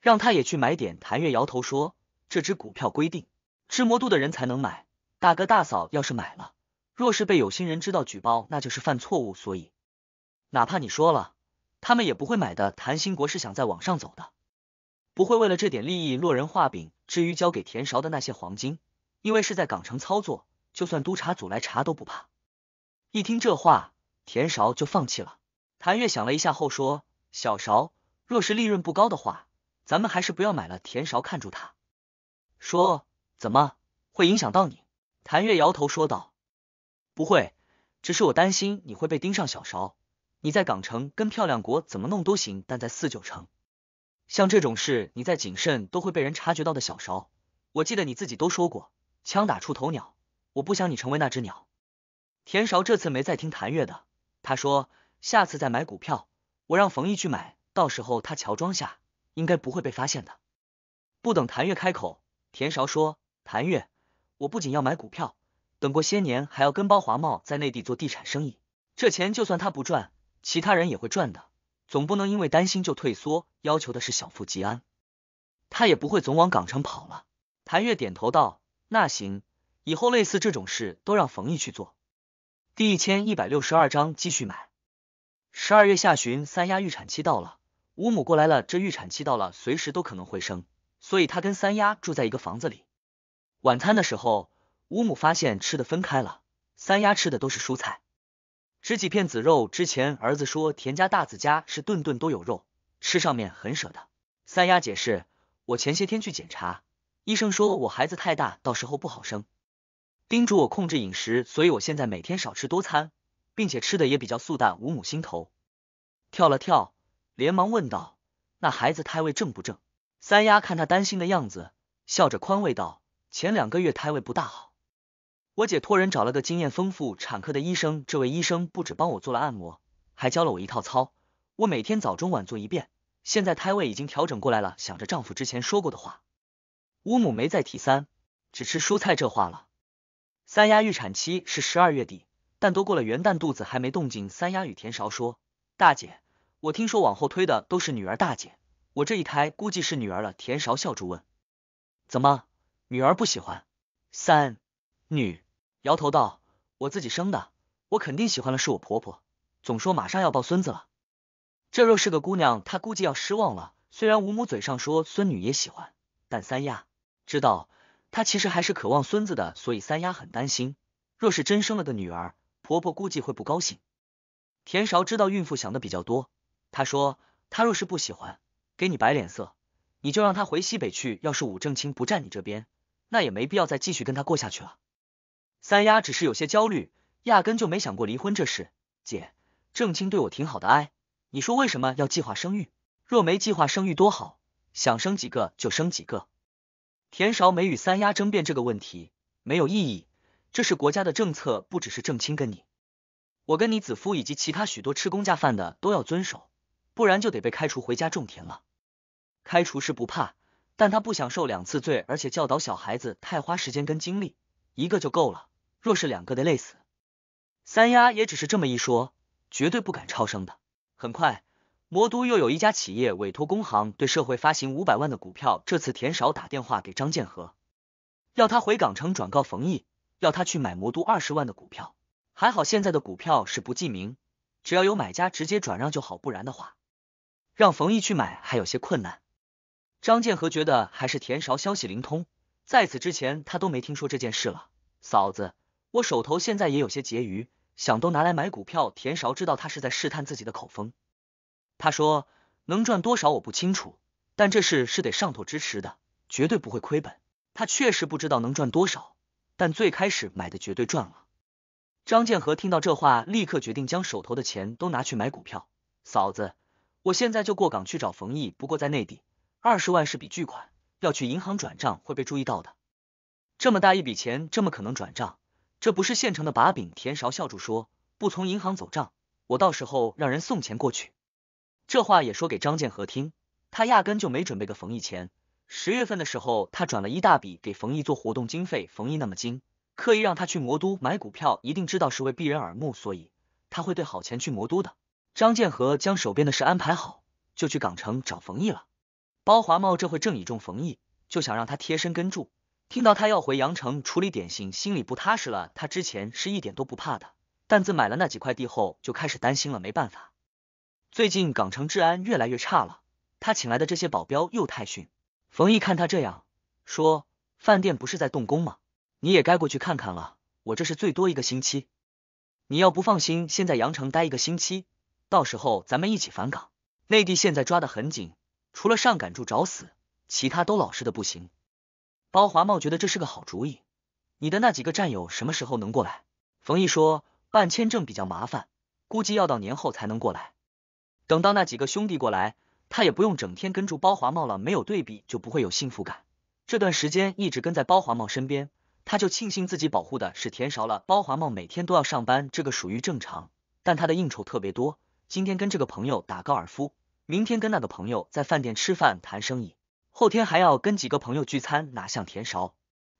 让他也去买点？谭月摇头说，这只股票规定，吃魔都的人才能买。大哥大嫂要是买了，若是被有心人知道举报，那就是犯错误。所以，哪怕你说了，他们也不会买的。谭兴国是想再往上走的。不会为了这点利益落人画饼。至于交给田勺的那些黄金，因为是在港城操作，就算督察组来查都不怕。一听这话，田勺就放弃了。谭月想了一下后说：“小勺，若是利润不高的话，咱们还是不要买了。”田勺看住他说：“怎么会影响到你？”谭月摇头说道：“不会，只是我担心你会被盯上。”小勺，你在港城跟漂亮国怎么弄都行，但在四九城。像这种事，你再谨慎都会被人察觉到的。小勺，我记得你自己都说过，枪打出头鸟，我不想你成为那只鸟。田勺这次没再听谭月的，他说下次再买股票，我让冯毅去买，到时候他乔装下，应该不会被发现的。不等谭月开口，田勺说：“谭月，我不仅要买股票，等过些年还要跟包华茂在内地做地产生意，这钱就算他不赚，其他人也会赚的。”总不能因为担心就退缩，要求的是小富即安，他也不会总往港城跑了。谭月点头道：“那行，以后类似这种事都让冯毅去做。”第一千一百六十二章继续买。十二月下旬，三丫预产期到了，吴母过来了。这预产期到了，随时都可能会生，所以她跟三丫住在一个房子里。晚餐的时候，吴母发现吃的分开了，三丫吃的都是蔬菜。吃几片子肉？之前儿子说田家大子家是顿顿都有肉，吃上面很舍得。三丫解释，我前些天去检查，医生说我孩子太大，到时候不好生，叮嘱我控制饮食，所以我现在每天少吃多餐，并且吃的也比较素淡。五母心头跳了跳，连忙问道，那孩子胎位正不正？三丫看他担心的样子，笑着宽慰道，前两个月胎位不大好。我姐托人找了个经验丰富产科的医生，这位医生不止帮我做了按摩，还教了我一套操，我每天早中晚做一遍，现在胎位已经调整过来了。想着丈夫之前说过的话，乌母没再提三只吃蔬菜这话了。三丫预产期是十二月底，但都过了元旦，肚子还没动静。三丫与田勺说，大姐，我听说往后推的都是女儿，大姐，我这一胎估计是女儿了。田勺笑住问，怎么，女儿不喜欢三？女摇头道：“我自己生的，我肯定喜欢的是我婆婆。总说马上要抱孙子了，这若是个姑娘，她估计要失望了。虽然吴母嘴上说孙女也喜欢，但三丫知道她其实还是渴望孙子的，所以三丫很担心。若是真生了个女儿，婆婆估计会不高兴。”田韶知道孕妇想的比较多，他说：“她若是不喜欢，给你摆脸色，你就让她回西北去。要是武正清不站你这边，那也没必要再继续跟她过下去了。”三丫只是有些焦虑，压根就没想过离婚这事。姐，正清对我挺好的，哎，你说为什么要计划生育？若没计划生育多好，想生几个就生几个。田少没与三丫争辩这个问题，没有意义。这是国家的政策，不只是正清跟你，我跟你子夫以及其他许多吃公家饭的都要遵守，不然就得被开除回家种田了。开除是不怕，但他不想受两次罪，而且教导小孩子太花时间跟精力，一个就够了。若是两个得累死，三丫也只是这么一说，绝对不敢超生的。很快，魔都又有一家企业委托工行对社会发行五百万的股票。这次田少打电话给张建和，要他回港城转告冯毅，要他去买魔都二十万的股票。还好现在的股票是不记名，只要有买家直接转让就好，不然的话，让冯毅去买还有些困难。张建和觉得还是田少消息灵通，在此之前他都没听说这件事了，嫂子。我手头现在也有些结余，想都拿来买股票。田勺。知道他是在试探自己的口风，他说能赚多少我不清楚，但这事是得上头支持的，绝对不会亏本。他确实不知道能赚多少，但最开始买的绝对赚了。张建和听到这话，立刻决定将手头的钱都拿去买股票。嫂子，我现在就过港去找冯毅，不过在内地，二十万是笔巨款，要去银行转账会被注意到的。这么大一笔钱，这么可能转账？这不是现成的把柄，田韶笑住说，不从银行走账，我到时候让人送钱过去。这话也说给张建和听，他压根就没准备个冯毅钱。十月份的时候，他转了一大笔给冯毅做活动经费。冯毅那么精，刻意让他去魔都买股票，一定知道是为避人耳目，所以他会对好钱去魔都的。张建和将手边的事安排好，就去港城找冯毅了。包华茂这会正倚重冯毅，就想让他贴身跟住。听到他要回阳城处理点心，心里不踏实了。他之前是一点都不怕的，但自买了那几块地后，就开始担心了。没办法，最近港城治安越来越差了，他请来的这些保镖又太逊。冯毅看他这样说，饭店不是在动工吗？你也该过去看看了。我这是最多一个星期，你要不放心，先在阳城待一个星期，到时候咱们一起返港。内地现在抓的很紧，除了上赶住找死，其他都老实的不行。包华茂觉得这是个好主意。你的那几个战友什么时候能过来？冯毅说办签证比较麻烦，估计要到年后才能过来。等到那几个兄弟过来，他也不用整天跟住包华茂了。没有对比就不会有幸福感。这段时间一直跟在包华茂身边，他就庆幸自己保护的是田勺了。包华茂每天都要上班，这个属于正常，但他的应酬特别多。今天跟这个朋友打高尔夫，明天跟那个朋友在饭店吃饭谈生意。后天还要跟几个朋友聚餐，哪像田勺？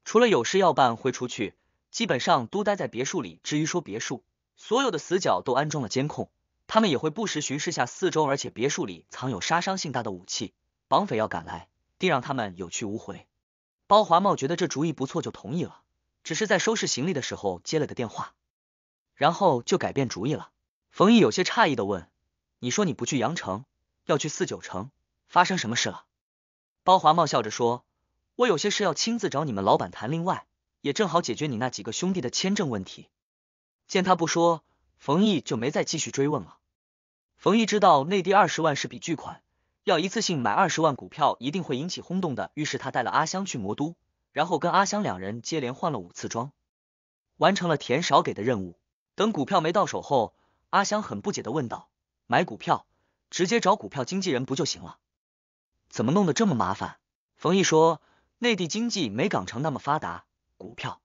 除了有事要办会出去，基本上都待在别墅里。至于说别墅，所有的死角都安装了监控，他们也会不时巡视下四周，而且别墅里藏有杀伤性大的武器，绑匪要赶来，定让他们有去无回。包华茂觉得这主意不错，就同意了，只是在收拾行李的时候接了个电话，然后就改变主意了。冯毅有些诧异的问：“你说你不去羊城，要去四九城，发生什么事了？”包华茂笑着说：“我有些事要亲自找你们老板谈，另外也正好解决你那几个兄弟的签证问题。”见他不说，冯毅就没再继续追问了。冯毅知道内地二十万是笔巨款，要一次性买二十万股票一定会引起轰动的，于是他带了阿香去魔都，然后跟阿香两人接连换了五次装，完成了田少给的任务。等股票没到手后，阿香很不解的问道：“买股票直接找股票经纪人不就行了？”怎么弄得这么麻烦？冯毅说，内地经济没港城那么发达，股票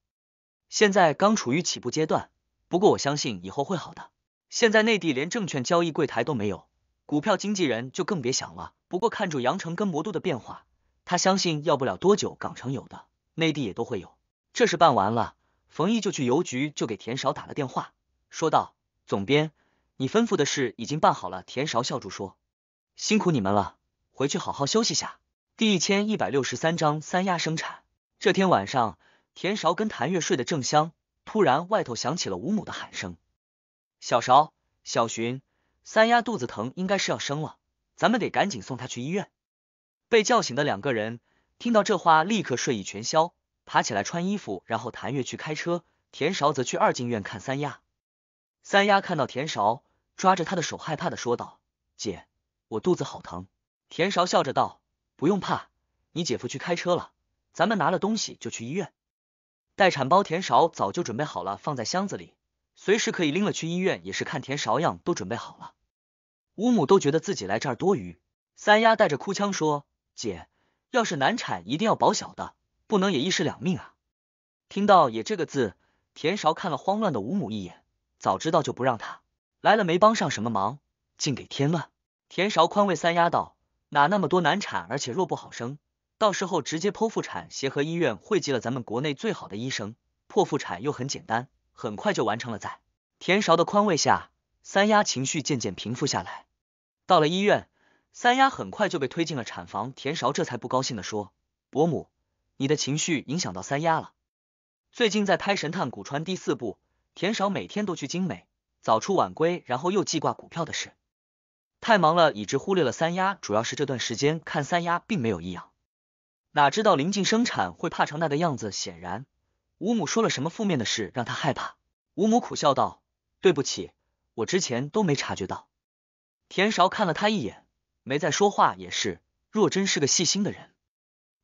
现在刚处于起步阶段，不过我相信以后会好的。现在内地连证券交易柜台都没有，股票经纪人就更别想了。不过看住羊城跟魔都的变化，他相信要不了多久港城有的，内地也都会有。这事办完了，冯毅就去邮局，就给田少打了电话，说道：“总编，你吩咐的事已经办好了。”田少笑住说：“辛苦你们了。”回去好好休息下。第一千一百六十三章三丫生产。这天晚上，田勺跟谭月睡得正香，突然外头响起了吴母的喊声：“小勺，小寻，三丫肚子疼，应该是要生了，咱们得赶紧送她去医院。”被叫醒的两个人听到这话，立刻睡意全消，爬起来穿衣服，然后谭月去开车，田勺则去二进院看三丫。三丫看到田勺，抓着他的手，害怕的说道：“姐，我肚子好疼。”田韶笑着道：“不用怕，你姐夫去开车了，咱们拿了东西就去医院。待产包田韶早就准备好了，放在箱子里，随时可以拎了去医院。也是看田韶样都准备好了。”吴母都觉得自己来这儿多余。三丫带着哭腔说：“姐，要是难产，一定要保小的，不能也一尸两命啊！”听到“也”这个字，田韶看了慌乱的吴母一眼，早知道就不让她来了，没帮上什么忙，竟给添乱。田韶宽慰三丫道。哪那么多难产，而且弱不好生，到时候直接剖腹产。协和医院汇集了咱们国内最好的医生，剖腹产又很简单，很快就完成了。在田勺的宽慰下，三丫情绪渐渐平复下来。到了医院，三丫很快就被推进了产房。田勺这才不高兴的说：“伯母，你的情绪影响到三丫了。最近在拍神探古川第四部，田勺每天都去精美，早出晚归，然后又记挂股票的事。”太忙了，以致忽略了三丫。主要是这段时间看三丫并没有异样，哪知道临近生产会怕成那个样子。显然，吴母说了什么负面的事让她害怕。吴母苦笑道：“对不起，我之前都没察觉到。”田韶看了他一眼，没再说话。也是，若真是个细心的人，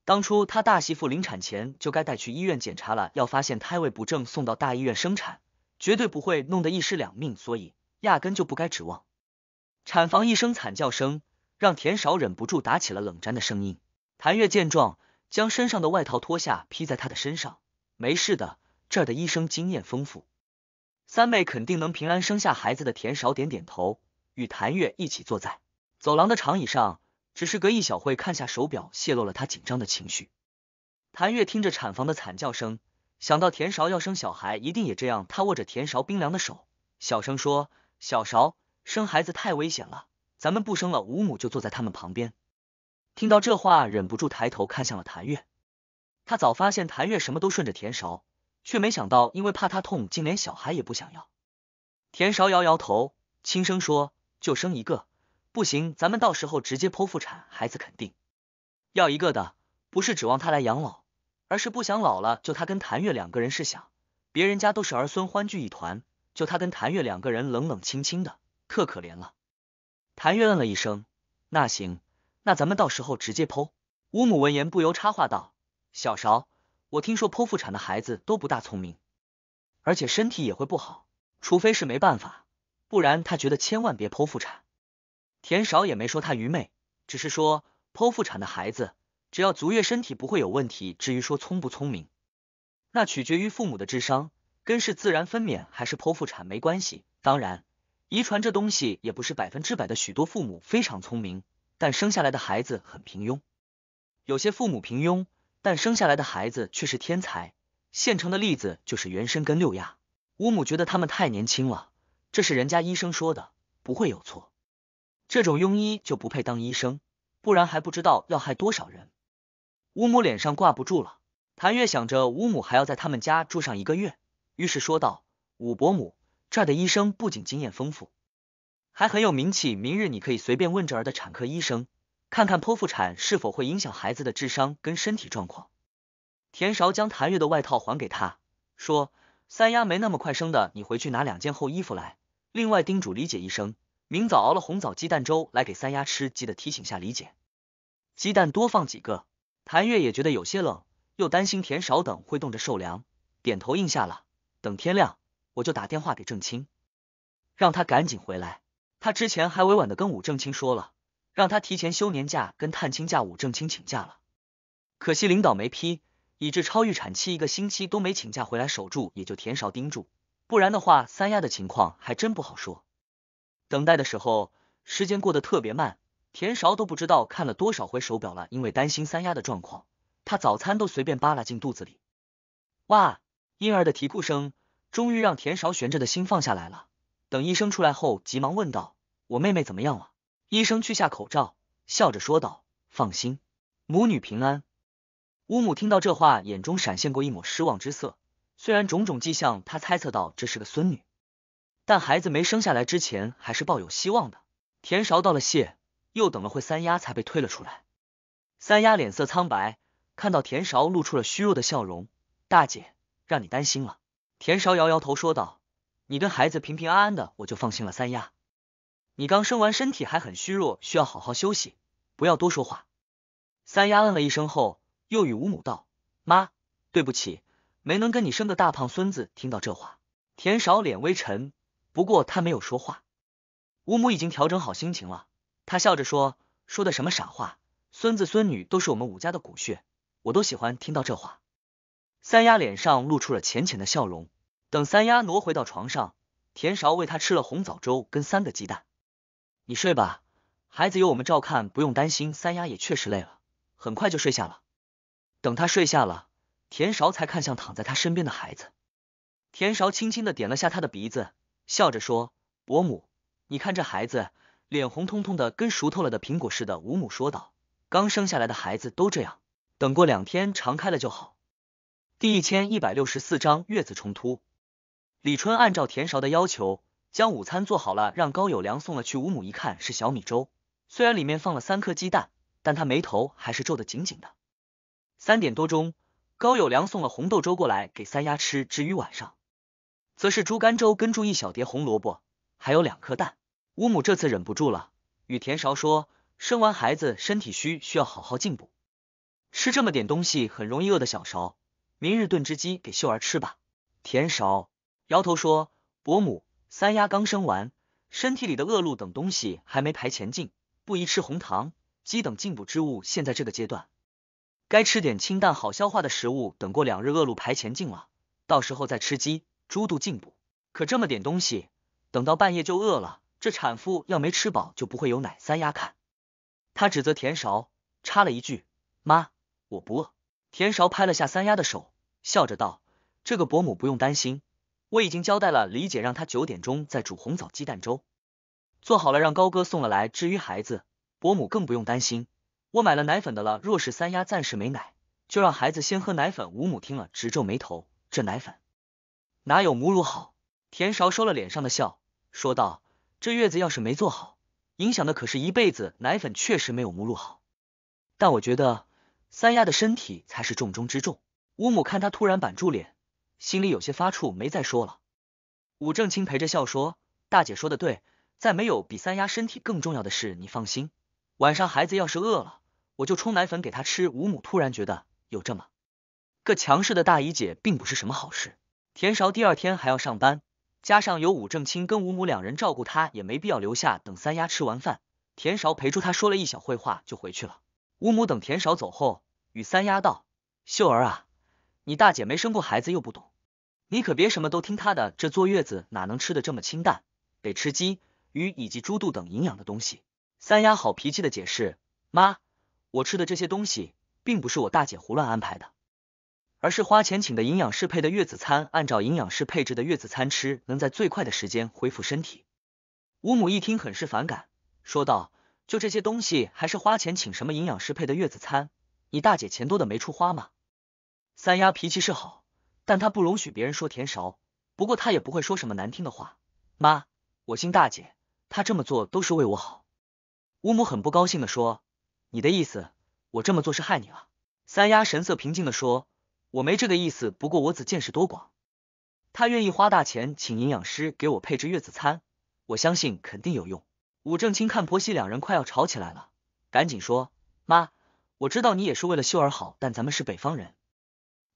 当初他大媳妇临产前就该带去医院检查了，要发现胎位不正送到大医院生产，绝对不会弄得一尸两命。所以，压根就不该指望。产房一声惨叫声，让田少忍不住打起了冷战的声音。谭月见状，将身上的外套脱下披在他的身上。没事的，这儿的医生经验丰富，三妹肯定能平安生下孩子的。田少点点头，与谭月一起坐在走廊的长椅上。只是隔一小会，看下手表，泄露了他紧张的情绪。谭月听着产房的惨叫声，想到田少要生小孩，一定也这样。他握着田少冰凉的手，小声说：“小勺，生孩子太危险了，咱们不生了。吴母就坐在他们旁边，听到这话，忍不住抬头看向了谭月。他早发现谭月什么都顺着田韶，却没想到因为怕他痛，竟连小孩也不想要。田韶摇摇头，轻声说：“就生一个，不行，咱们到时候直接剖腹产，孩子肯定要一个的。不是指望他来养老，而是不想老了就他跟谭月两个人。是想别人家都是儿孙欢聚一团，就他跟谭月两个人冷冷清清的。”特可怜了，谭月嗯了一声，那行，那咱们到时候直接剖。乌母闻言不由插话道：“小勺，我听说剖腹产的孩子都不大聪明，而且身体也会不好，除非是没办法，不然他觉得千万别剖腹产。”田少也没说他愚昧，只是说剖腹产的孩子只要足月，身体不会有问题。至于说聪不聪明，那取决于父母的智商，跟是自然分娩还是剖腹产没关系。当然。遗传这东西也不是百分之百的，许多父母非常聪明，但生下来的孩子很平庸；有些父母平庸，但生下来的孩子却是天才。现成的例子就是原生跟六亚。乌母觉得他们太年轻了，这是人家医生说的，不会有错。这种庸医就不配当医生，不然还不知道要害多少人。乌母脸上挂不住了。谭月想着乌母还要在他们家住上一个月，于是说道：“五伯母。”这儿的医生不仅经验丰富，还很有名气。明日你可以随便问这儿的产科医生，看看剖腹产是否会影响孩子的智商跟身体状况。田韶将谭月的外套还给他说：“三丫没那么快生的，你回去拿两件厚衣服来。另外叮嘱李姐一声，明早熬了红枣鸡蛋粥来给三丫吃，记得提醒下李姐，鸡蛋多放几个。”谭月也觉得有些冷，又担心田勺等会冻着受凉，点头应下了。等天亮。我就打电话给郑清，让他赶紧回来。他之前还委婉的跟武正清说了，让他提前休年假跟探亲假。武正清请假了，可惜领导没批，以致超预产期一个星期都没请假回来守住，也就田勺盯住，不然的话三丫的情况还真不好说。等待的时候，时间过得特别慢，田勺都不知道看了多少回手表了，因为担心三丫的状况，他早餐都随便扒拉进肚子里。哇，婴儿的啼哭声。终于让田勺悬着的心放下来了。等医生出来后，急忙问道：“我妹妹怎么样了？”医生去下口罩，笑着说道：“放心，母女平安。”乌母听到这话，眼中闪现过一抹失望之色。虽然种种迹象，他猜测到这是个孙女，但孩子没生下来之前，还是抱有希望的。田勺道了谢，又等了会，三丫才被推了出来。三丫脸色苍白，看到田勺露出了虚弱的笑容：“大姐，让你担心了。”田少摇摇头说道：“你跟孩子平平安安的，我就放心了。”三丫，你刚生完，身体还很虚弱，需要好好休息，不要多说话。三丫嗯了一声后，又与吴母道：“妈，对不起，没能跟你生个大胖孙子。”听到这话，田少脸微沉，不过他没有说话。吴母已经调整好心情了，她笑着说：“说的什么傻话？孙子孙女都是我们武家的骨血，我都喜欢。”听到这话。三丫脸上露出了浅浅的笑容。等三丫挪回到床上，田勺喂她吃了红枣粥跟三个鸡蛋。你睡吧，孩子有我们照看，不用担心。三丫也确实累了，很快就睡下了。等她睡下了，田勺才看向躺在他身边的孩子。田勺轻轻的点了下他的鼻子，笑着说：“伯母，你看这孩子脸红彤彤的，跟熟透了的苹果似的。”吴母说道：“刚生下来的孩子都这样，等过两天长开了就好。”第一千一百六十四章月子冲突。李春按照田勺的要求，将午餐做好了，让高友良送了去。吴母一看是小米粥，虽然里面放了三颗鸡蛋，但他眉头还是皱得紧紧的。三点多钟，高友良送了红豆粥过来给三丫吃。至于晚上，则是猪肝粥跟住一小碟红萝卜，还有两颗蛋。吴母这次忍不住了，与田勺说：“生完孩子身体虚，需要好好进补，吃这么点东西很容易饿的小勺。”明日炖只鸡给秀儿吃吧。田勺摇头说：“伯母，三丫刚生完，身体里的恶露等东西还没排前进，不宜吃红糖、鸡等进补之物。现在这个阶段，该吃点清淡、好消化的食物。等过两日恶露排前进了，到时候再吃鸡、猪肚进补。可这么点东西，等到半夜就饿了。这产妇要没吃饱，就不会有奶。三丫看，他指责田勺插了一句：‘妈，我不饿。’田勺拍了下三丫的手。”笑着道：“这个伯母不用担心，我已经交代了李姐，让她九点钟再煮红枣鸡蛋粥，做好了让高哥送了来至于孩子。伯母更不用担心，我买了奶粉的了。若是三丫暂时没奶，就让孩子先喝奶粉。”吴母听了直皱眉头，这奶粉哪有母乳好？田勺收了脸上的笑，说道：“这月子要是没做好，影响的可是一辈子。奶粉确实没有母乳好，但我觉得三丫的身体才是重中之重。”吴母看他突然板住脸，心里有些发怵，没再说了。武正清陪着笑说：“大姐说的对，再没有比三丫身体更重要的事。你放心，晚上孩子要是饿了，我就冲奶粉给她吃。”吴母突然觉得有这么个强势的大姨姐并不是什么好事。田韶第二天还要上班，加上有武正清跟吴母两人照顾他，也没必要留下等三丫吃完饭。田韶陪住他说了一小会话，就回去了。吴母等田韶走后，与三丫道：“秀儿啊。”你大姐没生过孩子又不懂，你可别什么都听她的。这坐月子哪能吃的这么清淡？得吃鸡、鱼以及猪肚等营养的东西。三丫好脾气的解释，妈，我吃的这些东西并不是我大姐胡乱安排的，而是花钱请的营养师配的月子餐。按照营养师配置的月子餐吃，能在最快的时间恢复身体。吴母一听很是反感，说道：“就这些东西，还是花钱请什么营养师配的月子餐？你大姐钱多的没处花吗？”三丫脾气是好，但她不容许别人说甜勺。不过她也不会说什么难听的话。妈，我信大姐，她这么做都是为我好。吴母很不高兴的说：“你的意思，我这么做是害你了？”三丫神色平静的说：“我没这个意思，不过我子见识多广，他愿意花大钱请营养师给我配置月子餐，我相信肯定有用。”武正清看婆媳两人快要吵起来了，赶紧说：“妈，我知道你也是为了秀儿好，但咱们是北方人。”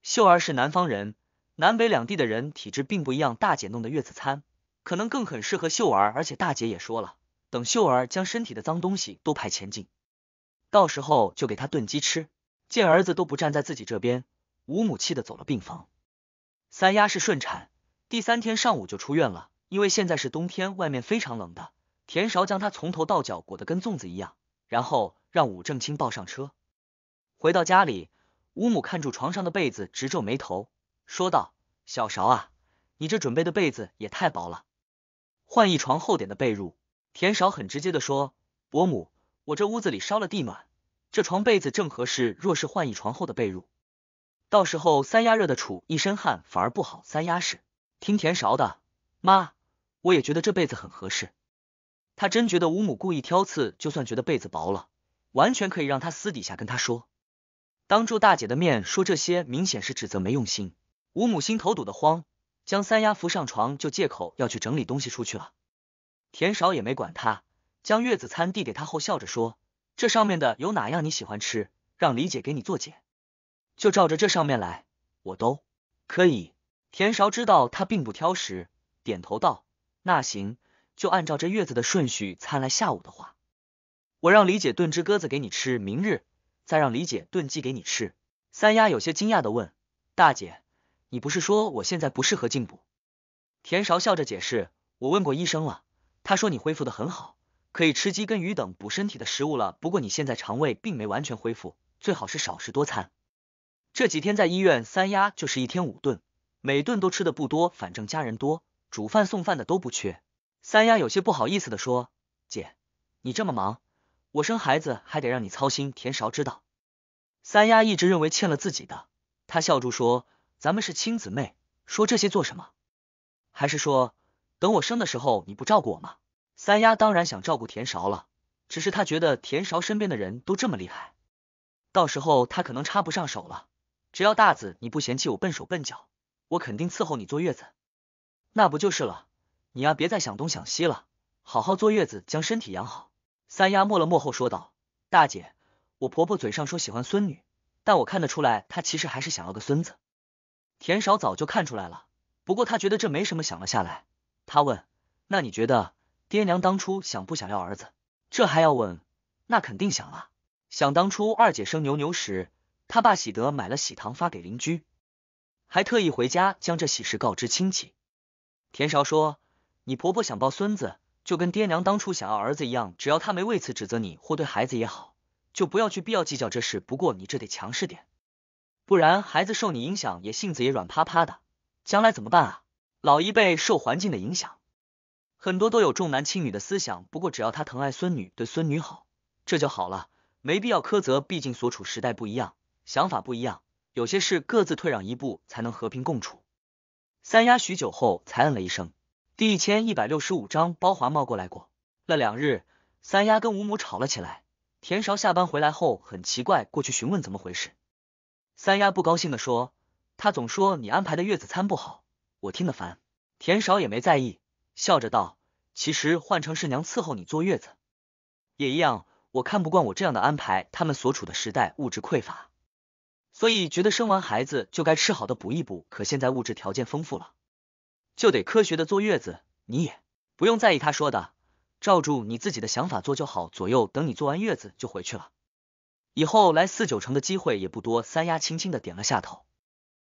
秀儿是南方人，南北两地的人体质并不一样，大姐弄的月子餐可能更很适合秀儿。而且大姐也说了，等秀儿将身体的脏东西都排前进，到时候就给她炖鸡吃。见儿子都不站在自己这边，吴母气的走了病房。三丫是顺产，第三天上午就出院了，因为现在是冬天，外面非常冷的，田勺将她从头到脚裹得跟粽子一样，然后让武正清抱上车，回到家里。吴母看住床上的被子，直皱眉头，说道：“小勺啊，你这准备的被子也太薄了，换一床厚点的被褥。”田勺很直接的说：“伯母，我这屋子里烧了地暖，这床被子正合适。若是换一床厚的被褥，到时候三丫热的出一身汗，反而不好。三丫是听田勺的，妈，我也觉得这被子很合适。他真觉得吴母故意挑刺，就算觉得被子薄了，完全可以让他私底下跟他说。”当住大姐的面说这些，明显是指责没用心。吴母心头堵得慌，将三丫扶上床，就借口要去整理东西出去了。田少也没管她，将月子餐递给她后，笑着说：“这上面的有哪样你喜欢吃，让李姐给你做解，就照着这上面来，我都可以。”田少知道她并不挑食，点头道：“那行，就按照这月子的顺序餐来。下午的话，我让李姐炖只鸽子给你吃，明日。”再让李姐炖鸡给你吃。三丫有些惊讶的问：“大姐，你不是说我现在不适合进补？”田勺笑着解释：“我问过医生了，他说你恢复的很好，可以吃鸡跟鱼等补身体的食物了。不过你现在肠胃并没完全恢复，最好是少食多餐。这几天在医院，三丫就是一天五顿，每顿都吃的不多，反正家人多，煮饭送饭的都不缺。”三丫有些不好意思的说：“姐，你这么忙。”我生孩子还得让你操心，田勺知道。三丫一直认为欠了自己的，她笑住说：“咱们是亲姊妹，说这些做什么？还是说等我生的时候你不照顾我吗？”三丫当然想照顾田勺了，只是她觉得田勺身边的人都这么厉害，到时候她可能插不上手了。只要大子你不嫌弃我笨手笨脚，我肯定伺候你坐月子，那不就是了？你呀，别再想东想西了，好好坐月子，将身体养好。三丫默了默后说道：“大姐，我婆婆嘴上说喜欢孙女，但我看得出来，她其实还是想要个孙子。”田少早就看出来了，不过他觉得这没什么，想了下来，他问：“那你觉得爹娘当初想不想要儿子？”这还要问？那肯定想了。想当初二姐生牛牛时，他爸喜得买了喜糖发给邻居，还特意回家将这喜事告知亲戚。田少说：“你婆婆想抱孙子。”就跟爹娘当初想要儿子一样，只要他没为此指责你或对孩子也好，就不要去必要计较这事。不过你这得强势点，不然孩子受你影响，也性子也软趴趴的，将来怎么办啊？老一辈受环境的影响，很多都有重男轻女的思想。不过只要他疼爱孙女，对孙女好，这就好了，没必要苛责。毕竟所处时代不一样，想法不一样，有些事各自退让一步，才能和平共处。三丫许久后才嗯了一声。第一千一百六十五章包华茂过来过。了两日，三丫跟吴母吵了起来。田韶下班回来后很奇怪，过去询问怎么回事。三丫不高兴的说：“她总说你安排的月子餐不好，我听得烦。”田韶也没在意，笑着道：“其实换成是娘伺候你坐月子，也一样。我看不惯我这样的安排。他们所处的时代物质匮乏，所以觉得生完孩子就该吃好的补一补。可现在物质条件丰富了。”就得科学的坐月子，你也不用在意他说的，照住你自己的想法做就好。左右等你坐完月子就回去了，以后来四九城的机会也不多。三丫轻轻的点了下头。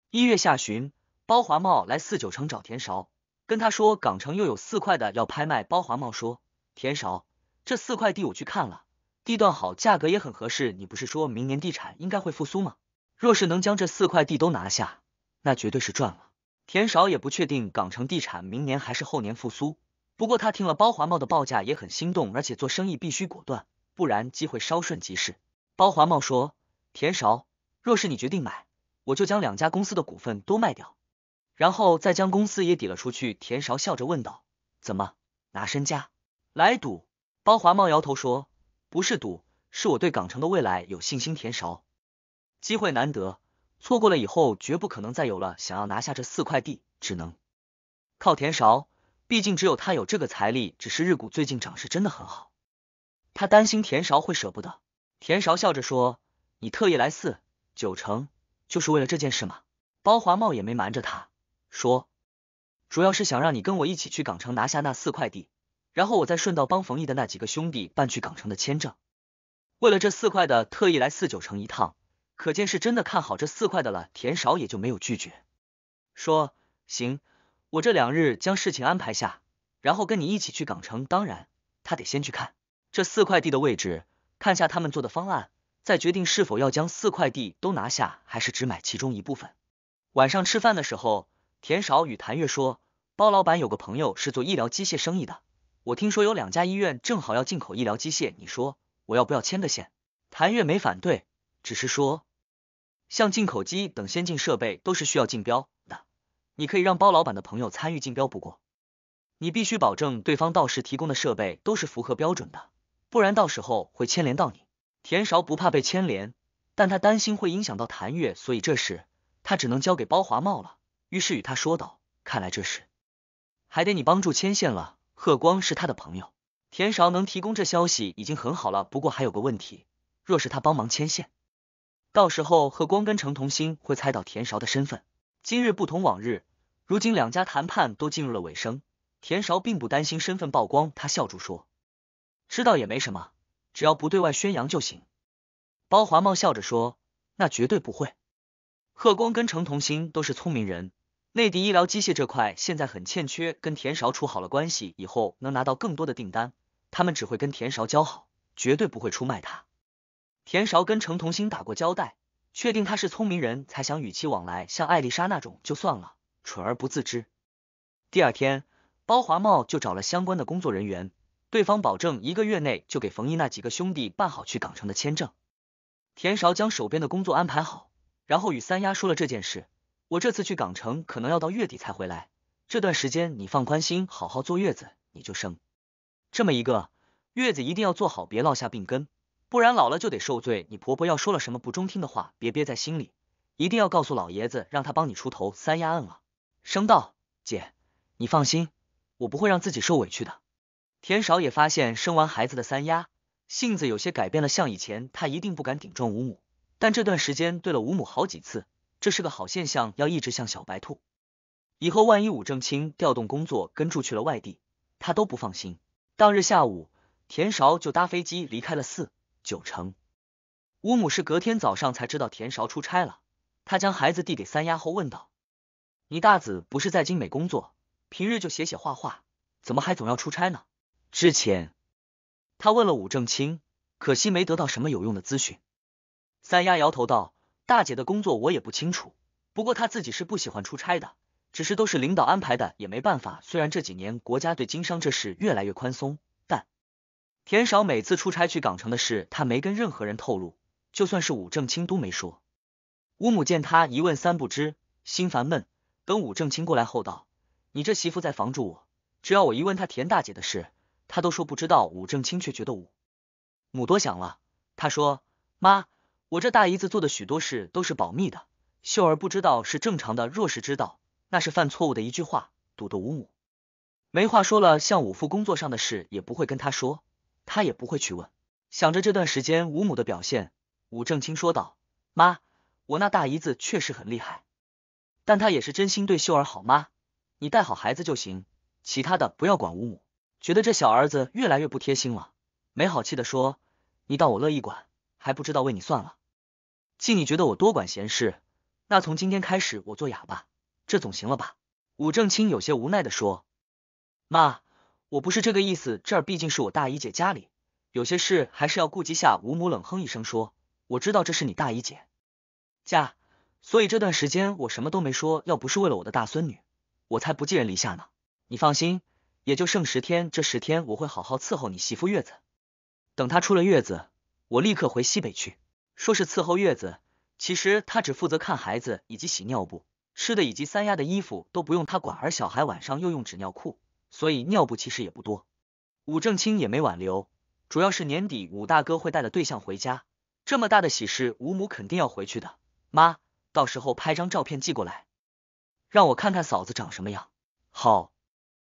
一月下旬，包华茂来四九城找田勺，跟他说港城又有四块的要拍卖。包华茂说，田勺，这四块地我去看了，地段好，价格也很合适。你不是说明年地产应该会复苏吗？若是能将这四块地都拿下，那绝对是赚了。田少也不确定港城地产明年还是后年复苏，不过他听了包华茂的报价也很心动，而且做生意必须果断，不然机会稍瞬即逝。包华茂说：“田少，若是你决定买，我就将两家公司的股份都卖掉，然后再将公司也抵了出去。”田少笑着问道：“怎么拿身家来赌？”包华茂摇头说：“不是赌，是我对港城的未来有信心。田少，机会难得。”错过了以后绝不可能再有了，想要拿下这四块地，只能靠田韶。毕竟只有他有这个财力。只是日谷最近涨势真的很好，他担心田韶会舍不得。田韶笑着说：“你特意来四九城，就是为了这件事吗？”包华茂也没瞒着他，说：“主要是想让你跟我一起去港城拿下那四块地，然后我再顺道帮冯毅的那几个兄弟办去港城的签证。为了这四块的，特意来四九城一趟。”可见是真的看好这四块的了，田少也就没有拒绝，说行，我这两日将事情安排下，然后跟你一起去港城。当然，他得先去看这四块地的位置，看下他们做的方案，再决定是否要将四块地都拿下，还是只买其中一部分。晚上吃饭的时候，田少与谭月说：“包老板有个朋友是做医疗机械生意的，我听说有两家医院正好要进口医疗机械，你说我要不要牵个线？”谭月没反对，只是说。像进口机等先进设备都是需要竞标的，你可以让包老板的朋友参与竞标，不过你必须保证对方到时提供的设备都是符合标准的，不然到时候会牵连到你。田勺不怕被牵连，但他担心会影响到谭月，所以这事他只能交给包华茂了。于是与他说道：“看来这事还得你帮助牵线了。”贺光是他的朋友，田勺能提供这消息已经很好了，不过还有个问题，若是他帮忙牵线。到时候，贺光跟程同心会猜到田韶的身份。今日不同往日，如今两家谈判都进入了尾声，田韶并不担心身份曝光。他笑住说：“知道也没什么，只要不对外宣扬就行。”包华茂笑着说：“那绝对不会。”贺光跟程同心都是聪明人，内地医疗机械这块现在很欠缺，跟田韶处好了关系，以后能拿到更多的订单。他们只会跟田韶交好，绝对不会出卖他。田韶跟程同兴打过交代，确定他是聪明人才想与其往来，像艾丽莎那种就算了，蠢而不自知。第二天，包华茂就找了相关的工作人员，对方保证一个月内就给冯毅那几个兄弟办好去港城的签证。田韶将手边的工作安排好，然后与三丫说了这件事。我这次去港城可能要到月底才回来，这段时间你放宽心，好好坐月子，你就生这么一个月子一定要做好，别落下病根。不然老了就得受罪。你婆婆要说了什么不中听的话，别憋在心里，一定要告诉老爷子，让他帮你出头。三丫嗯了声道：“姐，你放心，我不会让自己受委屈的。”田少也发现生完孩子的三丫性子有些改变了，像以前她一定不敢顶撞吴母，但这段时间对了吴母好几次，这是个好现象，要一直像小白兔。以后万一武正清调动工作跟住去了外地，他都不放心。当日下午，田少就搭飞机离开了寺。九成，乌母是隔天早上才知道田韶出差了。他将孩子递给三丫后问道：“你大子不是在京美工作，平日就写写画画，怎么还总要出差呢？”之前他问了武正清，可惜没得到什么有用的资讯。三丫摇头道：“大姐的工作我也不清楚，不过她自己是不喜欢出差的，只是都是领导安排的，也没办法。虽然这几年国家对经商这事越来越宽松。”田少每次出差去港城的事，他没跟任何人透露，就算是武正清都没说。吴母见他一问三不知，心烦闷。等武正清过来后，道：“你这媳妇在防住我，只要我一问他田大姐的事，他都说不知道。”武正清却觉得武母多想了，他说：“妈，我这大姨子做的许多事都是保密的，秀儿不知道是正常的。若是知道，那是犯错误的一句话，堵得吴母没话说了。像武父工作上的事，也不会跟他说。”他也不会去问，想着这段时间吴母的表现，武正清说道：“妈，我那大姨子确实很厉害，但她也是真心对秀儿好。妈，你带好孩子就行，其他的不要管。”吴母觉得这小儿子越来越不贴心了，没好气的说：“你倒我乐意管，还不知道为你算了。既你觉得我多管闲事，那从今天开始我做哑巴，这总行了吧？”武正清有些无奈的说：“妈。”我不是这个意思，这儿毕竟是我大姨姐家里，有些事还是要顾及下。吴母冷哼一声说：“我知道这是你大姨姐家，所以这段时间我什么都没说。要不是为了我的大孙女，我才不寄人篱下呢。你放心，也就剩十天，这十天我会好好伺候你媳妇月子。等她出了月子，我立刻回西北去。说是伺候月子，其实她只负责看孩子以及洗尿布、吃的以及三丫的衣服都不用她管，而小孩晚上又用纸尿裤。”所以尿布其实也不多，武正清也没挽留，主要是年底武大哥会带了对象回家，这么大的喜事，吴母肯定要回去的。妈，到时候拍张照片寄过来，让我看看嫂子长什么样。好。